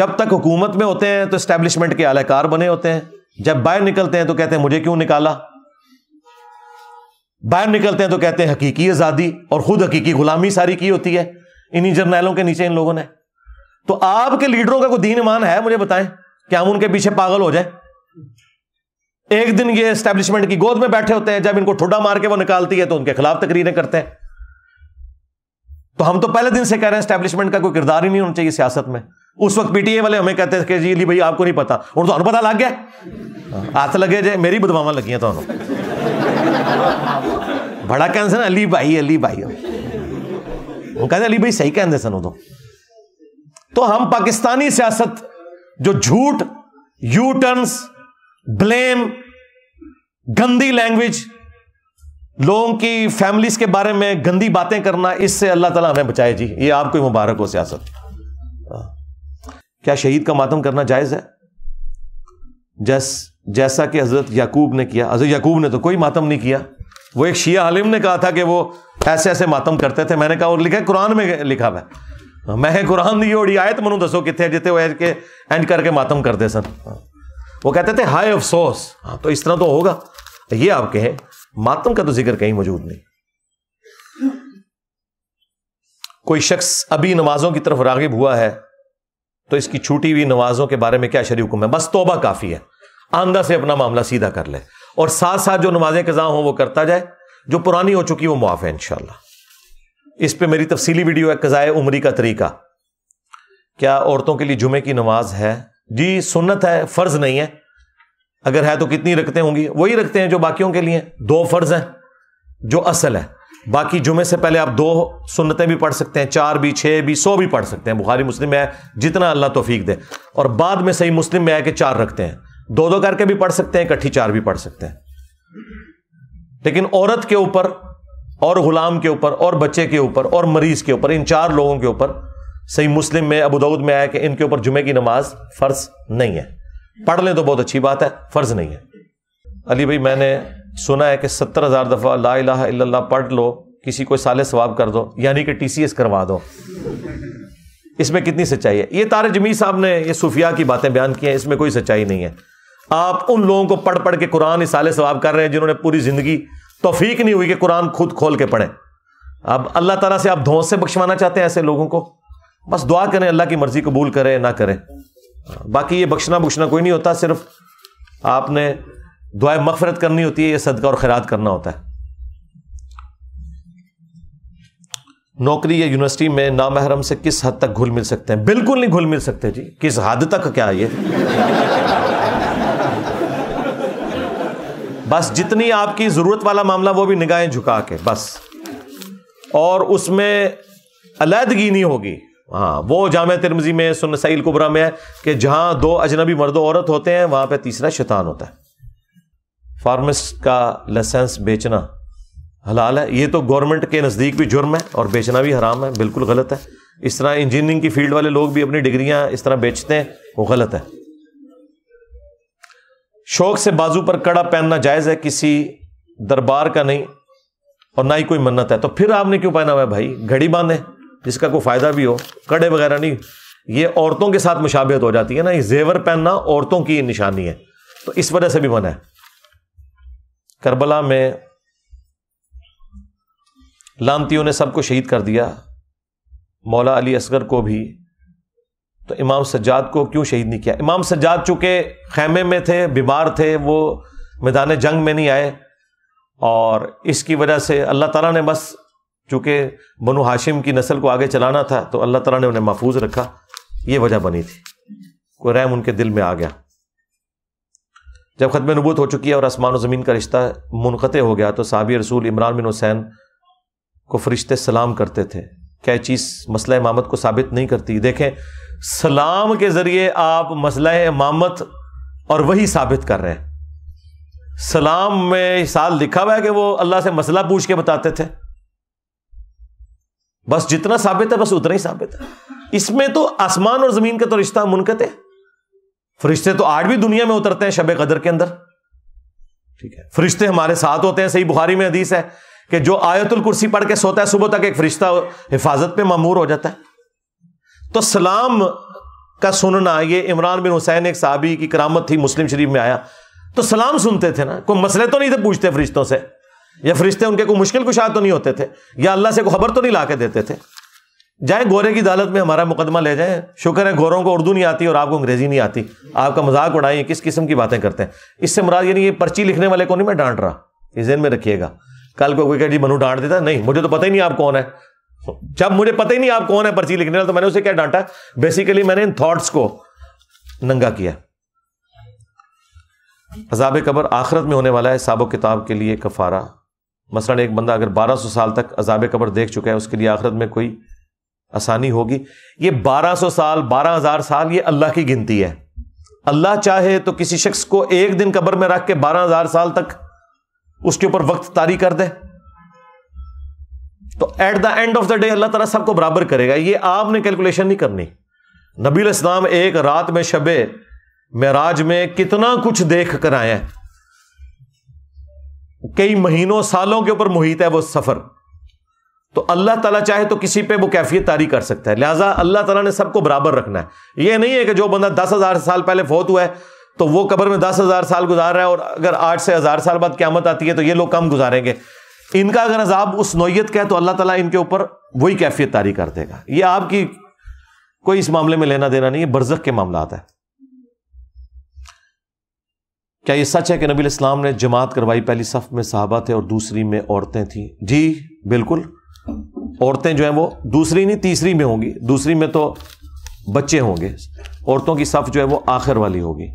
जब तक हुकूमत में होते हैं तो स्टैब्लिशमेंट के अलाकार बने होते हैं जब बाहर निकलते हैं तो कहते हैं मुझे क्यों निकाला बाहर निकलते हैं तो कहते हैं हकीकी आजादी और खुद हकीकी गुलामी सारी की होती है इन्हीं जर्नैलों के नीचे इन लोगों ने तो आपके लीडरों का कोई दीन ईमान है मुझे बताएं क्या हम उनके पीछे पागल हो जाए एक दिन ये स्टैब्लिशमेंट की गोद में बैठे होते हैं जब इनको ठुडा मार के वो निकालती है तो उनके खिलाफ तकरीरें करते हैं तो हम तो पहले दिन से कह रहे हैं स्टैब्लिशमेंट का कोई किरदार ही नहीं होना चाहिए सियासत में उस वक्त पीटीए वाले हमें कहते थे जी भाई आपको नहीं पता हूँ तो पता लग गया हाँ, हाथ लगे जे मेरी बदमावा लगी तो बड़ा कहते सन अली भाई अली भाई वो कहते अली भाई सही कहते सन उदों तो।, तो हम पाकिस्तानी सियासत जो झूठ यू टर्न्स ब्लेम गंदी लैंग्वेज लोगों की फैमिलीज के बारे में गंदी बातें करना इससे अल्लाह ताला हमें बचाए जी ये आपको मुबारक हो सियासत हाँ। क्या शहीद का मातम करना जायज है जस जैसा कि हज़रत याकूब ने किया हज़रत याकूब ने तो कोई मातम नहीं किया वो एक शिया आलिम ने कहा था कि वो ऐसे ऐसे मातम करते थे मैंने कहा और लिखा है कुरान में लिखा हुआ मैं कुरान की ओड़ी आयत मैं दसो कितने जिते वह के एंड करके मातम करते सन वो कहते थे हाय अफसोस हाँ तो इस तरह तो होगा ये आप कहें मातम का तो जिक्र कहीं मौजूद नहीं कोई शख्स अभी नमाजों की तरफ रागिब हुआ है तो इसकी छूटी हुई नमाजों के बारे में क्या शरी हुक्म है बस तोबा काफ़ी है आंदा से अपना मामला सीधा कर ले और साथ साथ जो नमाजें कज़ा हो वो करता जाए जो पुरानी हो चुकी वो मुआफ़ है इनशाला इस पर मेरी तफसीली वीडियो है कज़ाए उमरी का तरीका क्या औरतों के लिए जुमे की नमाज है जी सुन्नत है फ़र्ज नहीं है अगर है तो कितनी रखते होंगी वही रखते हैं जो बाकियों के लिए दो फ़र्ज हैं जो असल है बाकी जुमे से पहले आप दो सुन्नतें भी पढ़ सकते हैं चार भी छः भी सौ भी पढ़ सकते हैं बुखारी मुस्लिम में है जितना अल्लाह तोफीक दे और बाद में सही मुस्लिम में आए के चार रखते हैं दो दो करके भी पढ़ सकते हैं इकट्ठी चार भी पढ़ सकते हैं लेकिन औरत के ऊपर और गुलाम के ऊपर और बच्चे के ऊपर और मरीज के ऊपर इन चार लोगों के ऊपर सही मुस्लिम में अब अबूदाऊद में आया कि इनके ऊपर जुमे की नमाज फर्ज नहीं है पढ़ लें तो बहुत अच्छी बात है फर्ज नहीं है अली भाई मैंने सुना है कि सत्तर हजार दफा ला इला पढ़ लो किसी को साले सवाब कर दो यानी कि टीसीएस करवा दो इसमें कितनी सच्चाई है ये तारे जमी साहब ने यह सूफिया की बातें बयान की हैं इसमें कोई सच्चाई नहीं है आप उन लोगों को पढ़ पढ़ के कुरान इसाले सवाब कर रहे हैं जिन्होंने पूरी ज़िंदगी तोफीक नहीं हुई कि कुरान खुद खोल के पढ़े अब अल्लाह तला से आप धोस से बख्शवाना चाहते हैं ऐसे लोगों को बस दुआ करें अल्लाह की मर्ज़ी कबूल करें ना करें बाकी ये बख्शना बुख्शना कोई नहीं होता सिर्फ आपने दुआए मफरत करनी होती है यह सदका और खैरात करना होता है नौकरी या यूनिवर्सिटी में नामहरम से किस हद तक घुल मिल सकते हैं बिल्कुल नहीं घुल मिल सकते जी किस हद तक क्या ये बस जितनी आपकी ज़रूरत वाला मामला वो भी निगाहें झुका के बस और उसमें अलहदगी नहीं होगी हाँ वो जाम तिरमजी में सुन सईल कुबरा में है कि जहाँ दो अजनबी मर्दो औरत होते हैं वहां पर तीसरा शैतान होता है फार्मिस्ट का लाइसेंस बेचना हलाल है ये तो गवर्नमेंट के नज़दीक भी जुर्म है और बेचना भी हराम है बिल्कुल गलत है इस तरह इंजीनियरिंग की फील्ड वाले लोग भी अपनी डिग्रियाँ इस तरह बेचते हैं वो गलत है शौक से बाजू पर कड़ा पहनना जायज है किसी दरबार का नहीं और ना ही कोई मन्नत है तो फिर आपने क्यों पहना हुआ है भाई घड़ी बांधे जिसका कोई फायदा भी हो कड़े वगैरह नहीं ये औरतों के साथ मुशाबियत हो जाती है ना ये जेवर पहनना औरतों की निशानी है तो इस वजह से भी मना है करबला में लामतियों ने सबको शहीद कर दिया मौला अली असगर को भी तो इमाम सज्जाद को क्यों शहीद नहीं किया इमाम सज्जाद चूँकि खैमे में थे बीमार थे वो मैदान जंग में नहीं आए और इसकी वजह से अल्लाह ताला ने बस चूँकि बनु हाशिम की नस्ल को आगे चलाना था तो अल्लाह ताला ने उन्हें महफूज रखा ये वजह बनी थी कोई रैम उनके दिल में आ गया जब ख़त्म नबूत हो चुकी है और आसमान और ज़मीन का रिश्ता मुनक़ हो गया तो साबी रसूल इमरान बिन हुसैन को फरिश्ते सलाम करते थे क्या चीज़ मसला इमामत को साबित नहीं करती देखें सलाम के जरिए आप मसला इमामत और वही साबित कर रहे हैं सलाम में साल लिखा हुआ है कि वो अल्लाह से मसला पूछ के बताते थे बस जितना साबित है बस उतना ही साबित है इसमें तो आसमान और जमीन का तो रिश्ता मुनकत है फरिश्ते तो आज भी दुनिया में उतरते हैं शब कदर के अंदर ठीक है फरिश्ते हमारे साथ होते हैं सही बुखारी में हदीस है कि जो आयतुल कुर्सी पढ़ के सोता है सुबह तक एक फरिश्ता हिफाजत पे मामूर हो जाता है तो सलाम का सुनना ये इमरान बिन हुसैन एक साहबी की करामत थी मुस्लिम शरीफ में आया तो सलाम सुनते थे ना कोई मसले तो नहीं थे पूछते फरिश्तों से या फरिश्ते उनके कोई मुश्किल कुशा तो नहीं होते थे या अल्लाह से कोई खबर तो नहीं ला के देते थे जाए गोरे की दालत में हमारा मुकदमा ले जाए शुक्र है गोरों को उर्दू नहीं आती और आपको अंग्रेजी नहीं आती आपका मजाक उड़ाइए किस किस्म की बातें करते हैं इससे मुराद यानी ये पर्ची लिखने वाले को नहीं मैं डांट रहा ये में रखिएगा कल को कोई जी मनु डांट देता नहीं मुझे तो पता ही नहीं आप कौन है जब मुझे पता ही नहीं आप कौन है पर्ची लिखने वाला तो मैंने उसे क्या डांटा बेसिकली मैंने इन थॉट्स को नंगा किया अजाब कबर आखिरत में होने वाला है साबो किताब के लिए कफारा मसलन एक बंदा अगर 1200 साल तक अजाब कबर देख चुका है उसके लिए आखिरत में कोई आसानी होगी ये 1200 साल 12000 साल ये अल्लाह की गिनती है अल्लाह चाहे तो किसी शख्स को एक दिन कबर में रख के 12000 साल तक उसके ऊपर वक्त तारी कर दे तो at the end of the day Allah तला सबको बराबर करेगा ये आपने कैलकुलेशन नहीं करनी नबील इस्लाम एक रात में शबे मराज में कितना कुछ देख कर आए हैं कई महीनों सालों के ऊपर मुहित है वो सफर तो अल्लाह ताला चाहे तो किसी पे वो कैफियत तारी कर सकता है लिहाजा अल्लाह ताला ने सबको बराबर रखना है ये नहीं है कि जो बंदा दस हजार साल पहले फौत हुआ है तो वो कबर में दस हजार साल गुजार रहा है और अगर आठ से हजार साल बाद क्यामत आती है तो ये लोग कम गुजारेंगे इनका अगर अजाब उस नोयत का है तो अल्लाह तला इनके ऊपर वही कैफियत तारी कर देगा यह आपकी कोई इस मामले में लेना देना नहीं है बरजक के मामला है क्या यह सच है कि नबी इस्लाम ने जमात करवाई पहली सफ में साहबा थे और दूसरी में औरतें थी जी बिल्कुल औरतें जो है वो दूसरी नहीं तीसरी में होंगी दूसरी में तो बच्चे होंगे औरतों की सफ जो है वो आखिर वाली होगी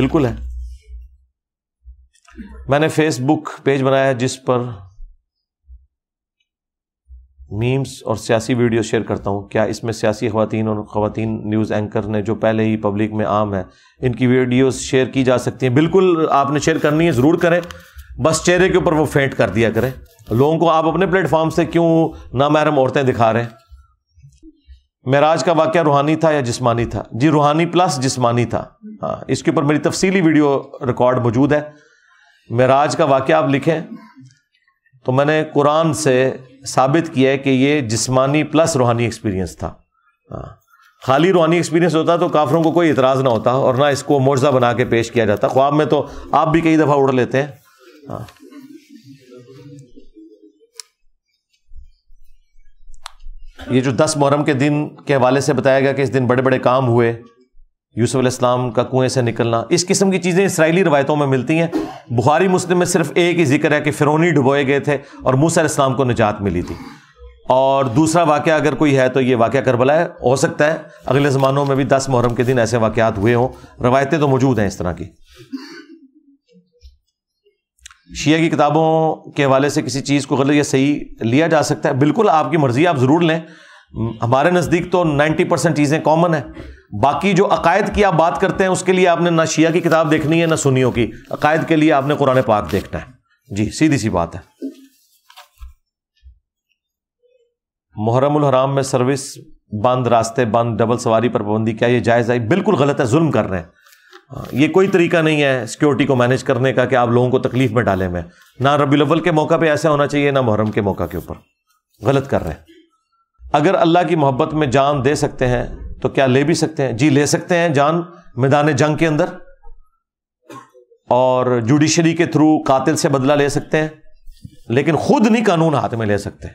बिल्कुल है मैंने फेसबुक पेज बनाया है जिस पर मीम्स और सियासी वीडियो शेयर करता हूं क्या इसमें सियासी खातन और ख़वान न्यूज़ एंकर ने जो पहले ही पब्लिक में आम है इनकी वीडियो शेयर की जा सकती है बिल्कुल आपने शेयर करनी है ज़रूर करें बस चेहरे के ऊपर वो फेंट कर दिया करें लोगों को आप अपने प्लेटफॉर्म से क्यों नामहरम औरतें दिखा रहे हैं महराज का वाक्य रूहानी था या जिसमानी था जी रूहानी प्लस जिसमानी था हाँ इसके ऊपर मेरी तफसीली वीडियो रिकॉर्ड मौजूद है मराज का वाक्य आप लिखें तो मैंने कुरान से साबित किया है कि ये जिस्मानी प्लस रूहानी एक्सपीरियंस था हाँ। खाली रूहानी एक्सपीरियंस होता तो काफरों को कोई इतराज़ ना होता और ना इसको मोर्जा बना के पेश किया जाता ख्वाब में तो आप भी कई दफ़ा उड़ लेते हैं हाँ। ये जो दस मुहर्रम के दिन के हवाले से बताया गया कि इस दिन बड़े बड़े काम हुए यूसुफ इस्लाम का कुएं से निकलना इस किस्म की चीज़ें इसराइली रवायतों में मिलती हैं बुखारी मुस्लिम में सिर्फ एक ही जिक्र है कि फ़िरौनी डुबोए गए थे और मूसा इस्लाम को निजात मिली थी और दूसरा वाक़ अगर कोई है तो ये वाक़ करबला है हो सकता है अगले ज़मानों में भी दस मुहर्रम के दिन ऐसे वाक़ात हुए हों रवायतें तो मौजूद हैं इस तरह की शिया की किताबों के हवाले से किसी चीज़ को गलत या सही लिया जा सकता है बिल्कुल आपकी मर्ज़ी आप ज़रूर लें हमारे नज़दीक तो नाइन्टी परसेंट चीज़ें कॉमन है बाकी जो अकायद की आप बात करते हैं उसके लिए आपने ना शिया की किताब देखनी है ना सुनियों की अकायद के लिए आपने कुरान पाक देखना है जी सीधी सी बात है मुहरम हराम में सर्विस बंद रास्ते बंद डबल सवारी पर पाबंदी क्या ये जायज़ है बिल्कुल गलत है जुल्म कर रहे हैं ये कोई तरीका नहीं है सिक्योरिटी को मैनेज करने का कि आप लोगों को तकलीफ में डाले में ना अव्वल के मौका पे ऐसा होना चाहिए ना मुहरम के मौका के ऊपर गलत कर रहे हैं अगर अल्लाह की मोहब्बत में जान दे सकते हैं तो क्या ले भी सकते हैं जी ले सकते हैं जान मैदान जंग के अंदर और जुडिशरी के थ्रू कातिल से बदला ले सकते हैं लेकिन खुद नहीं कानून हाथ में ले सकते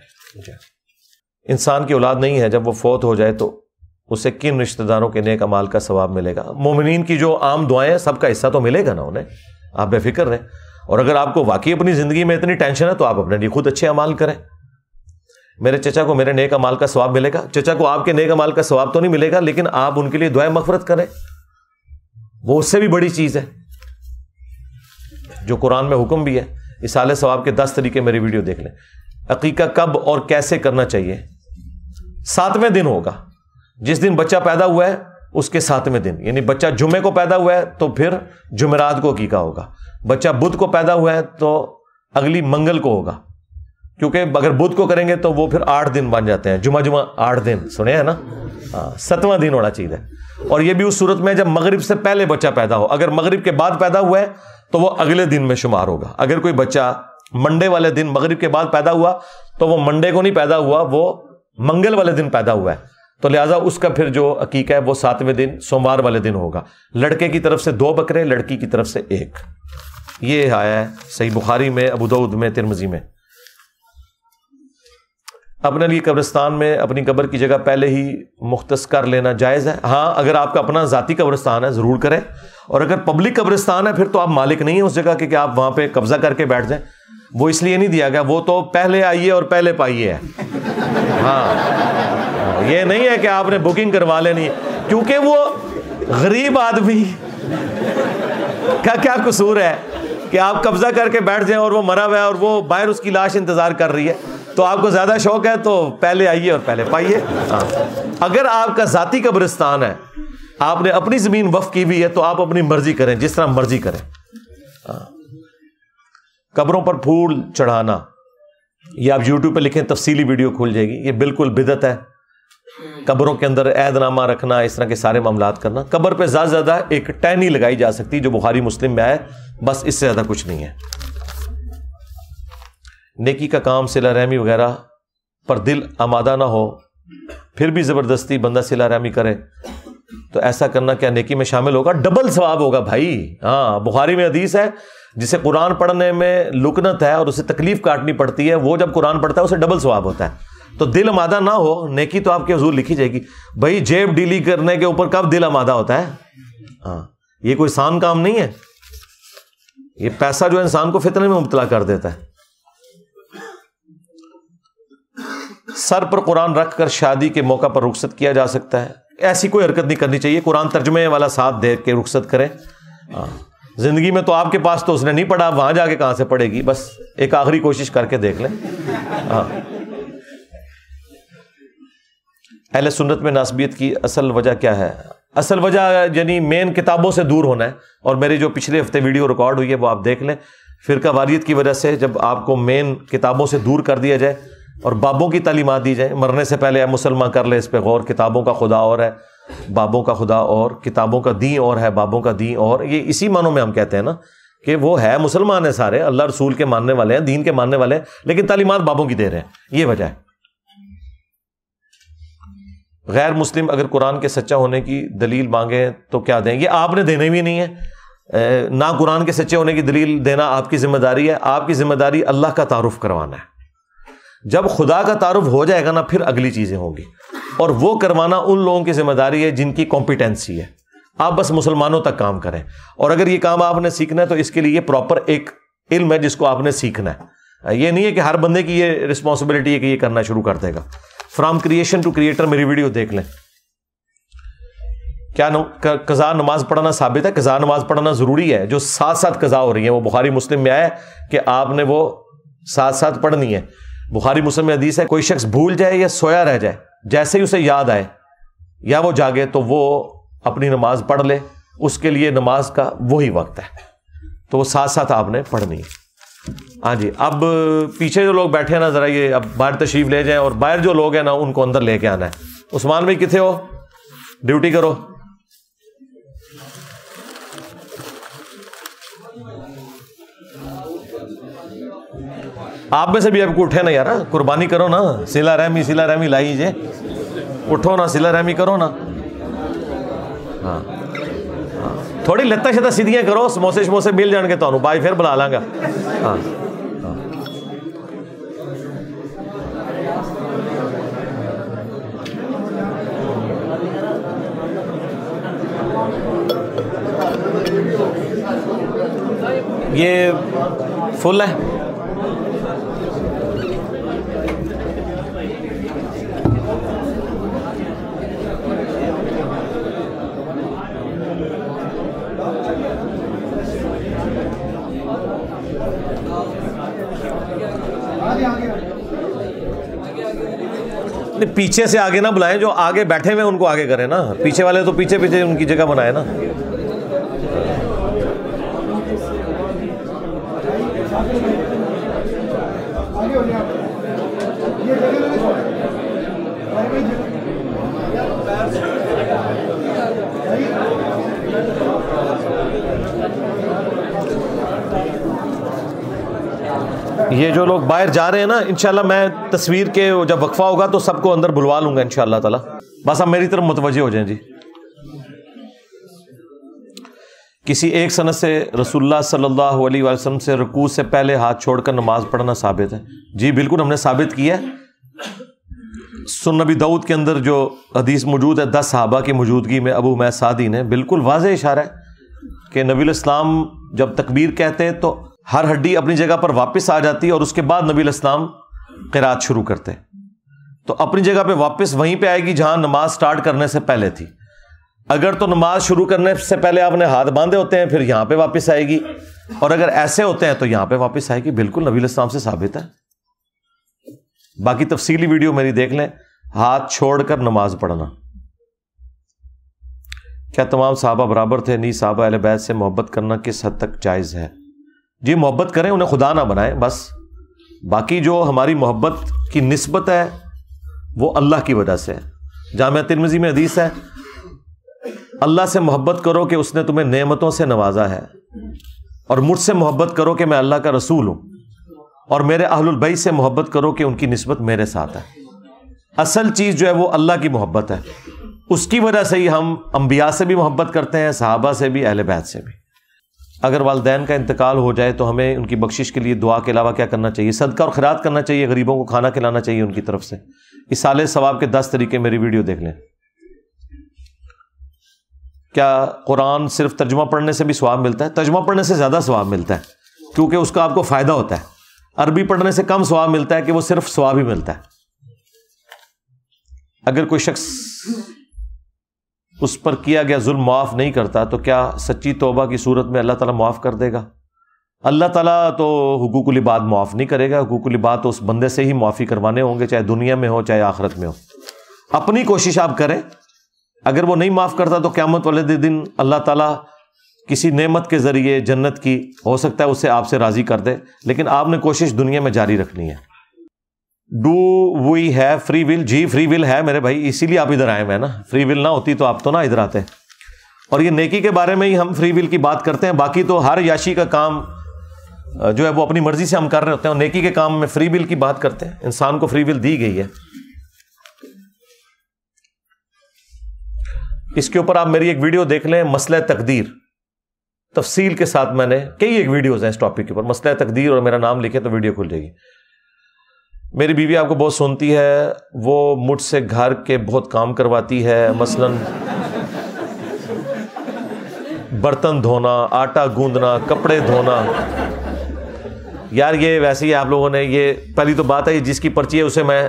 इंसान की औलाद नहीं है जब वो फौत हो जाए तो उसे किन रिश्तेदारों के नेक अमाल का सवाब मिलेगा मोमिन की जो आम दुआएं सबका हिस्सा तो मिलेगा ना उन्हें आप बेफिक्र रहें और अगर आपको वाकई अपनी ज़िंदगी में इतनी टेंशन है तो आप अपने लिए खुद अच्छे अमाल करें मेरे चचा को मेरे नेक अमाल का स्वाब मिलेगा चचा को आपके नेक अमाल का स्वाब तो नहीं मिलेगा लेकिन आप उनके लिए दुआ मफरत करें वो उससे भी बड़ी चीज़ है जो कुरान में हुक्म भी है इस आल स्वाब के दस तरीके मेरी वीडियो देख लें अकीका कब और कैसे करना चाहिए सातवें दिन होगा जिस दिन बच्चा पैदा हुआ है उसके सातवें दिन यानी बच्चा जुमे को पैदा हुआ है तो फिर जुमेरात को अकीका होगा बच्चा बुध को पैदा हुआ है तो अगली मंगल को होगा क्योंकि अगर बुध को करेंगे तो वो फिर आठ दिन बन जाते हैं जुमा जुमा आठ दिन सुने है ना हाँ, सतवां दिन होना चाहिए और ये भी उस सूरत में जब मगरिब से पहले बच्चा पैदा हो अगर मगरिब के बाद पैदा हुआ है तो वो अगले दिन में शुमार होगा अगर कोई बच्चा मंडे वाले दिन मगरिब के बाद पैदा हुआ तो वो मंडे को नहीं पैदा हुआ वो मंगल वाले दिन पैदा हुआ है तो लिहाजा उसका फिर जो अकीका है वो सातवें दिन सोमवार वाले दिन होगा लड़के की तरफ से दो बकरे लड़की की तरफ से एक ये आया है सही बुखारी में अबूदाऊद में तिरमजी में अपने लिए कब्रिस्तान में अपनी कब्र की जगह पहले ही मुख्त कर लेना जायज़ है हाँ अगर आपका अपना ज़ाती कब्रिस्तान है ज़रूर करें और अगर पब्लिक कब्रिस्तान है फिर तो आप मालिक नहीं है उस जगह के कि आप वहाँ पर कब्ज़ा करके बैठ जाएं वो इसलिए नहीं दिया गया वो तो पहले आइए और पहले पाइए है हाँ ये नहीं है कि आपने बुकिंग करवा लेनी क्योंकि वो गरीब आदमी का क्या कसूर है कि आप कब्ज़ा करके बैठ जाए और वो मरा हुआ है और वो बाहर उसकी लाश इंतज़ार कर रही है तो आपको ज़्यादा शौक है तो पहले आइए और पहले पाइए हाँ। अगर आपका जाति कब्रिस्तान है आपने अपनी ज़मीन वफ़ की हुई है तो आप अपनी मर्ज़ी करें जिस तरह मर्ज़ी करें हाँ। कब्रों पर फूल चढ़ाना ये आप यूट्यूब पर लिखें तफसीली वीडियो खुल जाएगी ये बिल्कुल बिदत है कब्रों के अंदर ऐदनामा रखना इस तरह के सारे मामला करना कब्र पर ज़्यादा से ज़्यादा एक टहनी लगाई जा सकती है जो बुखारी मुस्लिम में आए बस इससे ज़्यादा कुछ नहीं है नेकी का काम सिला रहमी वगैरह पर दिल आमादा ना हो फिर भी ज़बरदस्ती बंदा सिला रहमी करे तो ऐसा करना क्या नेकी में शामिल होगा डबल सवाब होगा भाई हाँ बुखारी में अदीस है जिसे कुरान पढ़ने में लुकनत है और उसे तकलीफ काटनी पड़ती है वो जब कुरान पढ़ता है उसे डबल स्वाब होता है तो दिल आमादा ना हो नेकी तो आपके हजूर लिखी जाएगी भाई जेब डीली करने के ऊपर कब दिल आमादा होता है हाँ ये कोई आसान काम नहीं है ये पैसा जो इंसान को फितने में मुबतला कर देता है सर पर कुरान रख कर शादी के मौका पर रुखसत किया जा सकता है ऐसी कोई हरकत नहीं करनी चाहिए कुरान तर्जमे वाला साथ दे के रुखसत करें हाँ। ज़िंदगी में तो आपके पास तो उसने नहीं पढ़ा वहां जाके कहां से पढ़ेगी बस एक आखिरी कोशिश करके देख लें हाँ अहल सुन्नत में नासबियत की असल वजह क्या है असल वजह यानी मेन किताबों से दूर होना है और मेरी जो पिछले हफ्ते वीडियो रिकॉर्ड हुई है वो आप देख लें फिरका वारियत की वजह से जब आपको मेन किताबों से दूर कर दिया जाए और बाबों की तालीमत दी जाए मरने से पहले मुसलमान कर ले इस पर गौर किताबों का खुदा और है बाबों का खुदा और किताबों का दी और है बाबों का दी और ये इसी मानों में हम कहते हैं ना कि वो है मुसलमान है सारे अल्लाह रसूल के मानने वाले हैं दीन के मानने वाले हैं लेकिन तालीमत बाबों की दे रहे हैं ये वजह है गैर मुस्लिम अगर कुरान के सच्चा होने की दलील मांगे तो क्या दें ये आपने देने भी नहीं है ना कुरान के सच्चे होने की दलील देना आपकी जिम्मेदारी है आपकी जिम्मेदारी अल्लाह का तारुफ करवाना है जब खुदा का तारुफ हो जाएगा ना फिर अगली चीज़ें होंगी और वो करवाना उन लोगों की जिम्मेदारी है जिनकी कॉम्पिटेंसी है आप बस मुसलमानों तक काम करें और अगर ये काम आपने सीखना है तो इसके लिए प्रॉपर एक इल्म है जिसको आपने सीखना है ये नहीं है कि हर बंदे की ये रिस्पॉन्सिबिलिटी है कि ये करना शुरू कर देगा फ्राम क्रिएशन टू क्रिएटर मेरी वीडियो देख लें क्या कज़ा नमाज पढ़ना साबित है कज़ा नमाज पढ़ना ज़रूरी है जो साथ साथ कज़ा हो रही है वो बुखारी मुस्लिम में आया कि आपने वो साथ साथ पढ़नी है बुखारी मुसलम हदीस है कोई शख्स भूल जाए या सोया रह जाए जैसे ही उसे याद आए या वो जागे तो वो अपनी नमाज पढ़ ले उसके लिए नमाज का वही वक्त है तो वो साथ साथ आपने पढ़नी है हाँ जी अब पीछे जो लोग बैठे हैं ना ज़रा ये अब बाहर तशरीफ ले जाए और बाहर जो लोग हैं ना उनको अंदर लेके आना है उस्मान भाई कितने हो ड्यूटी करो आप में से भी आपको उठे ना यार कुर्बानी करो ना सिला रहमी सिला रहमी लाई जे उठो ना सिला रहमी करो ना हाँ, हाँ। थोड़ी लत्ता शत्ता सीधियाँ करो समोसे समोसे मिल जाएंगे तो भाई फिर बुला लाँगा हाँ।, हाँ ये फुल है अपने पीछे से आगे ना बुलाएं जो आगे बैठे हुए उनको आगे करें ना पीछे वाले तो पीछे पीछे उनकी जगह बनाए ना ये जो लोग बाहर जा रहे हैं ना इनशाला मैं तस्वीर के जब वक्फा होगा तो सबको अंदर बुलवा लूंगा इनशाला तला बस आप मेरी तरफ मुतवजे हो जाए जी किसी एक सनत से रसुल्ला सल्लल्लाहु अलैहि वसल्लम से रकू से पहले हाथ छोड़कर नमाज पढ़ना साबित है जी बिल्कुल हमने साबित किया है नबी दाऊद के अंदर जो हदीस मौजूद है दस साहबा की मौजूदगी में अबू मै सादी ने बिल्कुल वाज इशारा है कि नबी इस्लाम जब तकबीर कहते हैं तो हर हड्डी अपनी जगह पर वापस आ जाती है और उसके बाद नबी इस्लाम किरात शुरू करते हैं तो अपनी जगह पे वापस वहीं पे आएगी जहां नमाज स्टार्ट करने से पहले थी अगर तो नमाज शुरू करने से पहले आपने हाथ बांधे होते हैं फिर यहां पे वापस आएगी और अगर ऐसे होते हैं तो यहां पे वापस आएगी बिल्कुल नबी इस्लाम से साबित है बाकी तफसीली वीडियो मेरी देख लें हाथ छोड़कर नमाज पढ़ना क्या तमाम साहबा बराबर थे नी साहबा अहल बैत से मोहब्बत करना किस हद तक जायज़ है जी मोहब्बत करें उन्हें खुदा ना बनाएं बस बाकी जो हमारी मोहब्बत की नस्बत है वो अल्लाह की वजह से है जाम तिरमजी में हदीस है अल्लाह से मोहब्बत करो कि उसने तुम्हें नेमतों से नवाजा है और मुझसे मोहब्बत करो कि मैं अल्लाह का रसूल हूँ और मेरे अहलुलबई से मोहब्बत करो कि उनकी नस्बत मेरे साथ है असल चीज़ जो है वो अल्लाह की मोहब्बत है उसकी वजह से ही हम अम्बिया से भी मोहब्बत करते हैं साहबा से भी अहल बैत से भी अगर वालदेन का इंतकाल हो जाए तो हमें उनकी बख्शिश के लिए दुआ के अलावा क्या करना चाहिए सदका और खरात करना चाहिए गरीबों को खाना खिलाना चाहिए उनकी तरफ से इस साल सवाब के दस तरीके मेरी वीडियो देख लें क्या कुरान सिर्फ तर्जमा पढ़ने से भी स्वाब मिलता है तर्जमा पढ़ने से ज़्यादा स्वाब मिलता है क्योंकि उसका आपको फ़ायदा होता है अरबी पढ़ने से कम स्वाब मिलता है कि वो सिर्फ स्वाब ही मिलता है अगर कोई शख्स उस पर किया गया जुल्म माफ़ नहीं करता तो क्या सच्ची तोबा की सूरत में अल्लाह ताला माफ़ कर देगा अल्लाह ताला तो हकूक माफ़ नहीं करेगा हकूक तो उस बंदे से ही माफ़ी करवाने होंगे चाहे दुनिया में हो चाहे आखरत में हो अपनी कोशिश आप करें अगर वो नहीं माफ़ करता तो क्यामत वाले दिन अल्लाह ताला किसी नेमत के ज़रिए जन्नत की हो सकता है उससे आपसे राज़ी कर दे लेकिन आपने कोशिश दुनिया में जारी रखनी है do we have free will जी फ्री विल है मेरे भाई इसीलिए आप इधर आए हुए हैं ना फ्री विल ना होती तो आप तो ना इधर आते और ये नेकी के बारे में ही हम फ्री विल की बात करते हैं बाकी तो हर याशी का काम जो है वो अपनी मर्जी से हम कर रहे होते हैं और नेकी के काम में फ्री विल की बात करते हैं इंसान को फ्री विल दी गई है इसके ऊपर आप मेरी एक वीडियो देख लें मसल तकदीर तफसील के साथ मैंने कई एक वीडियोज हैं इस टॉपिक के ऊपर मसल तकदीर और मेरा नाम लिखे तो वीडियो खुल जाएगी मेरी बीवी आपको बहुत सुनती है वो मुझसे घर के बहुत काम करवाती है मसलन बर्तन धोना आटा गूंदना कपड़े धोना यार ये वैसे ही आप लोगों ने ये पहली तो बात है जिसकी पर्ची है उसे मैं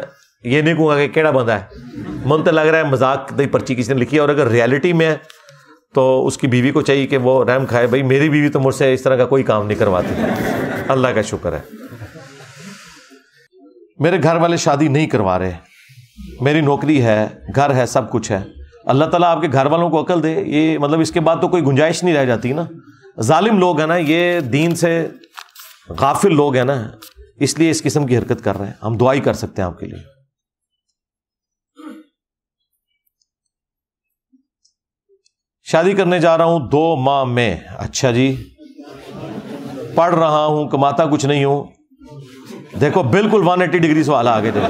ये नहीं कहूँगा कि केड़ा बंदा है मन तो लग रहा है मजाक दी पर्ची किसी ने लिखी है और अगर रियलिटी में है तो उसकी बीवी को चाहिए कि वो रहम खाए भाई मेरी बीवी तो मुझसे इस तरह का कोई काम नहीं करवाती अल्लाह का शुक्र है मेरे घर वाले शादी नहीं करवा रहे मेरी नौकरी है घर है सब कुछ है अल्लाह ताला आपके घर वालों को अकल दे ये मतलब इसके बाद तो कोई गुंजाइश नहीं रह जाती ना जालिम लोग हैं ना ये दीन से गाफिल लोग हैं ना इसलिए इस किस्म की हरकत कर रहे हैं हम दुआई कर सकते हैं आपके लिए शादी करने जा रहा हूं दो माह में अच्छा जी पढ़ रहा हूं कमाता कुछ नहीं हूं देखो बिल्कुल 180 डिग्री सवाल आ गए थे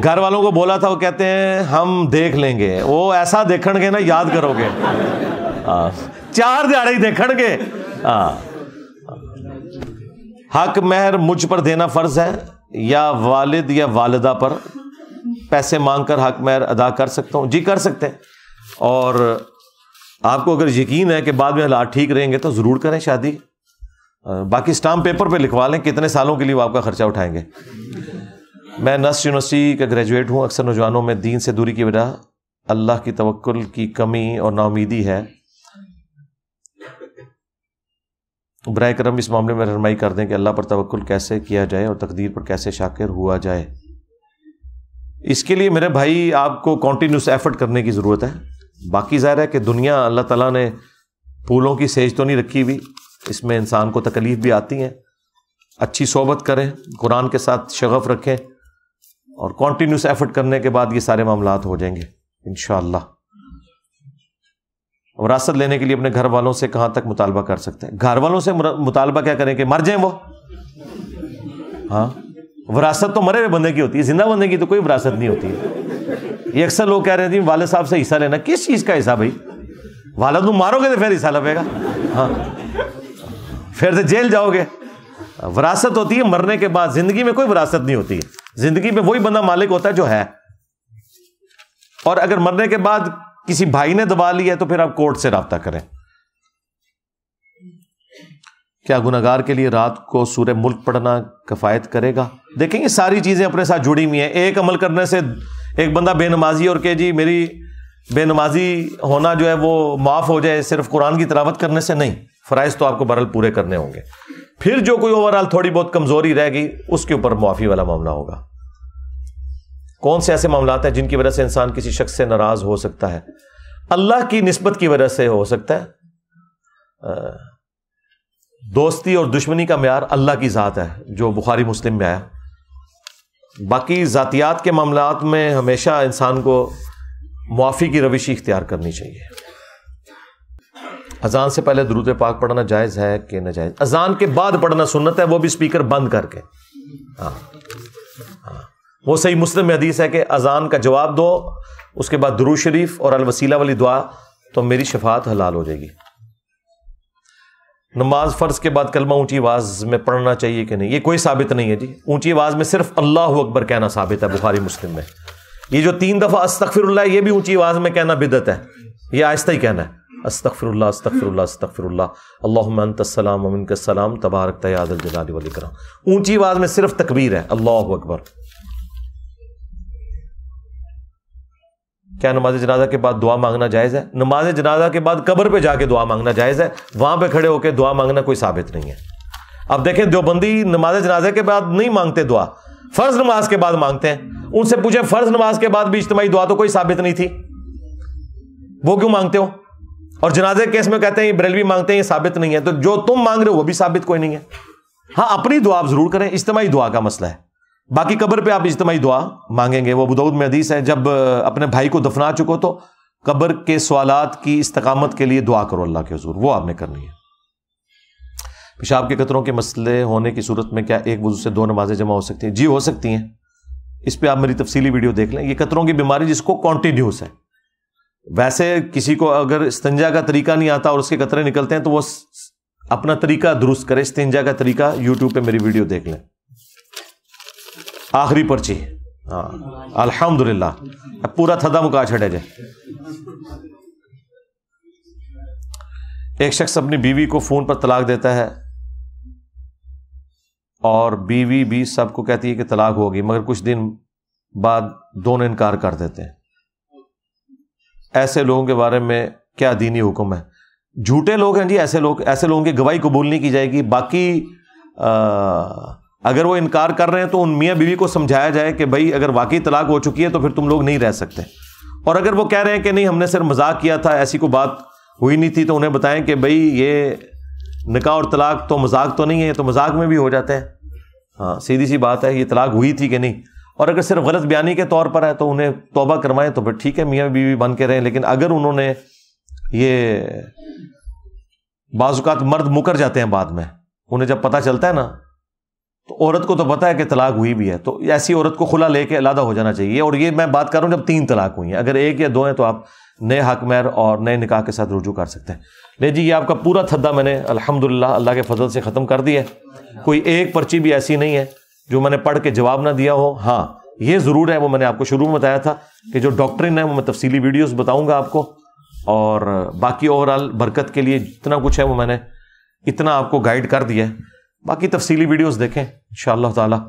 घर वालों को बोला था वो कहते हैं हम देख लेंगे वो ऐसा देखणगे ना याद करोगे हाँ। चार दिहाड़े ही देखेंगे हाँ हक मेहर मुझ पर देना फर्ज है या वालिद या वालदा पर पैसे मांगकर हक मेहर अदा कर सकता हूं जी कर सकते हैं और आपको अगर यकीन है कि बाद में हालात ठीक रहेंगे तो ज़रूर करें शादी बाकी स्टाम्प पेपर पे लिखवा लें कितने सालों के लिए वो आपका खर्चा उठाएंगे मैं नस्ट यूनिवर्सिटी का ग्रेजुएट हूँ अक्सर नौजवानों में दीन से दूरी की वजह अल्लाह की तवक्ल की कमी और नाउमीदी है बर करम इस मामले में रहनमाई कर दें कि अल्लाह पर तवक्ल कैसे किया जाए और तकदीर पर कैसे शाकिर हुआ जाए इसके लिए मेरे भाई आपको कॉन्टीन्यूस एफर्ट करने की ज़रूरत है बाकी ज़ाहिर है कि दुनिया अल्लाह ताला ने फूलों की सेज तो नहीं रखी हुई इसमें इंसान को तकलीफ़ भी आती है अच्छी सोबत करें कुरान के साथ शगफ़ रखें और कॉन्टीन्यूस एफर्ट करने के बाद ये सारे मामला हो जाएंगे इन वरासत लेने के लिए अपने घर वालों से कहाँ तक मुतालबा कर सकते हैं घर वालों से मुतालबा क्या करें कि मर जाए वो हाँ वरासत तो मरे हुए बंदे की होती है जिंदा बंदे की तो कोई वरासत नहीं होती है ये अक्सर लोग कह रहे थे वाले साहब से हिस्सा लेना किस चीज़ का हिस्सा भाई वालद ਨੂੰ ਮਾਰੋਗੇ ਤੇ ਫਿਰ ਹਿੱਸਾ ਲਵੇਗਾ ਹਾਂ ਫਿਰ ਤੇ ਜੇल जाओगे विरासत होती है मरने के बाद जिंदगी में कोई विरासत नहीं होती जिंदगी में वही बंदा मालिक होता है जो है और अगर मरने के बाद किसी भाई ने दबा लिया है तो फिर आप कोर्ट से रबता करें क्या गुनागार के लिए रात को सूर्य मुल्क पढ़ना किफायत करेगा देखेंगे सारी चीजें अपने साथ जुड़ी हुई है एक अमल करने से एक बंदा बेनमाजी और के जी मेरी बेनमाजी होना जो है वो माफ़ हो जाए सिर्फ कुरान की तलावत करने से नहीं फ़राइज़ तो आपको बरल पूरे करने होंगे फिर जो कोई ओवरऑल थोड़ी बहुत कमज़ोरी रहेगी उसके ऊपर मुआफ़ी वाला मामला होगा कौन से ऐसे मामला हैं जिनकी वजह से इंसान किसी शख्स से नाराज़ हो सकता है अल्लाह की नस्बत की वजह से हो सकता है दोस्ती और दुश्मनी का म्यार अल्लाह की ज़ात है जो बुखारी मुस्लिम में आया बाकी ज़ातियात के मामला में हमेशा इंसान को मुआफ़ी की रविशी इख्तियार करनी चाहिए अजान से पहले द्रुत पाक पढ़ना जायज़ है कि ना जायज़ अजान के बाद पढ़ना सुनत है वो भी स्पीकर बंद करके हाँ हाँ वो सही मुस्लिम हदीस है कि अजान का जवाब दो उसके बाद दरू और अलवसीला वाली दुआ तो मेरी शफात हलाल हो जाएगी नमाज फ़र्ज़ के बाद कलमा ऊंची आवाज़ में पढ़ना चाहिए कि नहीं ये कोई साबित नहीं है जी ऊंची आवाज़ में सिर्फ अल्लाह अकबर कहना साबित है बुखारी मुस्लिम में ये जो तीन दफ़ा अस्तफ़िरल्ला यह भी ऊंची आवाज़ में कहना बिदत है यह आहिस्ता ही कहना है अस्तफ़िरल्ला अस्तफ़िरल्ला अस्तफ़िरल्ला अल्लाम तबारक तयादल जलाली वाली ऊंची आवाज़ में सिर्फ तकबीर है अल्लाह अकबर क्या नमाज जनाजा के बाद दुआ मांगना जायज़ है नमाज जनाजा के बाद कब्र पे जाके दुआ मांगना जायज़ है वहां पे खड़े होकर दुआ मांगना कोई साबित नहीं है अब देखें देवबंदी नमाज जनाजा के बाद नहीं मांगते दुआ फ़र्ज़ नमाज के बाद मांगते हैं उनसे पूछे फ़र्ज़ नमाज के बाद भी इज्तमाही दुआ तो कोई साबित नहीं थी वो क्यों मांगते हो और जनाजे केस में कहते हैं ये बरेलवी मांगते हैं ये साबित नहीं है तो जो तुम मांग रहे हो वो भी साबित कोई नहीं है हाँ अपनी दुआ आप जरूर करें इज्तमाही दुआ का मसला है बाकी कब्र पे आप इज्तमी दुआ मांगेंगे वो बुदौद में हदीस है जब अपने भाई को दफना चुको तो कब्र के सवालत की इस्तकामत के लिए दुआ करो अल्लाह के हजूर वो आपने करनी है पेशाब के कतरों के मसले होने की सूरत में क्या एक वजू से दो नमाजें जमा हो सकती हैं जी हो सकती हैं इस पर आप मेरी तफसीली वीडियो देख लें ये कतरों की बीमारी जिसको कॉन्टिन्यूस है वैसे किसी को अगर इस्तंजा का तरीका नहीं आता और उसके कतरे निकलते हैं तो वो अपना तरीका दुरुस्त करे इस्तंजा का तरीका यूट्यूब पर मेरी वीडियो देख लें आखिरी पर्ची हाँ अलहमदुल्ला पूरा थदा मुका छड़े जे एक शख्स अपनी बीवी को फोन पर तलाक देता है और बीवी भी सबको कहती है कि तलाक होगी मगर कुछ दिन बाद दोनों इनकार कर देते हैं ऐसे लोगों के बारे में क्या दीनी हुक्म है झूठे लोग हैं जी ऐसे लोग ऐसे लोगों की गवाही कबूल नहीं की जाएगी बाकी आ, अगर वो इनकार कर रहे हैं तो उन मियाँ बीवी को समझाया जाए कि भाई अगर वाकई तलाक हो चुकी है तो फिर तुम लोग नहीं रह सकते और अगर वो कह रहे हैं कि नहीं हमने सिर्फ मजाक किया था ऐसी कोई बात हुई नहीं थी तो उन्हें बताएं कि भाई ये निकाह और तलाक तो मजाक तो नहीं है तो मजाक में भी हो जाते हैं हाँ सीधी सी बात है ये तलाक हुई थी कि नहीं और अगर सिर्फ गलत बयानी के तौर पर है तो उन्हें तोबा करवाएं तो फिर ठीक है मियाँ बीवी बन के रहें लेकिन अगर उन्होंने ये बाजुकात मर्द मुकर जाते हैं बाद में उन्हें जब पता चलता है ना तो औरत को तो पता है कि तलाक हुई भी है तो ऐसी औरत को खुला लेके अलहदा हो जाना चाहिए और ये मैं बात कर रहा हूँ जब तीन तलाक हुई हैं अगर एक या दो हैं तो आप नए हकमैर और नए निकाह के साथ रुजू कर सकते हैं ले जी ये आपका पूरा थद्दा मैंने अल्हम्दुलिल्लाह अल्लाह के फजल से ख़त्म कर दिया है कोई एक पर्ची भी ऐसी नहीं है जो मैंने पढ़ के जवाब ना दिया हो हाँ ये ज़रूर है वो मैंने आपको शुरू में बताया था कि जो डॉक्ट्रिन है वो मैं तफसीली वीडियोज़ बताऊँगा आपको और बाकी ओवरऑल बरकत के लिए जितना कुछ है वो मैंने इतना आपको गाइड कर दिया है बाकी तफसीली वीडियोस देखें इन ताला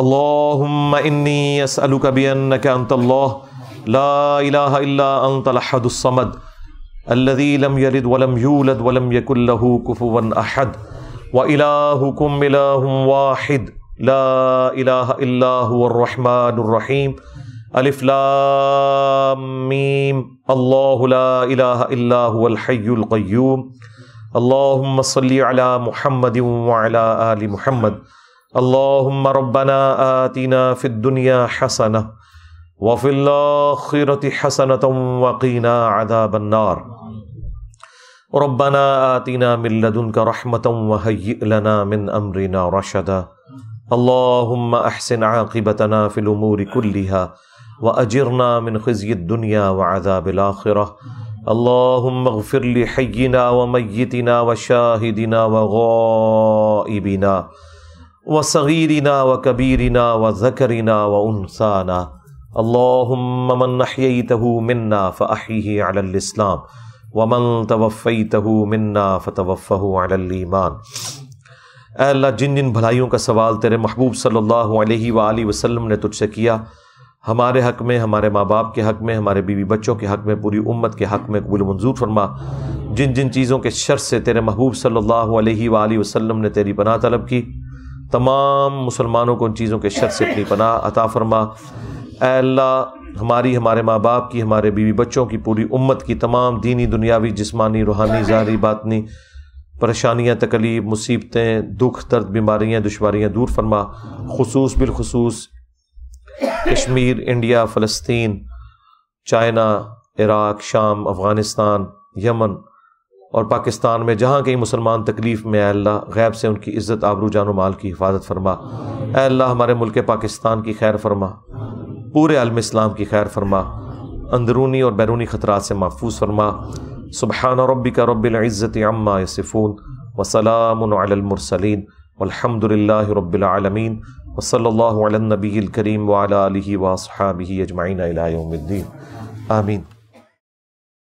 अल्लाहुम्मा इन्नी असअलुका انت अंतल्लाह لا इलाहा الا انت अहदुस الصمد الذي لم يلد ولم يولد ولم يكن له كفوا احد وإلهكم إله واحد لا إله إلا هو الرحمن الرحيم ألف لام ميم الله لا إله إلا هو الحي القيوم اللهم صل على محمد وعلى آل محمد اللهم ربنا آتنا في الدنيا حسنة وفي الآخرة حسنة وقنا عذاب النار ربنا آتنا من لدنك رحمة وهيئ لنا من أمرنا رشدا اللهم أحسن عاقبتنا في الأمور كلها وأجرنا من خزي الدنيا وعذاب الآخرة अल्लाहुम मगफिर हयना व मैतना व शाहिदिना व गबिना व सगीरना व कबीरना व जकरना व उनसाना अल्लाहुम मन अहयतहु मन्ना फ़ाही अलस्लाम वमन तवफ़ीतहु मन्ना फ़तवफ़हु अलईमान अल्लाह जिन जिन भलाइयों का सवाल तेरे महबूब सल्लल्लाहु अलैहि वसल्लम ने तुझसे किया हमारे हक में हमारे माँ बाप के हक में हमारे बीवी बच्चों के हक में पूरी उम्मत के हक में कबूल मंजूर फरमा जिन जिन चीज़ों के शर से तेरे महबूब सल्लल्लाहु अलैहि वसल्लम ने तेरी पनाह तलब की तमाम मुसलमानों को उन चीज़ों के शर से अपनी पनाह अता फरमा अल्लाह हमारी हमारे माँ बाप की हमारे बीवी बच्चों की पूरी उम्मत की तमाम दीनी दुनियावी जिस्मानी रूहानी ज़ाहरी बातनी परेशानियाँ तकलीफ़ मुसीबतें दुख दर्द बीमारियाँ दुशारियाँ दूर फरमा खसूस बिलखसूस कश्मीर इंडिया फ़लस्तीन चाइना इराक शाम अफ़गानिस्तान यमन और पाकिस्तान में जहाँ कहीं मुसलमान तकलीफ़ में अल्लाह गैब से उनकी इज़्ज़त आबरू जान माल की हिफाजत फरमा अल्लाह हमारे मुल्क पाकिस्तान की खैर फरमा पूरे आलम इस्लाम की खैर फरमा अंदरूनी और बैरूनी ख़तरा से महफूज फरमा सुबहान रबी का रबाज़त अम्मा सिफून वसलामसलिन रबालमीन وصلى الله على النبي الكريم وعلى آله وأصحابه أجمعين إلى يوم الدين آمين